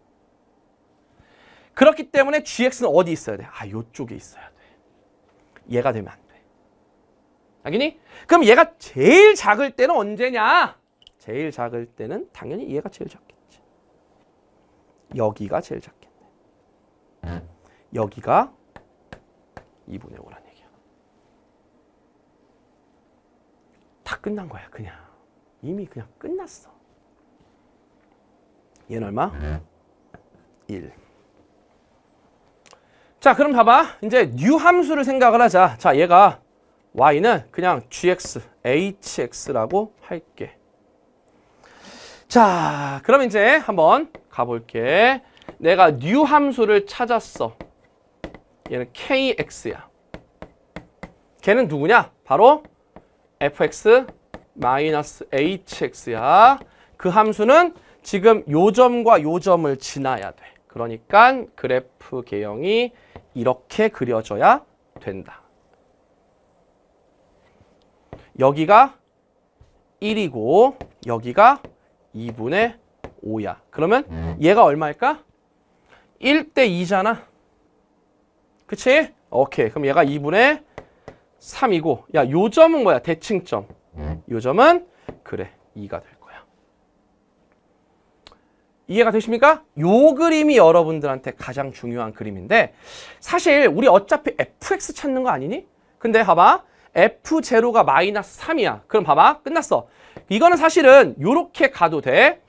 그렇기 때문에 gx는 어디 있어야 돼? 아, 요쪽에 있어야 돼. 얘가 되면 안 돼. 알겠니? 그럼 얘가 제일 작을 때는 언제냐? 제일 작을 때는 당연히 얘가 제일 작겠지. 여기가 제일 작겠네. 여기가 2분의 5란 얘기야. 다 끝난 거야, 그냥. 이미 그냥 끝났어. 얘는 얼마? 1. 자, 그럼 봐봐. 이제 뉴 함수를 생각을 하자. 자, 얘가 y는 그냥 gx, hx라고 할게. 자, 그럼 이제 한번 가볼게. 내가 new 함수를 찾았어. 얘는 kx야. 걔는 누구냐? 바로 fx hx야. 그 함수는 지금 요점과 요점을 지나야 돼. 그러니까 그래프 개형이 이렇게 그려져야 된다. 여기가 1이고 여기가 2분의 5야. 그러면 음. 얘가 얼마일까? 1대 2잖아. 그치? 오케이. 그럼 얘가 2분의 3이고 야, 요 점은 뭐야? 대칭점. 음. 요 점은 그래. 2가 될 거야. 이해가 되십니까? 요 그림이 여러분들한테 가장 중요한 그림인데 사실 우리 어차피 fx 찾는 거 아니니? 근데 봐봐. f0가 마이너스 3이야. 그럼 봐봐. 끝났어. 이거는 사실은 이렇게 가도 돼.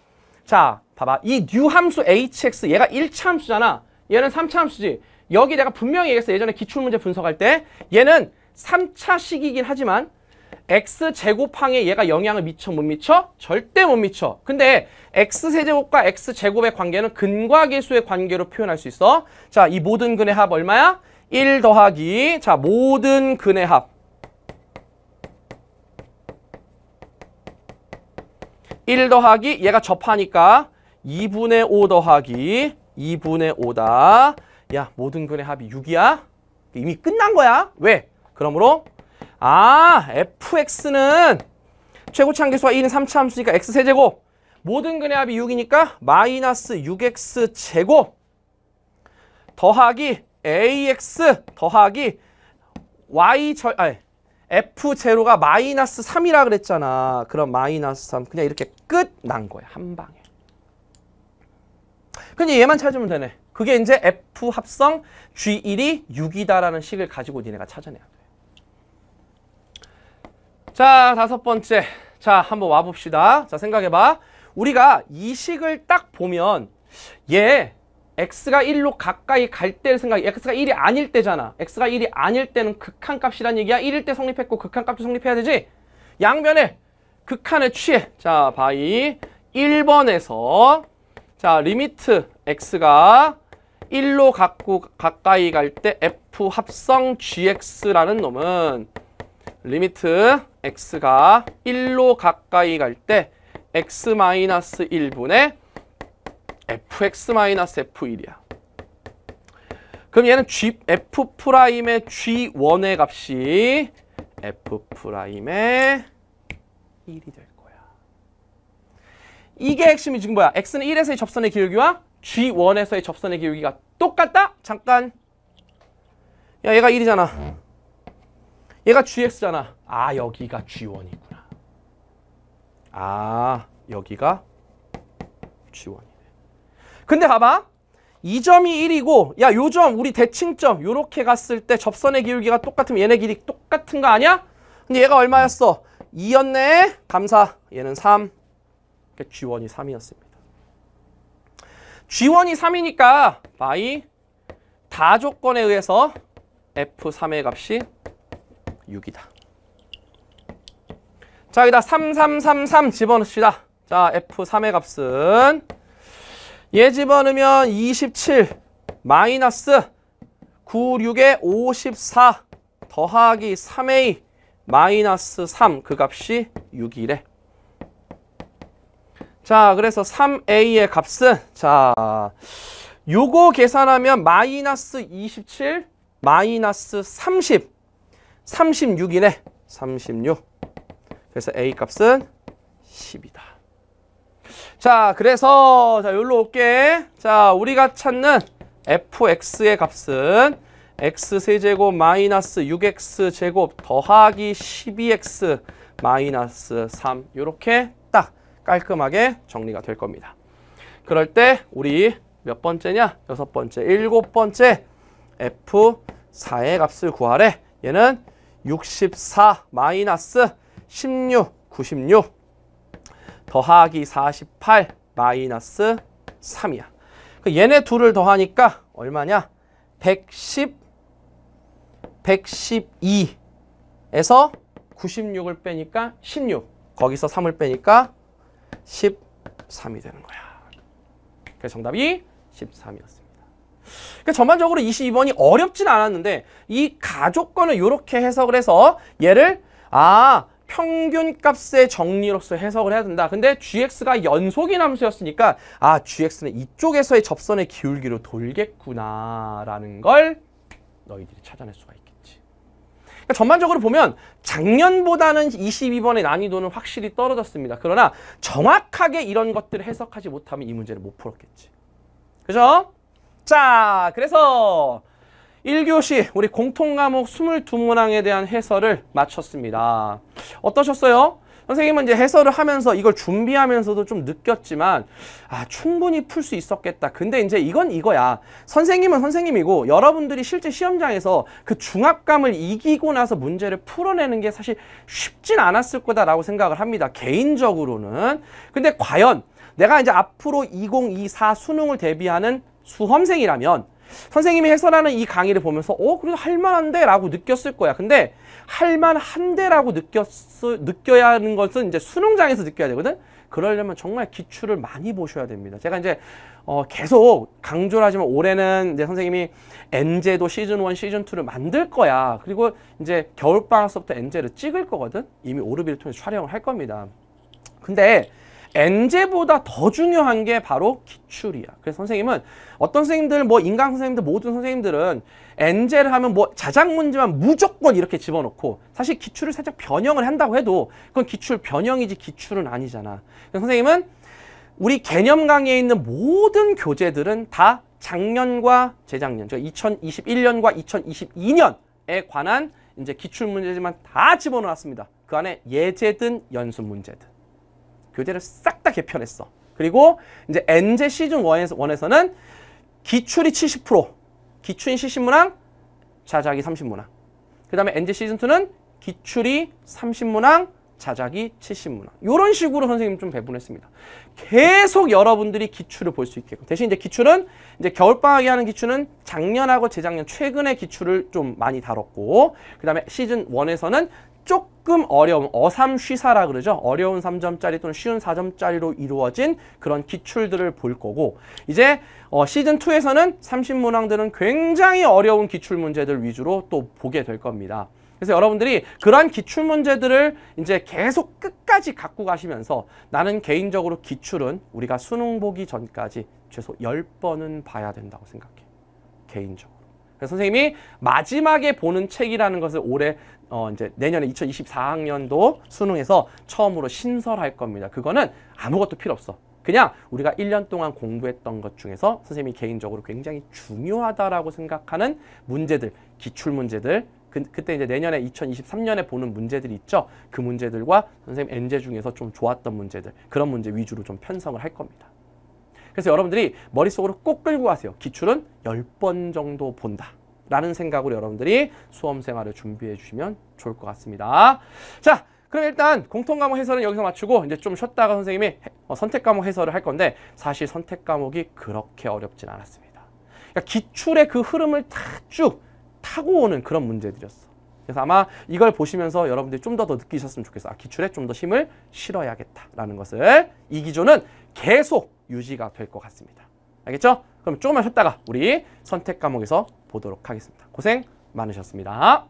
자, 봐봐. 이 new 함수 hx 얘가 1차 함수잖아. 얘는 3차 함수지. 여기 내가 분명히 얘기했어. 예전에 기출문제 분석할 때 얘는 3차식이긴 하지만 x제곱항에 얘가 영향을 미쳐 못 미쳐? 절대 못 미쳐. 근데 x세제곱과 x제곱의 관계는 근과 계수의 관계로 표현할 수 있어. 자, 이 모든 근의 합 얼마야? 1 더하기 자 모든 근의 합1 더하기 얘가 접하니까 2분의 5 더하기 2분의 5다. 야 모든 근의 합이 6이야. 이미 끝난 거야. 왜? 그러므로 아 fx는 최고치 한계수가 2는 3차 함수니까 x세제곱 모든 근의 합이 6이니까 마이너스 6x 제곱 더하기 ax 더하기 y 절 아니 F0가 마이너스 3이라 그랬잖아. 그럼 마이너스 3 그냥 이렇게 끝난 거야. 한 방에. 근데 얘만 찾으면 되네. 그게 이제 F 합성 G1이 6이다라는 식을 가지고 니네가 찾아내야 돼. 자, 다섯 번째. 자, 한번 와봅시다. 자, 생각해봐. 우리가 이 식을 딱 보면 얘 x가 1로 가까이 갈 때를 생각해 x가 1이 아닐 때잖아 x가 1이 아닐 때는 극한값이란 얘기야 1일 때 성립했고 극한값도 성립해야 되지 양변에 극한에 취해 자 바이 1번에서 자 리미트 x가 1로 갖고 가까이 갈 때 f 합성 gx라는 놈은 리미트 x가 1로 가까이 갈 때 x-1분의 fx-f1이야. 그럼 얘는 g, f'의 g1의 값이 f'의 1이 될 거야. 이게 핵심이 지금 뭐야? x는 1에서의 접선의 기울기와 g1에서의 접선의 기울기가 똑같다? 잠깐. 야, 얘가 1이잖아. 얘가 gx잖아. 아, 여기가 g1이구나. 아, 여기가 g1이야. 근데 봐봐. 이 점이 1이고 야요 점 우리 대칭점 요렇게 갔을 때 접선의 기울기가 똑같으면 얘네 길이 똑같은 거 아니야? 근데 얘가 얼마였어? 2였네. 감사. 얘는 3. 그러니까 G1이 3이었습니다. G1이 3이니까 마이 다 조건에 의해서 F3의 값이 6이다. 자, 여기다 3333 집어넣읍시다. 자, F3의 값은 예 집어넣으면 27 마이너스 9, 6에 54 더하기 3a 마이너스 3 그 값이 6이래. 자 그래서 3a의 값은 자 요거 계산하면 마이너스 27 마이너스 30 36이네. 36. 그래서 a 값은 10이다. 자, 그래서 자, 여기로 올게. 자, 우리가 찾는 fx의 값은 x 세제곱 마이너스 6x 제곱 더하기 12x 마이너스 3 이렇게 딱 깔끔하게 정리가 될 겁니다. 그럴 때 우리 몇 번째냐? 여섯 번째, 일곱 번째 F4의 값을 구하래. 얘는 64 마이너스 16, 96 더하기 48 마이너스 3이야. 그 얘네 둘을 더하니까 얼마냐? 110, 112에서 96을 빼니까 16. 거기서 3을 빼니까 13이 되는 거야. 그래서 정답이 13이었습니다. 그러니까 전반적으로 22번이 어렵진 않았는데 이 가족권을 이렇게 해석을 해서 얘를 아 평균값의 정리로서 해석을 해야 된다. 근데 gx가 연속인 함수였으니까 아 gx는 이쪽에서의 접선의 기울기로 돌겠구나 라는 걸 너희들이 찾아낼 수가 있겠지. 그러니까 전반적으로 보면 작년보다는 22번의 난이도는 확실히 떨어졌습니다. 그러나 정확하게 이런 것들을 해석하지 못하면 이 문제를 못 풀었겠지. 그죠? 자, 그래서 1교시 우리 공통과목 22문항에 대한 해설을 마쳤습니다. 어떠셨어요? 선생님은 이제 해설을 하면서 이걸 준비하면서도 좀 느꼈지만 아 충분히 풀 수 있었겠다. 근데 이제 이건 이거야. 선생님은 선생님이고 여러분들이 실제 시험장에서 그 중압감을 이기고 나서 문제를 풀어내는 게 사실 쉽진 않았을 거다라고 생각을 합니다. 개인적으로는. 근데 과연 내가 이제 앞으로 2024 수능을 대비하는 수험생이라면 선생님이 해설하는 이 강의를 보면서 어 그래도 할만한데 라고 느꼈을 거야 근데 할만한데 라고 느꼈을, 느껴야 하는 것은 이제 수능장에서 느껴야 되거든 그러려면 정말 기출을 많이 보셔야 됩니다 제가 이제 어, 계속 강조를 하지만 올해는 이제 선생님이 엔제도 시즌 1 시즌 2를 만들 거야 그리고 이제 겨울방학서부터 엔제를 찍을 거거든 이미 오르비를 통해서 촬영을 할 겁니다 근데 엔제보다 더 중요한 게 바로 기출이야. 그래서 선생님은 어떤 선생님들, 뭐 인강 선생님들, 모든 선생님들은 엔제를 하면 뭐 자작 문제만 무조건 이렇게 집어넣고 사실 기출을 살짝 변형을 한다고 해도 그건 기출 변형이지 기출은 아니잖아. 그래서 선생님은 우리 개념 강의에 있는 모든 교재들은 다 작년과 재작년, 즉 2021년과 2022년에 관한 이제 기출 문제지만 다 집어넣었습니다. 그 안에 예제든 연습 문제든. 교재를 싹 다 개편했어. 그리고 이제 엔제 시즌 1에서, 는 기출이 70%, 기출인 시신문항, 자작이 30문항. 그 다음에 엔제 시즌 2는 기출이 30문항, 자작이 70문항. 이런 식으로 선생님 좀 배분했습니다. 계속 여러분들이 기출을 볼 수 있게끔. 대신 이제 기출은 이제 겨울방학에 하는 기출은 작년하고 재작년 최근의 기출을 좀 많이 다뤘고, 그 다음에 시즌 1에서는 조금 어려운 어삼쉬사라 그러죠. 어려운 3점짜리 또는 쉬운 4점짜리로 이루어진 그런 기출들을 볼 거고 이제 어, 시즌2에서는 30문항들은 굉장히 어려운 기출 문제들 위주로 또 보게 될 겁니다. 그래서 여러분들이 그러한 기출 문제들을 이제 계속 끝까지 갖고 가시면서 나는 개인적으로 기출은 우리가 수능 보기 전까지 최소 열번은 봐야 된다고 생각해. 개인적으로. 선생님이 마지막에 보는 책이라는 것을 올해 어 이제 내년에 2024학년도 수능에서 처음으로 신설할 겁니다. 그거는 아무것도 필요 없어. 그냥 우리가 1년 동안 공부했던 것 중에서 선생님이 개인적으로 굉장히 중요하다라고 생각하는 문제들, 기출 문제들, 그, 그때 이제 내년에 2023년에 보는 문제들이 있죠. 그 문제들과 선생님 엔제 중에서 좀 좋았던 문제들, 그런 문제 위주로 좀 편성을 할 겁니다. 그래서 여러분들이 머릿속으로 꼭 끌고 가세요. 기출은 1 0번 정도 본다. 라는 생각으로 여러분들이 수험 생활을 준비해 주시면 좋을 것 같습니다. 자, 그럼 일단 공통 과목 해설은 여기서 마치고 이제 좀 쉬었다가 선생님이 어, 선택 과목 해설을 할 건데 사실 선택 과목이 그렇게 어렵진 않았습니다. 그러니까 기출의 그 흐름을 쭉 타고 오는 그런 문제들이었어. 그래서 아마 이걸 보시면서 여러분들이 좀더 더 느끼셨으면 좋겠어. 아, 기출에 좀 더 힘을 실어야겠다라는 것을 이 기조는 계속 유지가 될 것 같습니다. 알겠죠? 그럼 조금만 쉬었다가 우리 선택 과목에서 보도록 하겠습니다. 고생 많으셨습니다.